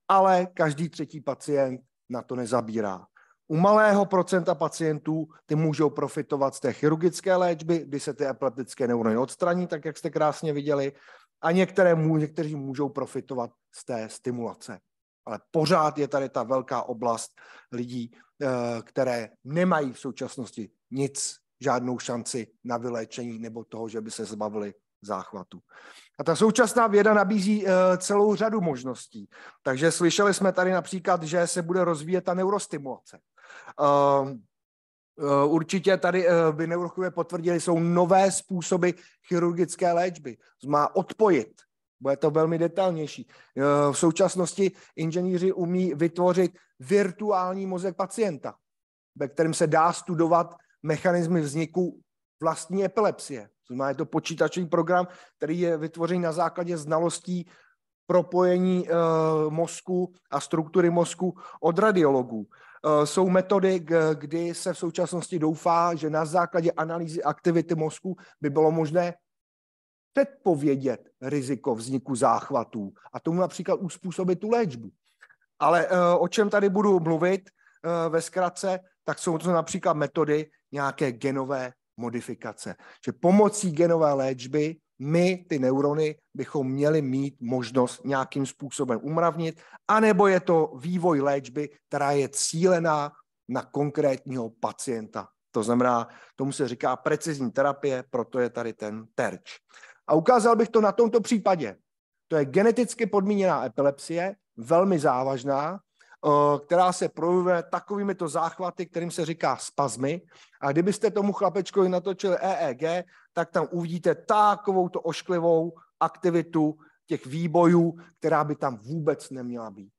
ale každý třetí pacient na to nezabírá. U malého procenta pacientů ty můžou profitovat z té chirurgické léčby, kdy se ty epileptické neurony odstraní, tak jak jste krásně viděli, a některé, někteří můžou profitovat z té stimulace. Ale pořád je tady ta velká oblast lidí, eh, které nemají v současnosti nic, žádnou šanci na vyléčení nebo toho, že by se zbavili záchvatu. A ta současná věda nabízí eh, celou řadu možností. Takže slyšeli jsme tady například, že se bude rozvíjet ta neurostimulace. Eh, určitě tady by neurochové potvrdili, jsou nové způsoby chirurgické léčby. Má odpojit bude to velmi detailnější. Eh, v současnosti inženýři umí vytvořit virtuální mozek pacienta, ve kterém se dá studovat mechanismy vzniku vlastní epilepsie. To znamená, je to počítačový program, který je vytvořen na základě znalostí propojení eh, mozku a struktury mozku od radiologů. Eh, jsou metody, kdy se v současnosti doufá, že na základě analýzy aktivity mozku by bylo možné předpovědět riziko vzniku záchvatů a tomu například uspůsobit tu léčbu. Ale eh, o čem tady budu mluvit eh, ve zkratce, tak jsou to například metody nějaké genové modifikace. Že pomocí genové léčby my, ty neurony, bychom měli mít možnost nějakým způsobem umravnit, anebo je to vývoj léčby, která je cílená na konkrétního pacienta. To znamená, tomu se říká precizní terapie, proto je tady ten terč. A ukázal bych to na tomto případě. To je geneticky podmíněná epilepsie, velmi závažná, eh, která se projevuje takovými to záchvaty, kterým se říká spazmy. A kdybyste tomu chlapečkovi natočili EEG, tak tam uvidíte takovou to ošklivou aktivitu těch výbojů, která by tam vůbec neměla být.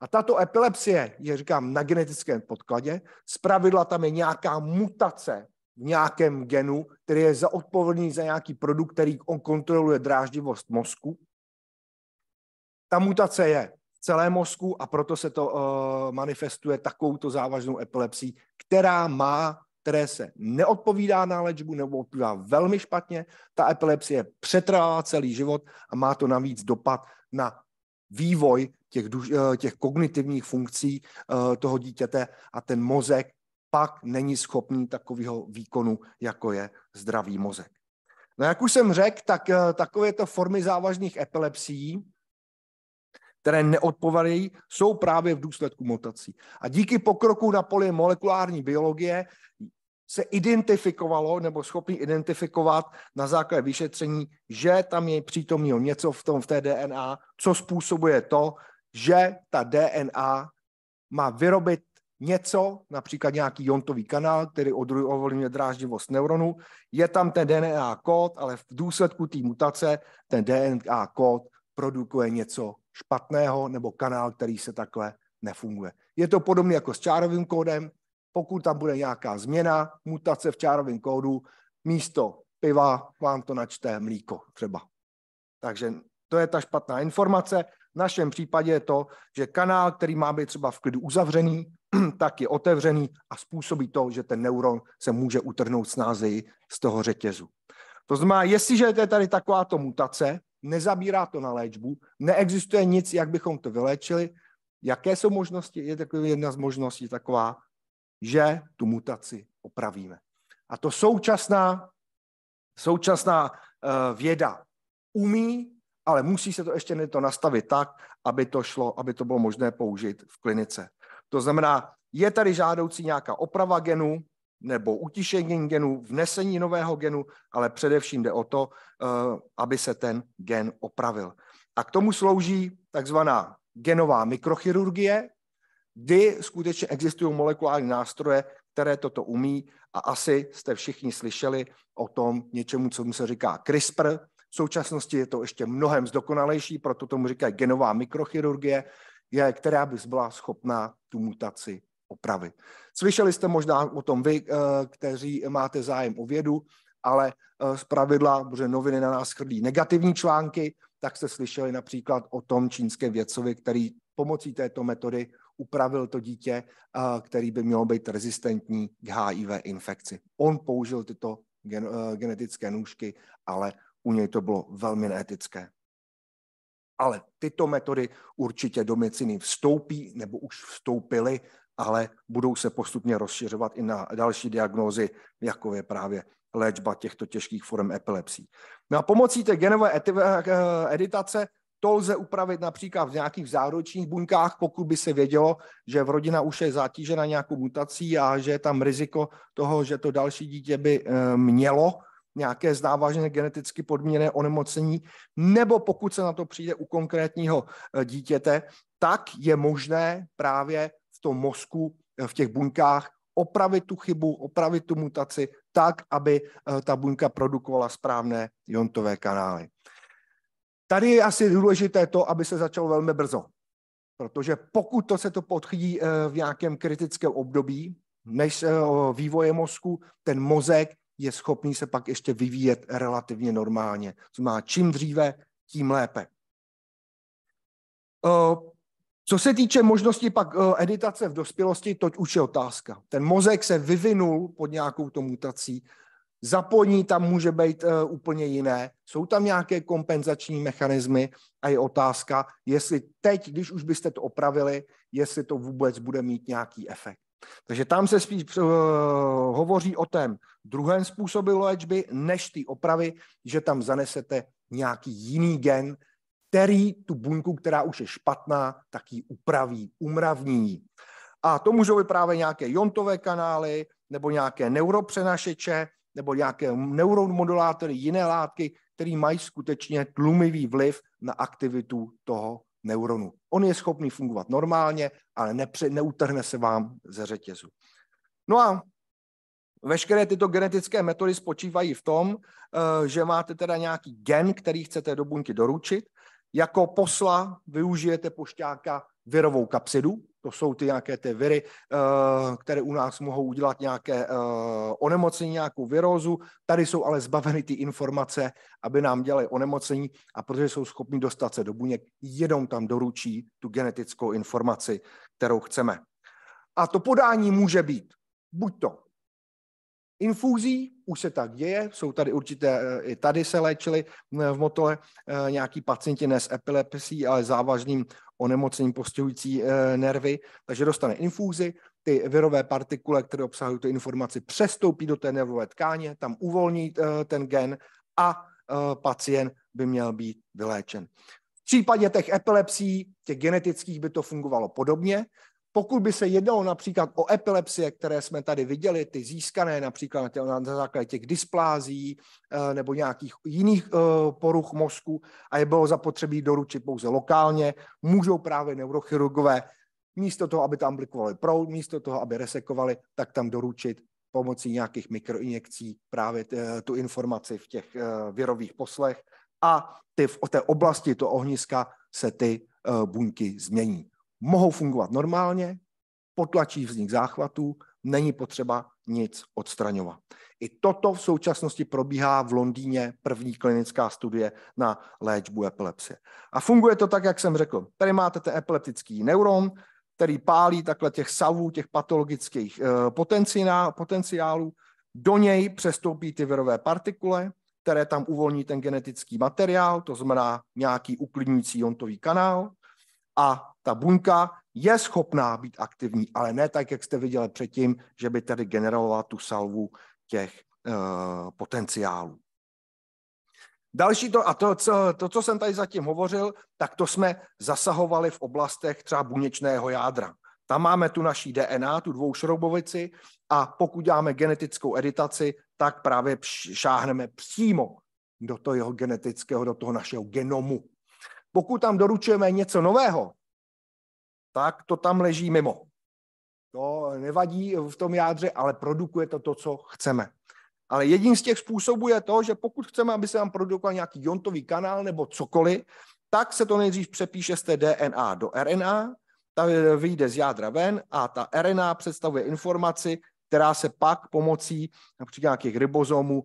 A tato epilepsie je, říkám, na genetickém podkladě. Zpravidla tam je nějaká mutace v nějakém genu, který je zaodpovědný za nějaký produkt, který on kontroluje dráždivost mozku. Ta mutace je v celé mozku a proto se to uh, manifestuje takovouto závažnou epilepsí, která má, které se neodpovídá na léčbu nebo odpovídá velmi špatně. Ta epilepsie přetrvává celý život a má to navíc dopad na vývoj těch, eh, těch kognitivních funkcí uh, toho dítěte a ten mozek pak není schopný takového výkonu, jako je zdravý mozek. No jak už jsem řekl, tak eh, takovéto formy závažných epilepsií, které neodpovědějí, jsou právě v důsledku mutací. A díky pokroku na poli molekulární biologie se identifikovalo nebo schopný identifikovat na základě vyšetření, že tam je přítomného něco v, tom, v té DNA, co způsobuje to, že ta DNA má vyrobit něco, například nějaký jontový kanál, který ovlivňuje dráždivost neuronu. Je tam ten DNA kód, ale v důsledku té mutace ten DNA kód produkuje něco špatného nebo kanál, který se takhle nefunguje. Je to podobné jako s čárovým kódem. Pokud tam bude nějaká změna, mutace v čárovém kódu, místo piva vám to načte mlíko třeba. Takže to je ta špatná informace. V našem případě je to, že kanál, který má být třeba v klidu uzavřený, tak je otevřený a způsobí to, že ten neuron se může utrhnout snázeji z toho řetězu. To znamená, jestliže je tady takováto mutace, nezabírá to na léčbu, neexistuje nic, jak bychom to vyléčili, jaké jsou možnosti, je takový, jedna z možností taková, že tu mutaci opravíme. A to současná, současná eh, věda umí, ale musí se to ještě to nastavit tak, aby to, šlo, aby to bylo možné použít v klinice. To znamená, je tady žádoucí nějaká oprava genu nebo utišení genu, vnesení nového genu, ale především jde o to, eh, aby se ten gen opravil. A k tomu slouží takzvaná genová mikrochirurgie, kdy skutečně existují molekulární nástroje, které toto umí a asi jste všichni slyšeli o tom něčemu, co mu se říká CRISPR. V současnosti je to ještě mnohem zdokonalejší, proto tomu říkají genová mikrochirurgie, je, která by byla schopná tu mutaci opravit. Slyšeli jste možná o tom vy, eh, kteří máte zájem o vědu, ale eh, z pravidla, protože noviny na nás chrlí negativní články, tak jste slyšeli například o tom čínském vědcovi, který pomocí této metody upravil to dítě, eh, který by mělo být rezistentní k HIV infekci. On použil tyto genetické nůžky, ale u něj to bylo velmi neetické. Ale tyto metody určitě do medicíny vstoupí nebo už vstoupily, ale budou se postupně rozšiřovat i na další diagnózy, jako je právě léčba těchto těžkých forem epilepsí. No a pomocí té genové eh, eh, editace to lze upravit například v nějakých záročních buňkách, pokud by se vědělo, že v rodina už je zatížena nějakou mutací a že je tam riziko toho, že to další dítě by eh, mělo nějaké závažné geneticky podmíněné onemocnění, nebo pokud se na to přijde u konkrétního eh, dítěte, tak je možné právě v tom mozku, eh, v těch buňkách opravit tu chybu, opravit tu mutaci tak, aby eh, ta buňka produkovala správné jontové kanály. Tady je asi důležité to, aby se začalo velmi brzo. Protože pokud to se to podchytí v nějakém kritickém období, než vývoje mozku, ten mozek je schopný se pak ještě vyvíjet relativně normálně. To má čím dříve, tím lépe. Eh, co se týče možnosti pak eh, editace v dospělosti, toť už je otázka. Ten mozek se vyvinul pod nějakou to mutací, zapojení tam může být eh, úplně jiné, jsou tam nějaké kompenzační mechanismy a je otázka, jestli teď, když už byste to opravili, jestli to vůbec bude mít nějaký efekt. Takže tam se spíš uh, hovoří o tom druhém způsobu léčby, než ty opravy, že tam zanesete nějaký jiný gen, který tu buňku, která už je špatná, tak ji upraví, umravní. A to můžou být právě nějaké jontové kanály, nebo nějaké neuropřenašeče, nebo nějaké neuromodulátory, jiné látky, které mají skutečně tlumivý vliv na aktivitu toho neuronů. On je schopný fungovat normálně, ale nepře- neutrhne se vám ze řetězu. No a veškeré tyto genetické metody spočívají v tom, eh, že máte teda nějaký gen, který chcete do buňky doručit jako posla využijete pošťáka virovou kapsidu, to jsou ty nějaké ty viry, eh, které u nás mohou udělat nějaké eh, onemocnění, nějakou virózu. Tady jsou ale zbaveny ty informace, aby nám dělali onemocnění a protože jsou schopni dostat se do buněk, jenom tam doručí tu genetickou informaci, kterou chceme. A to podání může být buď to infuzí, už se tak děje, jsou tady určité, e, i tady se léčili v Motole e, nějaký pacienti ne s epilepsí, ale závažným onemocněním postihující e, nervy, takže dostane infúzi, ty virové partikule, které obsahují tu informaci, přestoupí do té nervové tkáně, tam uvolní ten gen a pacient by měl být vyléčen. V případě těch epilepsí, těch genetických, by to fungovalo podobně. Pokud by se jednalo například o epilepsie, které jsme tady viděli, ty získané například na základě těch displází eh, nebo nějakých jiných eh, poruch mozku a je bylo zapotřebí doručit pouze lokálně, můžou právě neurochirurgové místo toho, aby tam aplikovali proud, místo toho, aby resekovali, tak tam doručit pomocí nějakých mikroinjekcí právě eh, tu informaci v těch věrových poslech a ty v té oblasti, to ohniska, se ty buňky změní mohou fungovat normálně, potlačí vznik záchvatů, není potřeba nic odstraňovat. I toto v současnosti probíhá v Londýně první klinická studie na léčbu epilepsie. A funguje to tak, jak jsem řekl. Tady máte ten epileptický neuron, který pálí takhle těch savů, těch patologických eh, potenciálů. Do něj přestoupí ty virové partikule, které tam uvolní ten genetický materiál, to znamená nějaký uklidňující jontový kanál a ta buňka je schopná být aktivní, ale ne tak, jak jste viděli předtím, že by tedy generovala tu salvu těch e, potenciálů. Další to, a to co, to, co jsem tady zatím hovořil, tak to jsme zasahovali v oblastech třeba buněčného jádra. Tam máme tu naší DNA, tu dvou šroubovici a pokud děláme genetickou editaci, tak právě šáhneme přímo do toho jeho genetického, do toho našeho genomu. Pokud tam doručujeme něco nového, tak to tam leží mimo. To nevadí v tom jádře, ale produkuje to to, co chceme. Ale jedním z těch způsobů je to, že pokud chceme, aby se nám produkoval nějaký jontový kanál nebo cokoliv, tak se to nejdřív přepíše z té DNA do RNA, ta vyjde z jádra ven a ta RNA představuje informaci, která se pak pomocí například nějakých ribozomů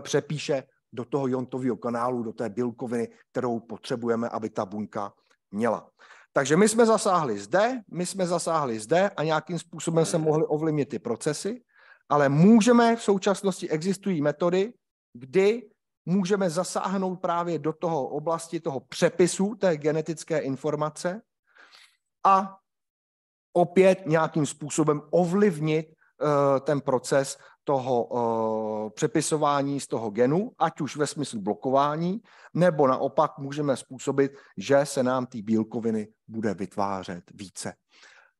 přepíše do toho jontového kanálu, do té bílkoviny, kterou potřebujeme, aby ta buňka měla. Takže my jsme zasáhli zde, my jsme zasáhli zde a nějakým způsobem se mohli ovlivnit ty procesy, ale můžeme, v současnosti existují metody, kdy můžeme zasáhnout právě do toho oblasti toho přepisu té genetické informace a opět nějakým způsobem ovlivnit Eh, ten proces toho eh, přepisování z toho genu, ať už ve smyslu blokování, nebo naopak můžeme způsobit, že se nám ty bílkoviny bude vytvářet více.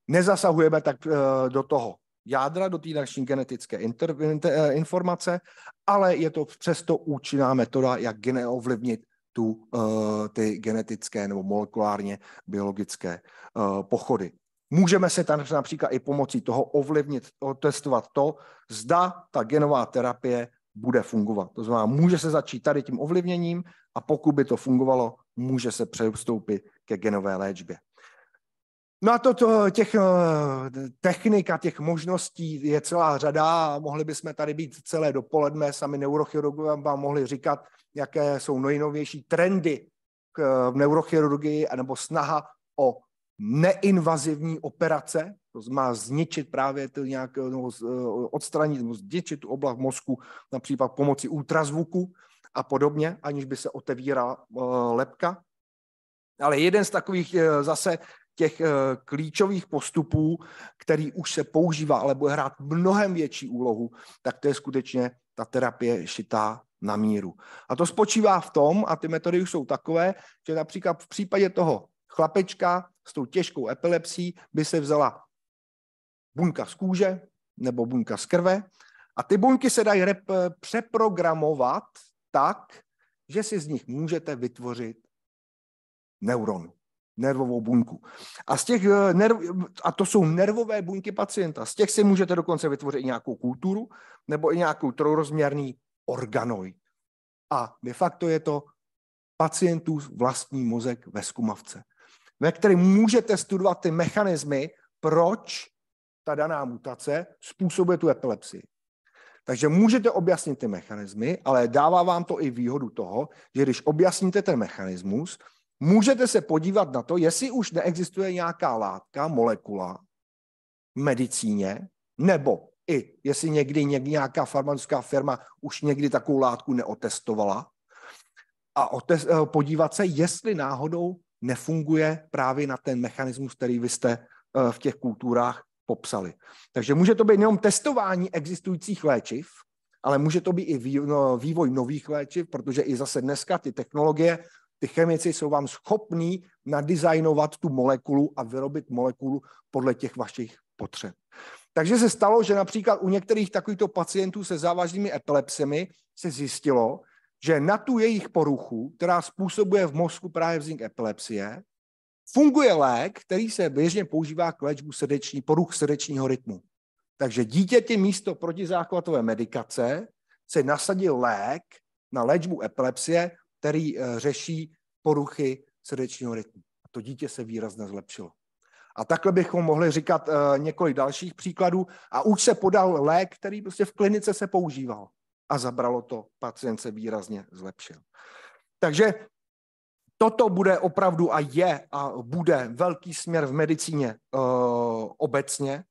Nezasahujeme tak eh, do toho jádra, do té naší genetické inter, inter, informace, ale je to přesto účinná metoda, jak gene ovlivnit tu, ty genetické nebo molekulárně biologické pochody. Můžeme se tam například i pomocí toho ovlivnit, otestovat to, zda ta genová terapie bude fungovat. To znamená, může se začít tady tím ovlivněním a pokud by to fungovalo, může se přestoupit ke genové léčbě. No a to, to, těch eh, technik a těch možností je celá řada a mohli bychom tady být celé dopoledne, sami neurochirurgové vám mohli říkat, jaké jsou nejnovější trendy eh, v neurochirurgii nebo snaha o neinvazivní operace, to znamená zničit právě to nějaké, no, eh, odstranit no, zničit tu oblast mozku například pomocí ultrazvuku a podobně, aniž by se otevírala eh, lepka. Ale jeden z takových eh, zase těch klíčových postupů, který už se používá, ale bude hrát mnohem větší úlohu, tak to je skutečně ta terapie šitá na míru. A to spočívá v tom, a ty metody už jsou takové, že například v případě toho chlapečka s tou těžkou epilepsí by se vzala buňka z kůže nebo buňka z krve a ty buňky se dají rep- přeprogramovat tak, že si z nich můžete vytvořit neuron, nervovou buňku. A, z těch e, nerv, a to jsou nervové buňky pacienta. Z těch si můžete dokonce vytvořit nějakou kulturu nebo i nějakou trojrozměrný organoid. A de facto je to pacientův vlastní mozek ve zkumavce ve kterém můžete studovat ty mechanismy, proč ta daná mutace způsobuje tu epilepsii. Takže můžete objasnit ty mechanismy, ale dává vám to i výhodu toho, že když objasníte ten mechanismus, můžete se podívat na to, jestli už neexistuje nějaká látka, molekula v medicíně, nebo i jestli někdy nějaká farmaceutická firma už někdy takovou látku neotestovala a eh, podívat se, jestli náhodou nefunguje právě na ten mechanismus, který vy jste eh, v těch kulturách popsali. Takže může to být jenom testování existujících léčiv, ale může to být i no, vývoj nových léčiv, protože i zase dneska ty technologie, ty chemici jsou vám schopní nadizajnovat tu molekulu a vyrobit molekulu podle těch vašich potřeb. Takže se stalo, že například u některých takovýchto pacientů se závažnými epilepsemi se zjistilo, že na tu jejich poruchu, která způsobuje v mozku právě vznik epilepsie, funguje lék, který se běžně používá k léčbu srdeční, poruch srdečního rytmu. Takže dítěti místo protizáchvatové medikace se nasadil lék na léčbu epilepsie, který eh, řeší poruchy srdečního rytmu. A to dítě se výrazně zlepšilo. A takhle bychom mohli říkat eh, několik dalších příkladů. A už se podal lék, který prostě v klinice se používal a zabralo to, pacient se výrazně zlepšil. Takže toto bude opravdu a je a bude velký směr v medicíně uh, obecně.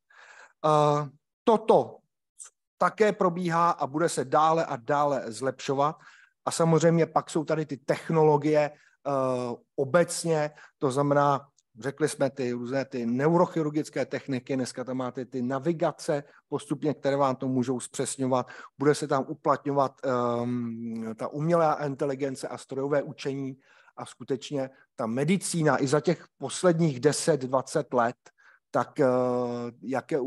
Uh, toto také probíhá a bude se dále a dále zlepšovat. A samozřejmě pak jsou tady ty technologie uh, obecně, to znamená Řekli jsme ty různé ty neurochirurgické techniky, dneska tam máte ty navigace postupně, které vám to můžou zpřesňovat. Bude se tam uplatňovat um, ta umělá inteligence a strojové učení a skutečně ta medicína i za těch posledních 10-20 let, tak eh, jaké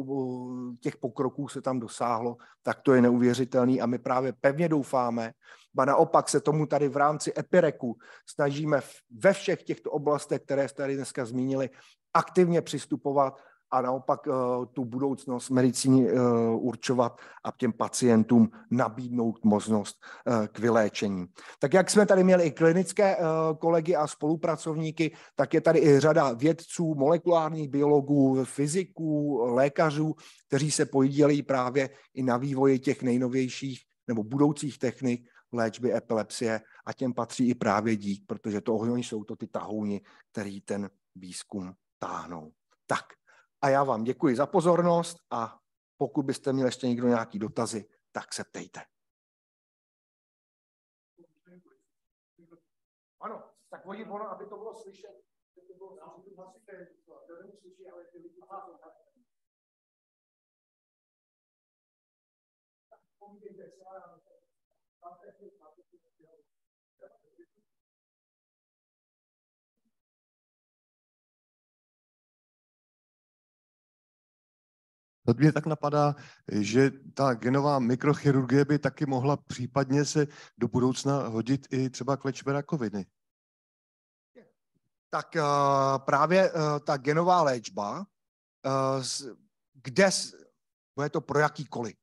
těch pokroků se tam dosáhlo, tak to je neuvěřitelný a my právě pevně doufáme, Ba naopak se tomu tady v rámci Epireku snažíme ve všech těchto oblastech, které jste tady dneska zmínili, aktivně přistupovat a naopak eh, tu budoucnost medicíny eh, určovat a těm pacientům nabídnout možnost eh, k vyléčení. Tak jak jsme tady měli i klinické kolegy a spolupracovníky, tak je tady i řada vědců, molekulárních biologů, fyziků, lékařů, kteří se podílejí právě i na vývoji těch nejnovějších nebo budoucích technik léčby epilepsie a těm patří i právě dík, protože to oni jsou to ty tahouni, který ten výzkum táhnou. Tak a já vám děkuji za pozornost a pokud byste měli ještě někdo nějaký dotazy, tak se ptejte. Ano, tak oni ono, aby to bylo slyšet, Thank to bylo ale to mě tak napadá, že ta genová mikrochirurgie by taky mohla případně se do budoucna hodit i třeba k léčbě rakoviny. Tak eh, právě eh, ta genová léčba, eh, kde bude to pro jakýkoliv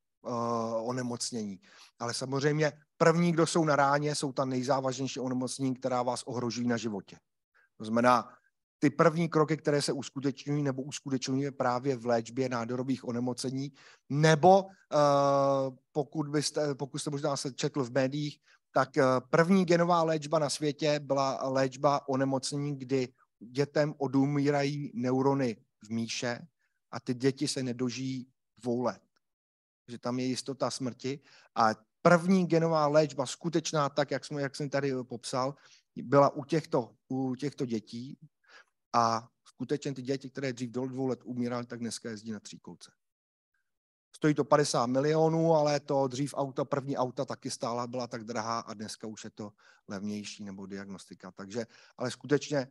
onemocnění. Ale samozřejmě první, kdo jsou na ráně, jsou ta nejzávažnější onemocnění, která vás ohrožují na životě. To znamená, ty první kroky, které se uskutečňují nebo uskutečňují právě v léčbě nádorových onemocnění, nebo uh, pokud, byste, pokud jste možná se četl v médiích, tak uh, první genová léčba na světě byla léčba onemocnění, kdy dětem odumírají neurony v míše a ty děti se nedožijí dvou let. Že tam je jistota smrti a první genová léčba, skutečná tak, jak, jsme, jak jsem tady eh, popsal, byla u těchto, u těchto dětí a skutečně ty děti, které dřív do dvou let umíraly, tak dneska jezdí na tříkolce. Stojí to 50 milionů, ale to dřív auta, první auta taky stála, byla tak drahá a dneska už je to levnější nebo diagnostika. Takže, ale skutečně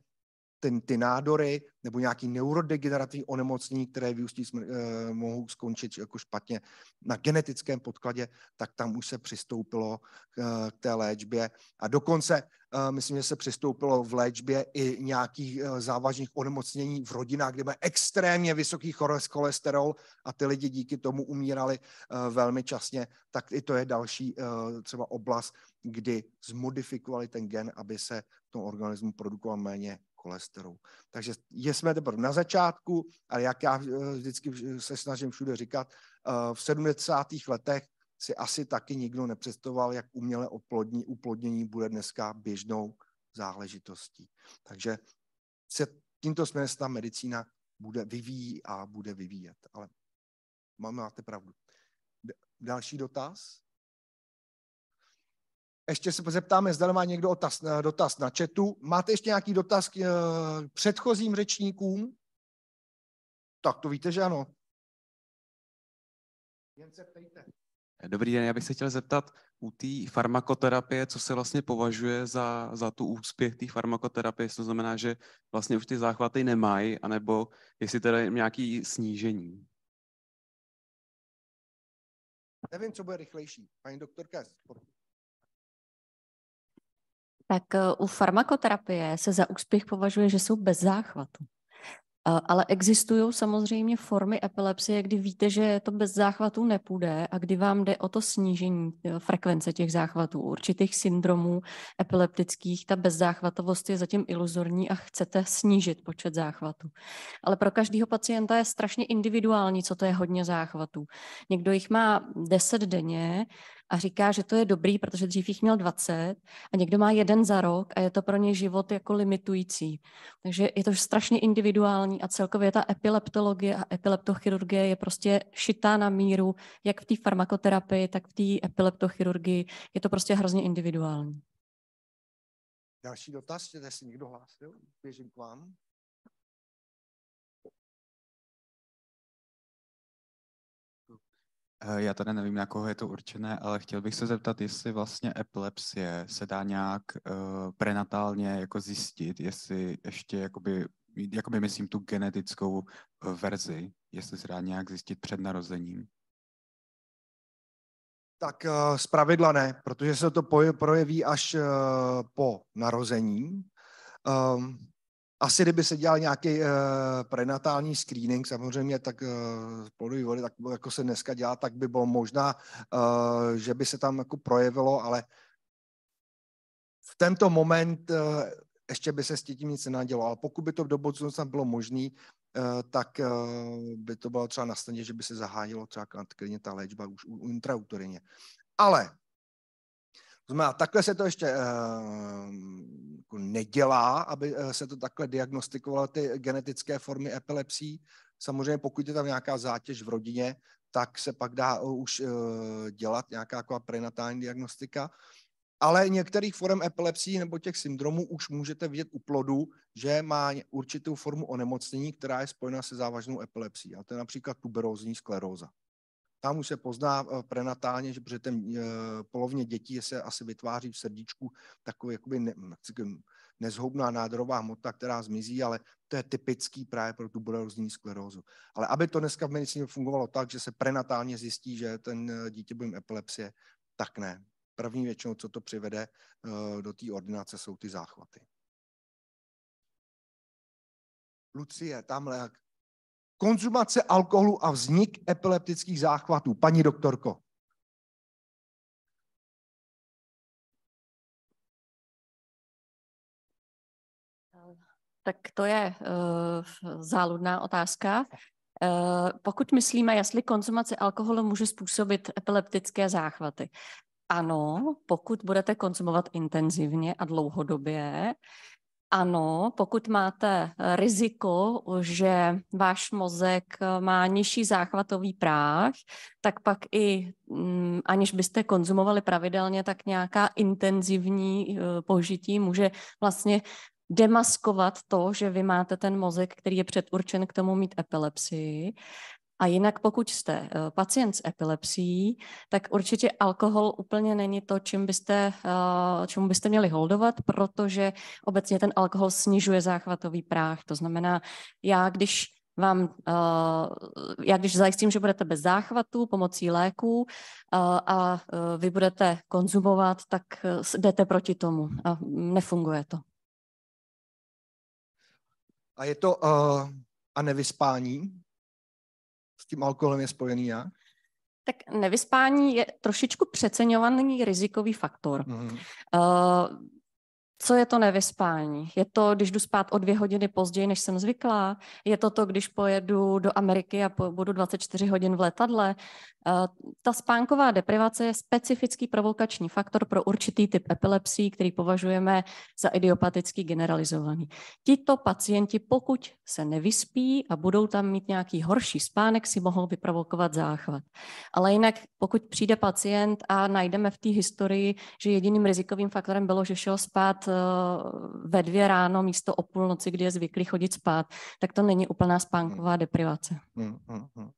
ten, ty nádory nebo nějaký neurodegenerativní onemocnění, které vyústí smr- eh, mohou skončit jako špatně na genetickém podkladě, tak tam už se přistoupilo k eh, k té léčbě. A dokonce eh, myslím, že se přistoupilo v léčbě i nějakých eh, závažných onemocnění v rodinách, kde má extrémně vysoký cholesterol a ty lidi díky tomu umírali eh, velmi časně, tak i to je další eh, třeba oblast, kdy zmodifikovali ten gen, aby se v tom organismu produkoval méně cholesterolu. Takže jsme teprve na začátku, ale jak já eh, vždycky eh, se snažím všude říkat, eh, v 70. letech si asi taky nikdo nepředstavoval, jak umělé oplodní, uplodnění bude dneska běžnou záležitostí. Takže se tímto směrem ta medicína bude vyvíjí a bude vyvíjet. Ale máte pravdu. Další dotaz? Ještě se zeptáme, zda má někdo otaz, eh, dotaz na chatu. Máte ještě nějaký dotaz k uh, předchozím řečníkům? Tak to víte, že ano. Jen se ptejte. Dobrý den, já bych se chtěl zeptat u té farmakoterapie, co se vlastně považuje za, za tu úspěch té farmakoterapie, to znamená, že vlastně už ty záchvaty nemají, anebo jestli teda nějaký snížení. Nevím, co bude rychlejší. Paní doktorka, tak eh, u farmakoterapie se za úspěch považuje, že jsou bez záchvatu. Eh, ale existují samozřejmě formy epilepsie, kdy víte, že to bez záchvatů nepůjde a kdy vám jde o to snížení eh, frekvence těch záchvatů. určitých syndromů epileptických ta bezzáchvatovost je zatím iluzorní a chcete snížit počet záchvatů. Ale pro každého pacienta je strašně individuální, co to je hodně záchvatů. Někdo jich má 10 denně, a říká, že to je dobrý, protože dřív jich měl 20 a někdo má jeden za rok a je to pro ně život jako limitující. Takže je to strašně individuální a celkově ta epileptologie a epileptochirurgie je prostě šitá na míru, jak v té farmakoterapii, tak v té epileptochirurgii. Je to prostě hrozně individuální. Další dotaz, jestli někdo hlásil, běžím k vám. Eh, já tady nevím, na koho je to určené, ale chtěl bych se zeptat, jestli vlastně epilepsie se dá nějak uh, prenatálně jako zjistit, jestli ještě jakoby, jakoby myslím tu genetickou eh, verzi, jestli se dá nějak zjistit před narozením. Tak uh, zpravidla ne, protože se to poje, projeví až uh, po narození. Um, asi kdyby se dělal nějaký uh, prenatální screening, samozřejmě, tak uh, eh, plodový vody, tak jako se dneska dělá, tak by bylo možná, uh, že by se tam jako projevilo, ale v tento moment uh, ještě by se s tím nic nenadělo. Ale pokud by to do budoucna bylo možné, tak by to bylo třeba na snadě, že by se zahájilo třeba klidně ta léčba už intrauterině. Ale to znamená, takhle se to ještě eh, jako nedělá, aby eh, se to takhle diagnostikovalo ty genetické formy epilepsí. Samozřejmě pokud je tam nějaká zátěž v rodině, tak se pak dá eh, už dělat nějaká jako prenatální diagnostika. Ale některých forem epilepsí nebo těch syndromů už můžete vidět u plodu, že má určitou formu onemocnění, která je spojena se závažnou epilepsí. A to je například tuberózní skleróza. Tam už se pozná eh, prenatálně, že protože ten, eh, polovně dětí se asi vytváří v srdíčku takový jakoby ne, nezhoubná nádorová hmota, která zmizí, ale to je typický právě pro tuberozní sklerózu. Ale aby to dneska v medicíně fungovalo tak, že se prenatálně zjistí, že ten eh, dítě bude epilepsie, tak ne. První většinou, co to přivede do té ordinace, jsou ty záchvaty. Lucie, tamhle, konzumace alkoholu a vznik epileptických záchvatů. Paní doktorko. Tak to je uh, záludná otázka. Uh, pokud myslíme, jestli konzumace alkoholu může způsobit epileptické záchvaty. Ano, pokud budete konzumovat intenzivně a dlouhodobě, ano, pokud máte eh, riziko, že váš mozek eh, má nižší záchvatový práh, tak pak i mm, aniž byste konzumovali pravidelně, tak nějaká intenzivní eh, použití může vlastně demaskovat to, že vy máte ten mozek, který je předurčen k tomu mít epilepsii. A jinak, pokud jste eh, pacient s epilepsií, tak určitě alkohol úplně není to, čím byste, eh, čemu byste měli holdovat, protože obecně ten alkohol snižuje záchvatový práh. To znamená, já když vám, eh, já když zajistím, že budete bez záchvatu pomocí léků a vy budete konzumovat, tak jdete proti tomu a nefunguje to. A je to uh, a nevyspání? s tím alkoholem je spojený já. Tak nevyspání je trošičku přeceňovaný rizikový faktor. Mm. Uh, co je to nevyspání? Je to, když jdu spát o dvě hodiny později, než jsem zvyklá? Je to to, když pojedu do Ameriky a budu 24 hodin v letadle? Eh, ta spánková deprivace je specifický provokační faktor pro určitý typ epilepsí, který považujeme za idiopatický generalizovaný. Tito pacienti, pokud se nevyspí a budou tam mít nějaký horší spánek, si mohou vyprovokovat záchvat. Ale jinak, pokud přijde pacient a najdeme v té historii, že jediným rizikovým faktorem bylo, že šel spát eh, ve dvě ráno místo o půlnoci, kdy je zvyklý chodit spát, tak to není úplná spánková hmm. deprivace. Mm, mm, mm.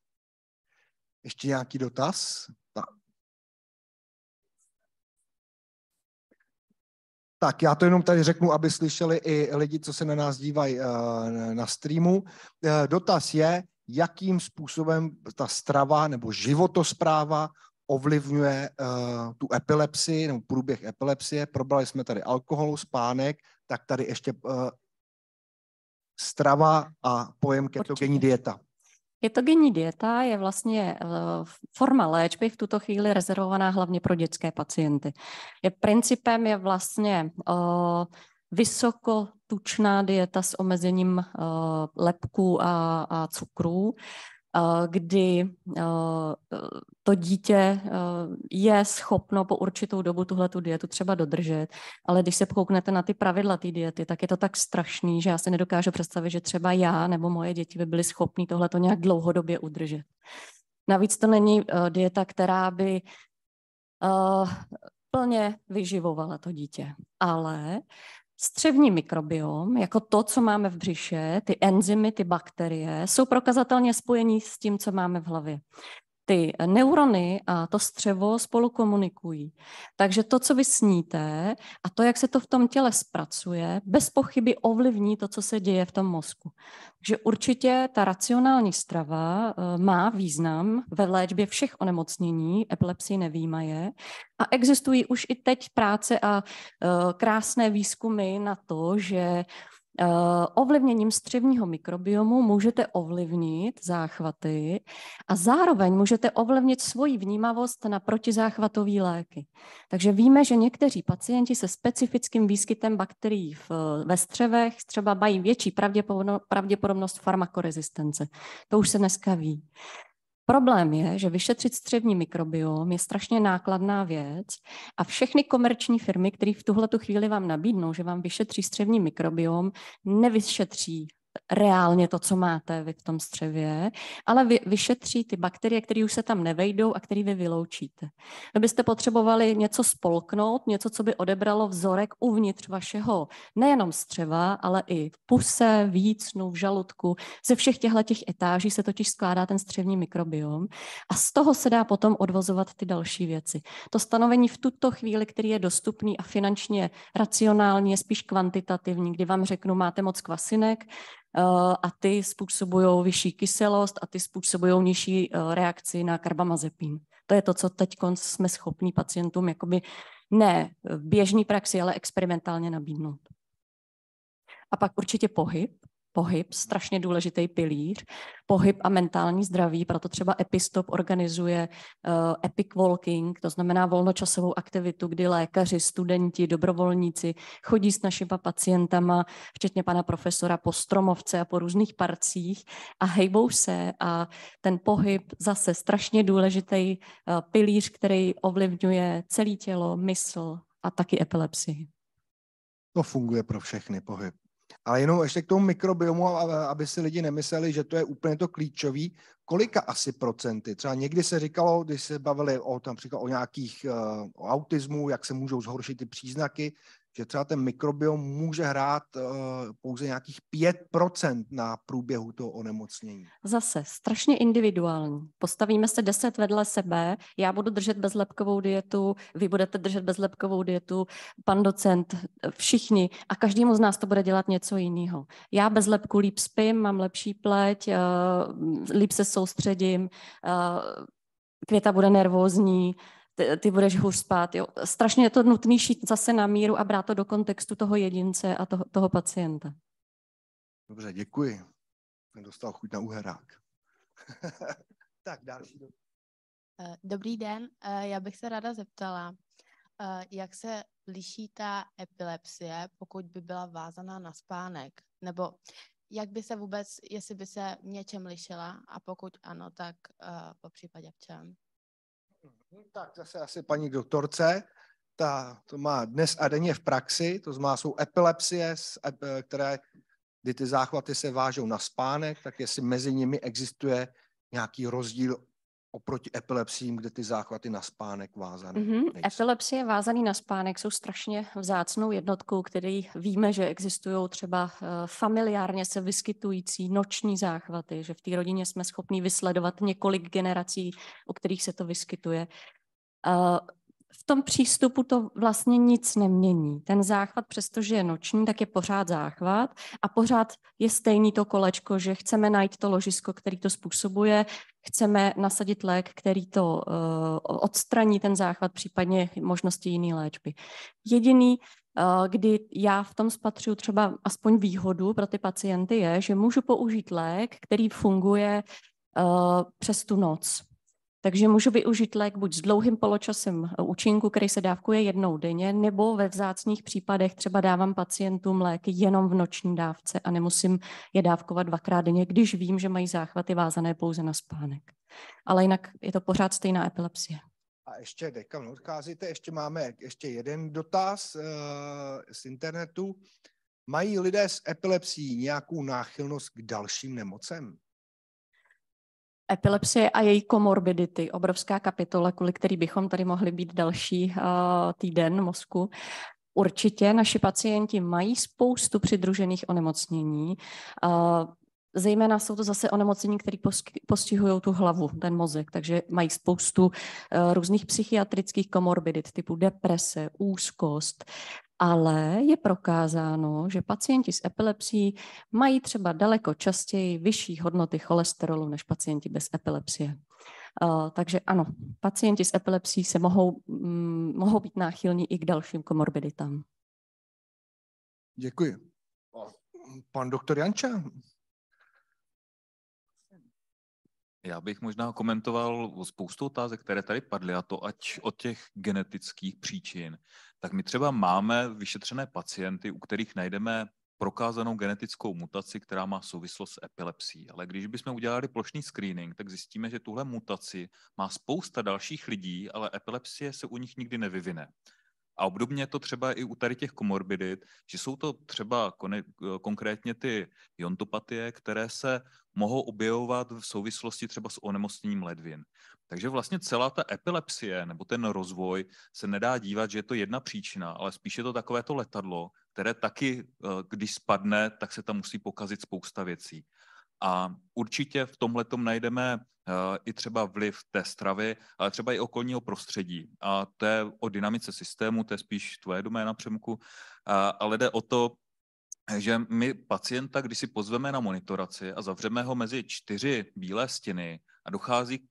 Ještě nějaký dotaz? Tak. já to jenom tady řeknu, aby slyšeli i lidi, co se na nás dívají eh, na streamu. Eh, dotaz je, jakým způsobem ta strava nebo životospráva ovlivňuje eh, tu epilepsii nebo průběh epilepsie. Probrali jsme tady alkohol, spánek, tak tady ještě strava a pojem ketogenní dieta. Ketogenní dieta je vlastně eh, forma léčby v tuto chvíli rezervovaná hlavně pro dětské pacienty. Je principem je vlastně eh, vysokotučná dieta s omezením eh, lepků a, a cukrů Eh, kdy eh, to dítě eh, je schopno po určitou dobu tuhle tu dietu třeba dodržet, ale když se pouknete na ty pravidla té diety, tak je to tak strašný, že já si nedokážu představit, že třeba já nebo moje děti by byly schopní tohle to nějak dlouhodobě udržet. Navíc to není dieta, která by plně vyživovala to dítě, ale Střevní mikrobiom, jako to, co máme v břiše, ty enzymy, ty bakterie, jsou prokazatelně spojení s tím, co máme v hlavě ty neurony a to střevo spolu komunikují. Takže to, co vy sníte a to, jak se to v tom těle zpracuje, bez pochyby ovlivní to, co se děje v tom mozku. Takže určitě ta racionální strava eh, má význam ve léčbě všech onemocnění, epilepsii nevýmaje. A existují už i teď práce a eh, krásné výzkumy na to, že Eh, ovlivněním střevního mikrobiomu můžete ovlivnit záchvaty a zároveň můžete ovlivnit svoji vnímavost na protizáchvatové léky. Takže víme, že někteří pacienti se specifickým výskytem bakterií v, eh, ve střevech třeba mají větší pravděpodobnost farmakorezistence. To už se dneska ví. Problém je, že vyšetřit střevní mikrobiom je strašně nákladná věc a všechny komerční firmy, které v tuhle chvíli vám nabídnou, že vám vyšetří střevní mikrobiom, nevyšetří reálně to, co máte vy v tom střevě, ale vy, vyšetří ty bakterie, které už se tam nevejdou a které vy vyloučíte. Vy byste potřebovali něco spolknout, něco, co by odebralo vzorek uvnitř vašeho nejenom střeva, ale i v puse, jícnu, v žaludku. Ze všech těchto těch etáží se totiž skládá ten střevní mikrobiom a z toho se dá potom odvozovat ty další věci. To stanovení v tuto chvíli, který je dostupný a finančně racionální, je spíš kvantitativní, kdy vám řeknu, máte moc kvasinek, Eh, a ty způsobují vyšší kyselost a ty způsobují nižší eh, reakci na karbamazepín. To je to, co teď jsme schopni pacientům jakoby ne v běžné praxi, ale experimentálně nabídnout. A pak určitě pohyb pohyb, strašně důležitý pilíř, pohyb a mentální zdraví, proto třeba Epistop organizuje uh, epic walking, to znamená volnočasovou aktivitu, kdy lékaři, studenti, dobrovolníci chodí s našimi pacientama, včetně pana profesora po stromovce a po různých parcích a hejbou se a ten pohyb zase strašně důležitý uh, pilíř, který ovlivňuje celé tělo, mysl a taky epilepsii. To funguje pro všechny pohyb. Ale jenom ještě k tomu mikrobiomu, aby si lidi nemysleli, že to je úplně to klíčový, kolika asi procenty? Třeba někdy se říkalo, když se bavili o, tam, o nějakých eh, o autismu, jak se můžou zhoršit ty příznaky, že třeba ten mikrobiom může hrát eh, pouze nějakých 5% na průběhu toho onemocnění. Zase, strašně individuální. Postavíme se 10 vedle sebe, já budu držet bezlepkovou dietu, vy budete držet bezlepkovou dietu, pan docent, eh, všichni a každému z nás to bude dělat něco jiného. Já bezlepku líp spím, mám lepší pleť, eh, líp se soustředím, Květa bude nervózní, ty, ty budeš hůř spát. Jo. Strašně je to nutný šít zase na míru a brát to do kontextu toho jedince a toho, toho pacienta. Dobře, děkuji. Jsem dostal chuť na uherák. tak, další. Eh, dobrý den, eh, já bych se ráda zeptala, eh, jak se liší ta epilepsie, pokud by byla vázaná na spánek? Nebo jak by se vůbec, jestli by se něčem lišila a pokud ano, tak po případě v čem? Hmm, tak zase asi paní doktorce, ta to má dnes a denně v praxi, to znamená jsou epilepsie, které, kdy ty záchvaty se vážou na spánek, tak jestli mezi nimi existuje nějaký rozdíl oproti epilepsím, kde ty záchvaty na spánek vázané mm-hmm. Epilepsie vázaný na spánek jsou strašně vzácnou jednotkou, který víme, že existují třeba eh, familiárně se vyskytující noční záchvaty, že v té rodině jsme schopni vysledovat několik generací, o kterých se to vyskytuje. Eh, v tom přístupu to vlastně nic nemění. Ten záchvat, přestože je noční, tak je pořád záchvat a pořád je stejný to kolečko, že chceme najít to ložisko, který to způsobuje, chceme nasadit lék, který to uh, odstraní, ten záchvat, případně možnosti jiné léčby. Jediný, uh, kdy já v tom spatřuju třeba aspoň výhodu pro ty pacienty, je, že můžu použít lék, který funguje uh, přes tu noc takže můžu využít lék buď s dlouhým poločasem eh, účinku, který se dávkuje jednou denně, nebo ve vzácných případech třeba dávám pacientům léky jenom v noční dávce a nemusím je dávkovat dvakrát denně, když vím, že mají záchvaty vázané pouze na spánek. Ale jinak je to pořád stejná epilepsie. A ještě teďka odcházíte, ještě máme ještě jeden dotaz uh, z internetu. Mají lidé s epilepsií nějakou náchylnost k dalším nemocem? epilepsie a její komorbidity. Obrovská kapitola, kvůli který bychom tady mohli být další uh, týden mozku. Určitě naši pacienti mají spoustu přidružených onemocnění. Uh, Zejména jsou to zase onemocnění, které postihují tu hlavu, ten mozek, takže mají spoustu eh, různých psychiatrických komorbidit typu deprese, úzkost, ale je prokázáno, že pacienti s epilepsií mají třeba daleko častěji vyšší hodnoty cholesterolu než pacienti bez epilepsie. Uh, takže ano, pacienti s epilepsií se mohou, mm, mohou být náchylní i k dalším komorbiditám. Děkuji. Pan doktor Janča, já bych možná komentoval o spoustu otázek, které tady padly, a to ať od těch genetických příčin. Tak my třeba máme vyšetřené pacienty, u kterých najdeme prokázanou genetickou mutaci, která má souvislost s epilepsí. Ale když bychom udělali plošný screening, tak zjistíme, že tuhle mutaci má spousta dalších lidí, ale epilepsie se u nich nikdy nevyvine. A obdobně to třeba i u tady těch komorbidit, že jsou to třeba eh, konkrétně ty jontopatie, které se mohou objevovat v souvislosti třeba s onemocněním ledvin. Takže vlastně celá ta epilepsie nebo ten rozvoj se nedá dívat, že je to jedna příčina, ale spíše to takové to letadlo, které taky, eh, když spadne, tak se tam musí pokazit spousta věcí. A určitě v tomhle najdeme eh, i třeba vliv té stravy, ale třeba i okolního prostředí. A to je o dynamice systému, to je spíš tvoje doména Přemku, ale jde o to, že my pacienta, když si pozveme na monitoraci a zavřeme ho mezi čtyři bílé stěny a dochází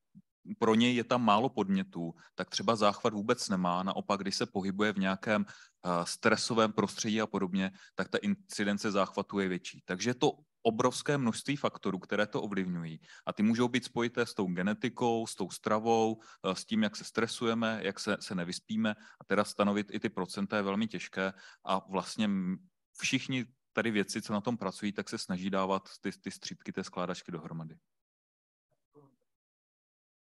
pro něj je tam málo podnětů, tak třeba záchvat vůbec nemá. Naopak, když se pohybuje v nějakém eh, stresovém prostředí a podobně, tak ta incidence záchvatu je větší. Takže to obrovské množství faktorů, které to ovlivňují. A ty můžou být spojité s tou genetikou, s tou stravou, eh, s tím, jak se stresujeme, jak se, se nevyspíme. A teda stanovit i ty procenta je velmi těžké. A vlastně všichni tady věci, co na tom pracují, tak se snaží dávat ty, ty střípky té skládačky dohromady.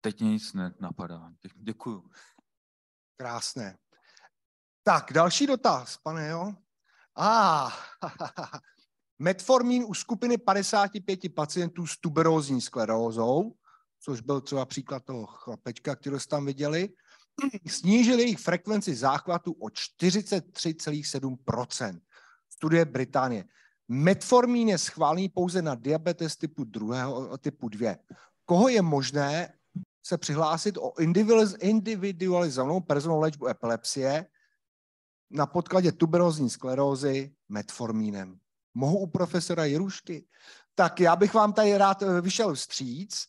Teď mě nic nenapadá. Děkuju. Krásné. Tak, další dotaz, pane, jo? A, ah, Metformín u skupiny 55 pacientů s tuberózní sklerózou, což byl třeba příklad toho chlapečka, kterého jste tam viděli, snížil jejich frekvenci záchvatu o 43,7 Studie Británie. Metformín je schválený pouze na diabetes typu druhého Typu 2. Koho je možné se přihlásit o individualizovanou personou léčbu epilepsie na podkladě tuberózní sklerózy metformínem mohu u profesora Jirušky, tak já bych vám tady rád eh, vyšel vstříc.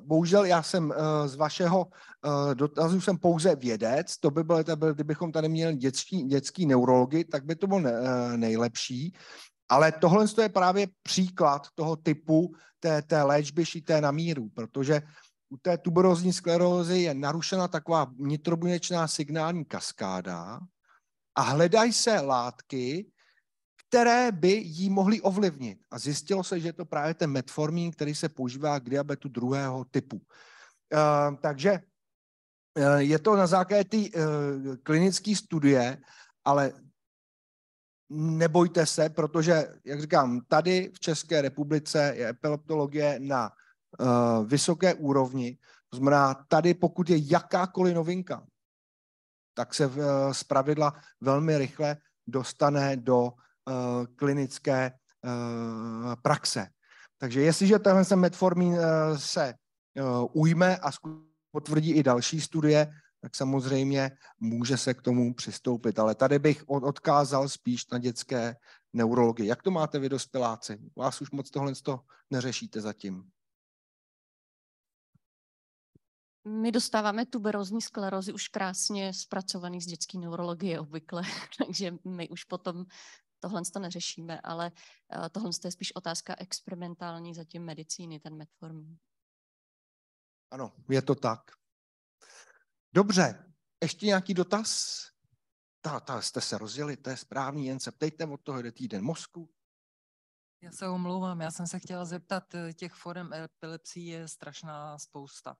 Bohužel já jsem eh, z vašeho eh, dotazu jsem pouze vědec, to by bylo, to kdybychom tady měli dětský, dětský neurologi, tak by to bylo nejlepší. Ale tohle je právě příklad toho typu té, té léčby šité na míru, protože u té tuberozní sklerózy je narušena taková nitrobuněčná signální kaskáda a hledají se látky, které by jí mohly ovlivnit. A zjistilo se, že je to právě ten metformin, který se používá k diabetu druhého typu. E, takže eh, je to na základě té uh, klinické studie, ale nebojte se, protože, jak říkám, tady v České republice je epileptologie na vysoké úrovni. To znamená, tady pokud je jakákoliv novinka, tak se z pravidla velmi rychle dostane do Eh, klinické eh, praxe. Takže jestliže tenhle metformin eh, se ujme a potvrdí i další studie, tak samozřejmě může se k tomu přistoupit. Ale tady bych odkázal spíš na dětské neurologii. Jak to máte vy dospěláci? Vás už moc tohle neřešíte zatím. My dostáváme tuberózní sklerózy už krásně zpracovaný z dětské neurologie obvykle, takže my už potom tohle to neřešíme, ale eh, tohle je spíš otázka experimentální zatím medicíny, ten metformin. Ano, je to tak. Dobře, ještě nějaký dotaz? Ta, ta, jste se rozjeli, to je správný, jen se ptejte, od toho jde týden mozku. Já se omlouvám, já jsem se chtěla zeptat, eh, těch forem epilepsí je strašná spousta.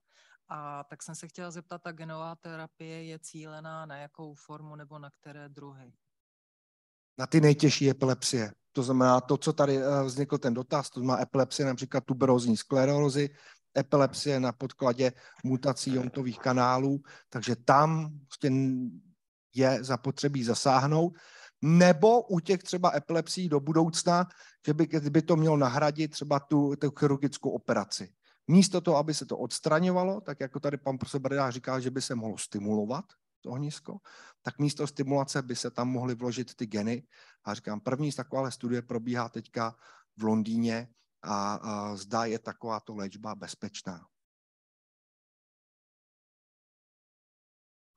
A tak jsem se chtěla zeptat, ta genová terapie je cílená na jakou formu nebo na které druhy? na ty nejtěžší epilepsie. To znamená to, co tady eh, vznikl ten dotaz, to má epilepsie například tuberózní sklerózy, epilepsie na podkladě mutací jontových kanálů, takže tam prostě je zapotřebí zasáhnout. Nebo u těch třeba epilepsí do budoucna, že by, by to mělo nahradit třeba tu, tu chirurgickou operaci. Místo toho, aby se to odstraňovalo, tak jako tady pan profesor Brdá říká, že by se mohlo stimulovat to ohnisko, tak místo stimulace by se tam mohly vložit ty geny. A říkám, první z takovéhle studie probíhá teďka v Londýně a, a zdá je takováto léčba bezpečná.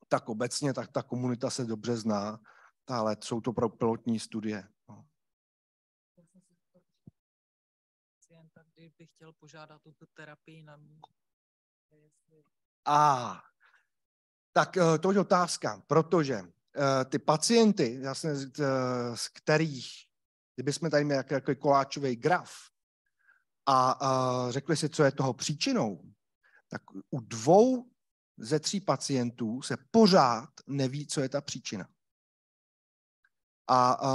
Tak obecně, tak ta komunita se dobře zná, ale jsou to pro pilotní studie. No. kdyby chtěl požádat o tu terapii na mě. A, tak eh, to je otázka, protože eh, ty pacienty, jasně, eh, z kterých, kdybychom tady měli jaký jako koláčový graf a řekli si, co je toho příčinou, tak u dvou ze tří pacientů se pořád neví, co je ta příčina. A a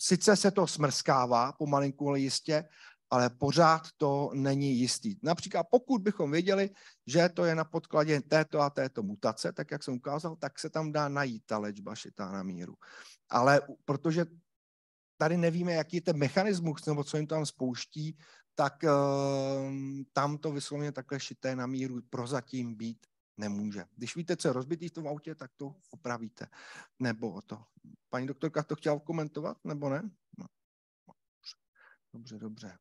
sice se to smrskává pomalinku, ale jistě, ale pořád to není jistý. Například pokud bychom věděli, že to je na podkladě této a této mutace, tak jak jsem ukázal, tak se tam dá najít ta léčba šitá na míru. Ale protože tady nevíme, jaký je ten mechanismus, nebo co jim tam spouští, tak ehm, tam to vysloveně takhle šité na míru prozatím být nemůže. Když víte, co je rozbitý v tom autě, tak to opravíte. Nebo to. Paní doktorka to chtěla komentovat, nebo ne? No. Dobře, dobře.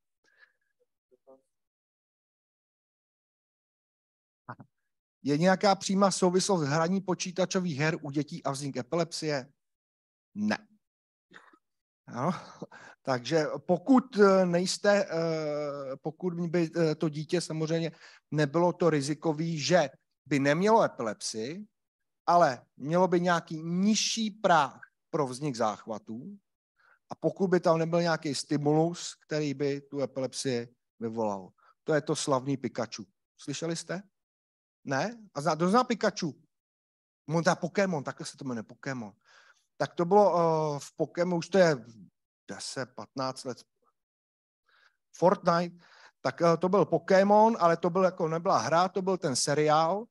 Je nějaká přímá souvislost hraní počítačových her u dětí a vznik epilepsie? Ne. No, Takže pokud eh, nejste, eh, pokud by eh, to dítě samozřejmě nebylo to rizikový, že by nemělo epilepsii, ale mělo by nějaký nižší práh pro vznik záchvatů a pokud by tam nebyl nějaký stimulus, který by tu epilepsii vyvolal. To je to slavný Pikachu. Slyšeli jste? Ne? A zná, zná Pikachu? On Pokémon, takhle se to jmenuje, Pokémon. Tak to bylo uh, v Pokémon, už to je 10, 15 let. Fortnite, tak uh, to byl Pokémon, ale to byl jako nebyla hra, to byl ten seriál.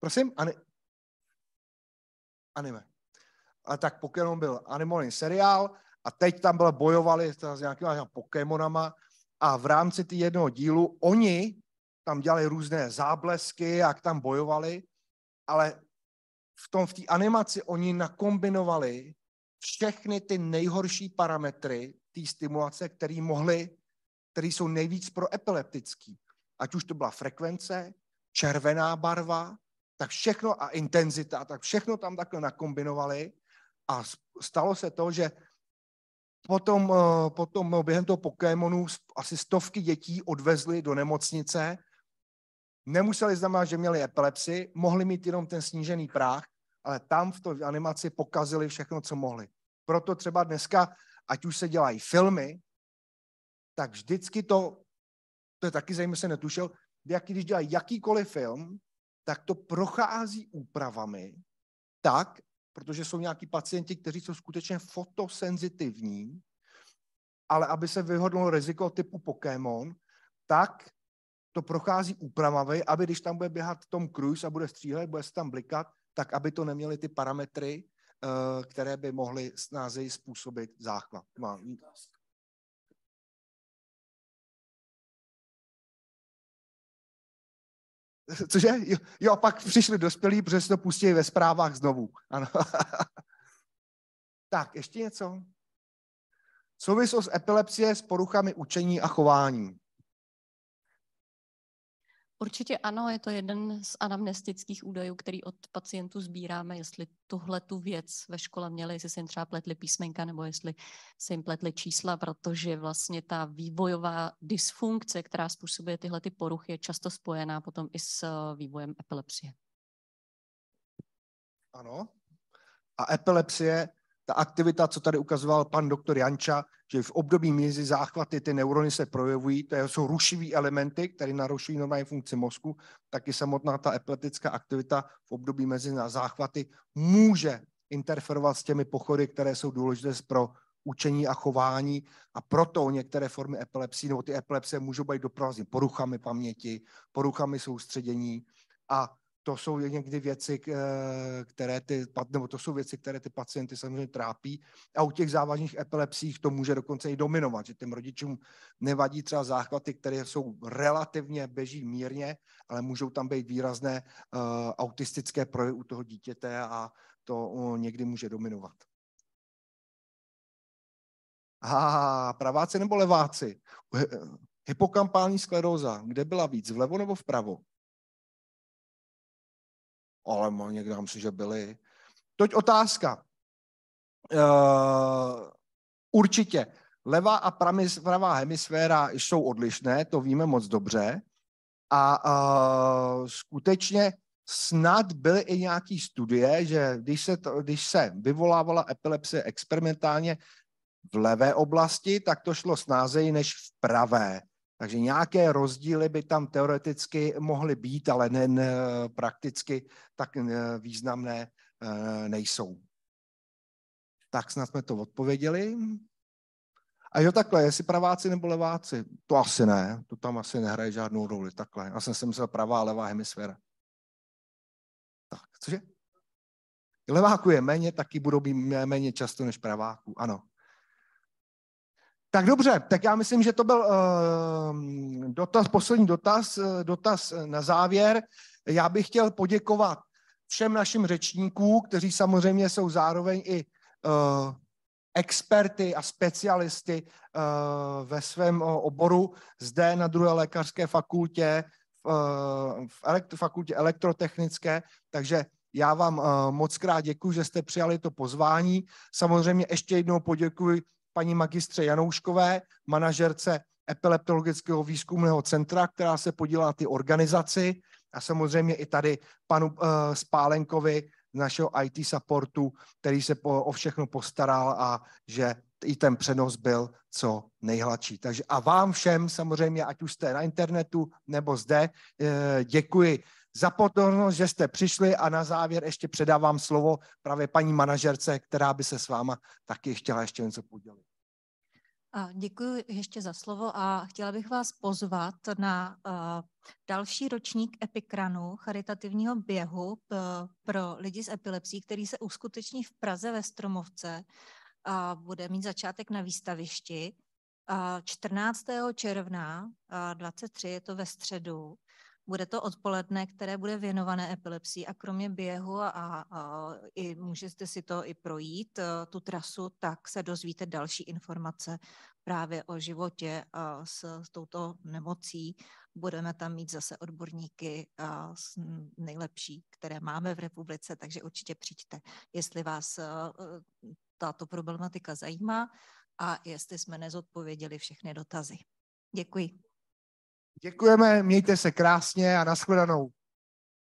Prosím? Ani... Anime. A tak Pokémon byl animovaný seriál a teď tam byla bojovali s nějakými Pokémonama a v rámci ty jednoho dílu oni tam dělali různé záblesky, jak tam bojovali, ale v tom, v té animaci oni nakombinovali všechny ty nejhorší parametry té stimulace, které mohly, které jsou nejvíc epileptický. Ať už to byla frekvence, červená barva, tak všechno a intenzita, tak všechno tam takhle nakombinovali a stalo se to, že potom, eh, potom během toho Pokémonu asi stovky dětí odvezli do nemocnice Nemuseli znamenat, že měli epilepsii, mohli mít jenom ten snížený práh, ale tam v té animaci pokazili všechno, co mohli. Proto třeba dneska, ať už se dělají filmy, tak vždycky to, to je taky zajímavé, se netušil, jak když dělají jakýkoliv film, tak to prochází úpravami tak, protože jsou nějaký pacienti, kteří jsou skutečně fotosenzitivní, ale aby se vyhodlo riziko typu Pokémon, tak to prochází úpravami, aby když tam bude běhat Tom Cruise a bude střílet, bude se tam blikat, tak aby to neměly ty parametry, eh, které by mohly snáze způsobit záchvat. Cože? Jo, pak přišli dospělí, protože se to pustili ve zprávách znovu. Ano. tak, ještě něco? Souvislost epilepsie s poruchami učení a chování. Určitě ano, je to jeden z anamnestických údajů, který od pacientů sbíráme, jestli tuhle tu věc ve škole měli, jestli se jim třeba pletly písmenka nebo jestli se jim pletly čísla, protože vlastně ta vývojová dysfunkce, která způsobuje tyhle ty poruchy, je často spojená potom i s eh, vývojem epilepsie. Ano. A epilepsie ta aktivita, co tady ukazoval pan doktor Janča, že v období mezi záchvaty ty neurony se projevují, to jsou rušivý elementy, které narušují normální funkci mozku, tak i samotná ta epileptická aktivita v období mezi záchvaty může interferovat s těmi pochody, které jsou důležité pro učení a chování a proto některé formy epilepsie nebo ty epilepsie můžou být doprovázeny poruchami paměti, poruchami soustředění a to jsou někdy věci, eh, které ty, nebo to jsou věci, které ty pacienty samozřejmě trápí a u těch závažných epilepsích to může dokonce i dominovat, že těm rodičům nevadí třeba záchvaty, které jsou relativně běží mírně, ale můžou tam být výrazné eh, autistické projevy u toho dítěte a to eh, někdy může dominovat. A praváci nebo leváci? Hypokampální skleróza, kde byla víc, vlevo nebo vpravo? ale někde myslím, že byli. Toť otázka. Uh, určitě. Levá a pravá hemisféra jsou odlišné, to víme moc dobře. A uh, skutečně snad byly i nějaké studie, že když se, to, když se vyvolávala epilepsie experimentálně v levé oblasti, tak to šlo snázeji než v pravé. Takže nějaké rozdíly by tam teoreticky mohly být, ale ne, ne prakticky tak eh, významné eh, nejsou. Tak snad jsme to odpověděli. A jo, takhle, jestli praváci nebo leváci, to asi ne, to tam asi nehraje žádnou roli, takhle. Já jsem si myslel pravá a levá hemisféra. Tak, cože? Leváku je méně, taky budou být méně často než praváku, ano. Tak dobře, tak já myslím, že to byl uh, dotaz, poslední dotaz, uh, dotaz na závěr. Já bych chtěl poděkovat všem našim řečníkům, kteří samozřejmě jsou zároveň i uh, experty a specialisty uh, ve svém uh, oboru zde na druhé lékařské fakultě, uh, v elektro, fakultě elektrotechnické, takže já vám moc krát děkuji, že jste přijali to pozvání. Samozřejmě ještě jednou poděkuji paní magistře Janouškové, manažerce epileptologického výzkumného centra, která se podílá na ty organizaci a samozřejmě i tady panu uh, Spálenkovi z našeho IT supportu, který se po, o všechno postaral a že i ten přenos byl co nejhladší. Takže a vám všem samozřejmě, ať už jste na internetu nebo zde, eh, děkuji za pozornost, že jste přišli a na závěr ještě předávám slovo právě paní manažerce, která by se s váma taky chtěla ještě něco podělit. A děkuji ještě za slovo a chtěla bych vás pozvat na eh, další ročník Epikranu, charitativního běhu pro lidi s epilepsí, který se uskuteční v Praze ve Stromovce a bude mít začátek na výstavišti. 14. června 23 je to ve středu bude to odpoledne, které bude věnované epilepsii a kromě běhu a, a i můžete si to i projít, e, tu trasu, tak se dozvíte další informace právě o životě a e, s, s touto nemocí. Budeme tam mít zase odborníky a e, s, nejlepší, které máme v republice, takže určitě přijďte, jestli vás tato problematika zajímá a jestli jsme nezodpověděli všechny dotazy. Děkuji. Děkujeme, mějte se krásně a nashledanou.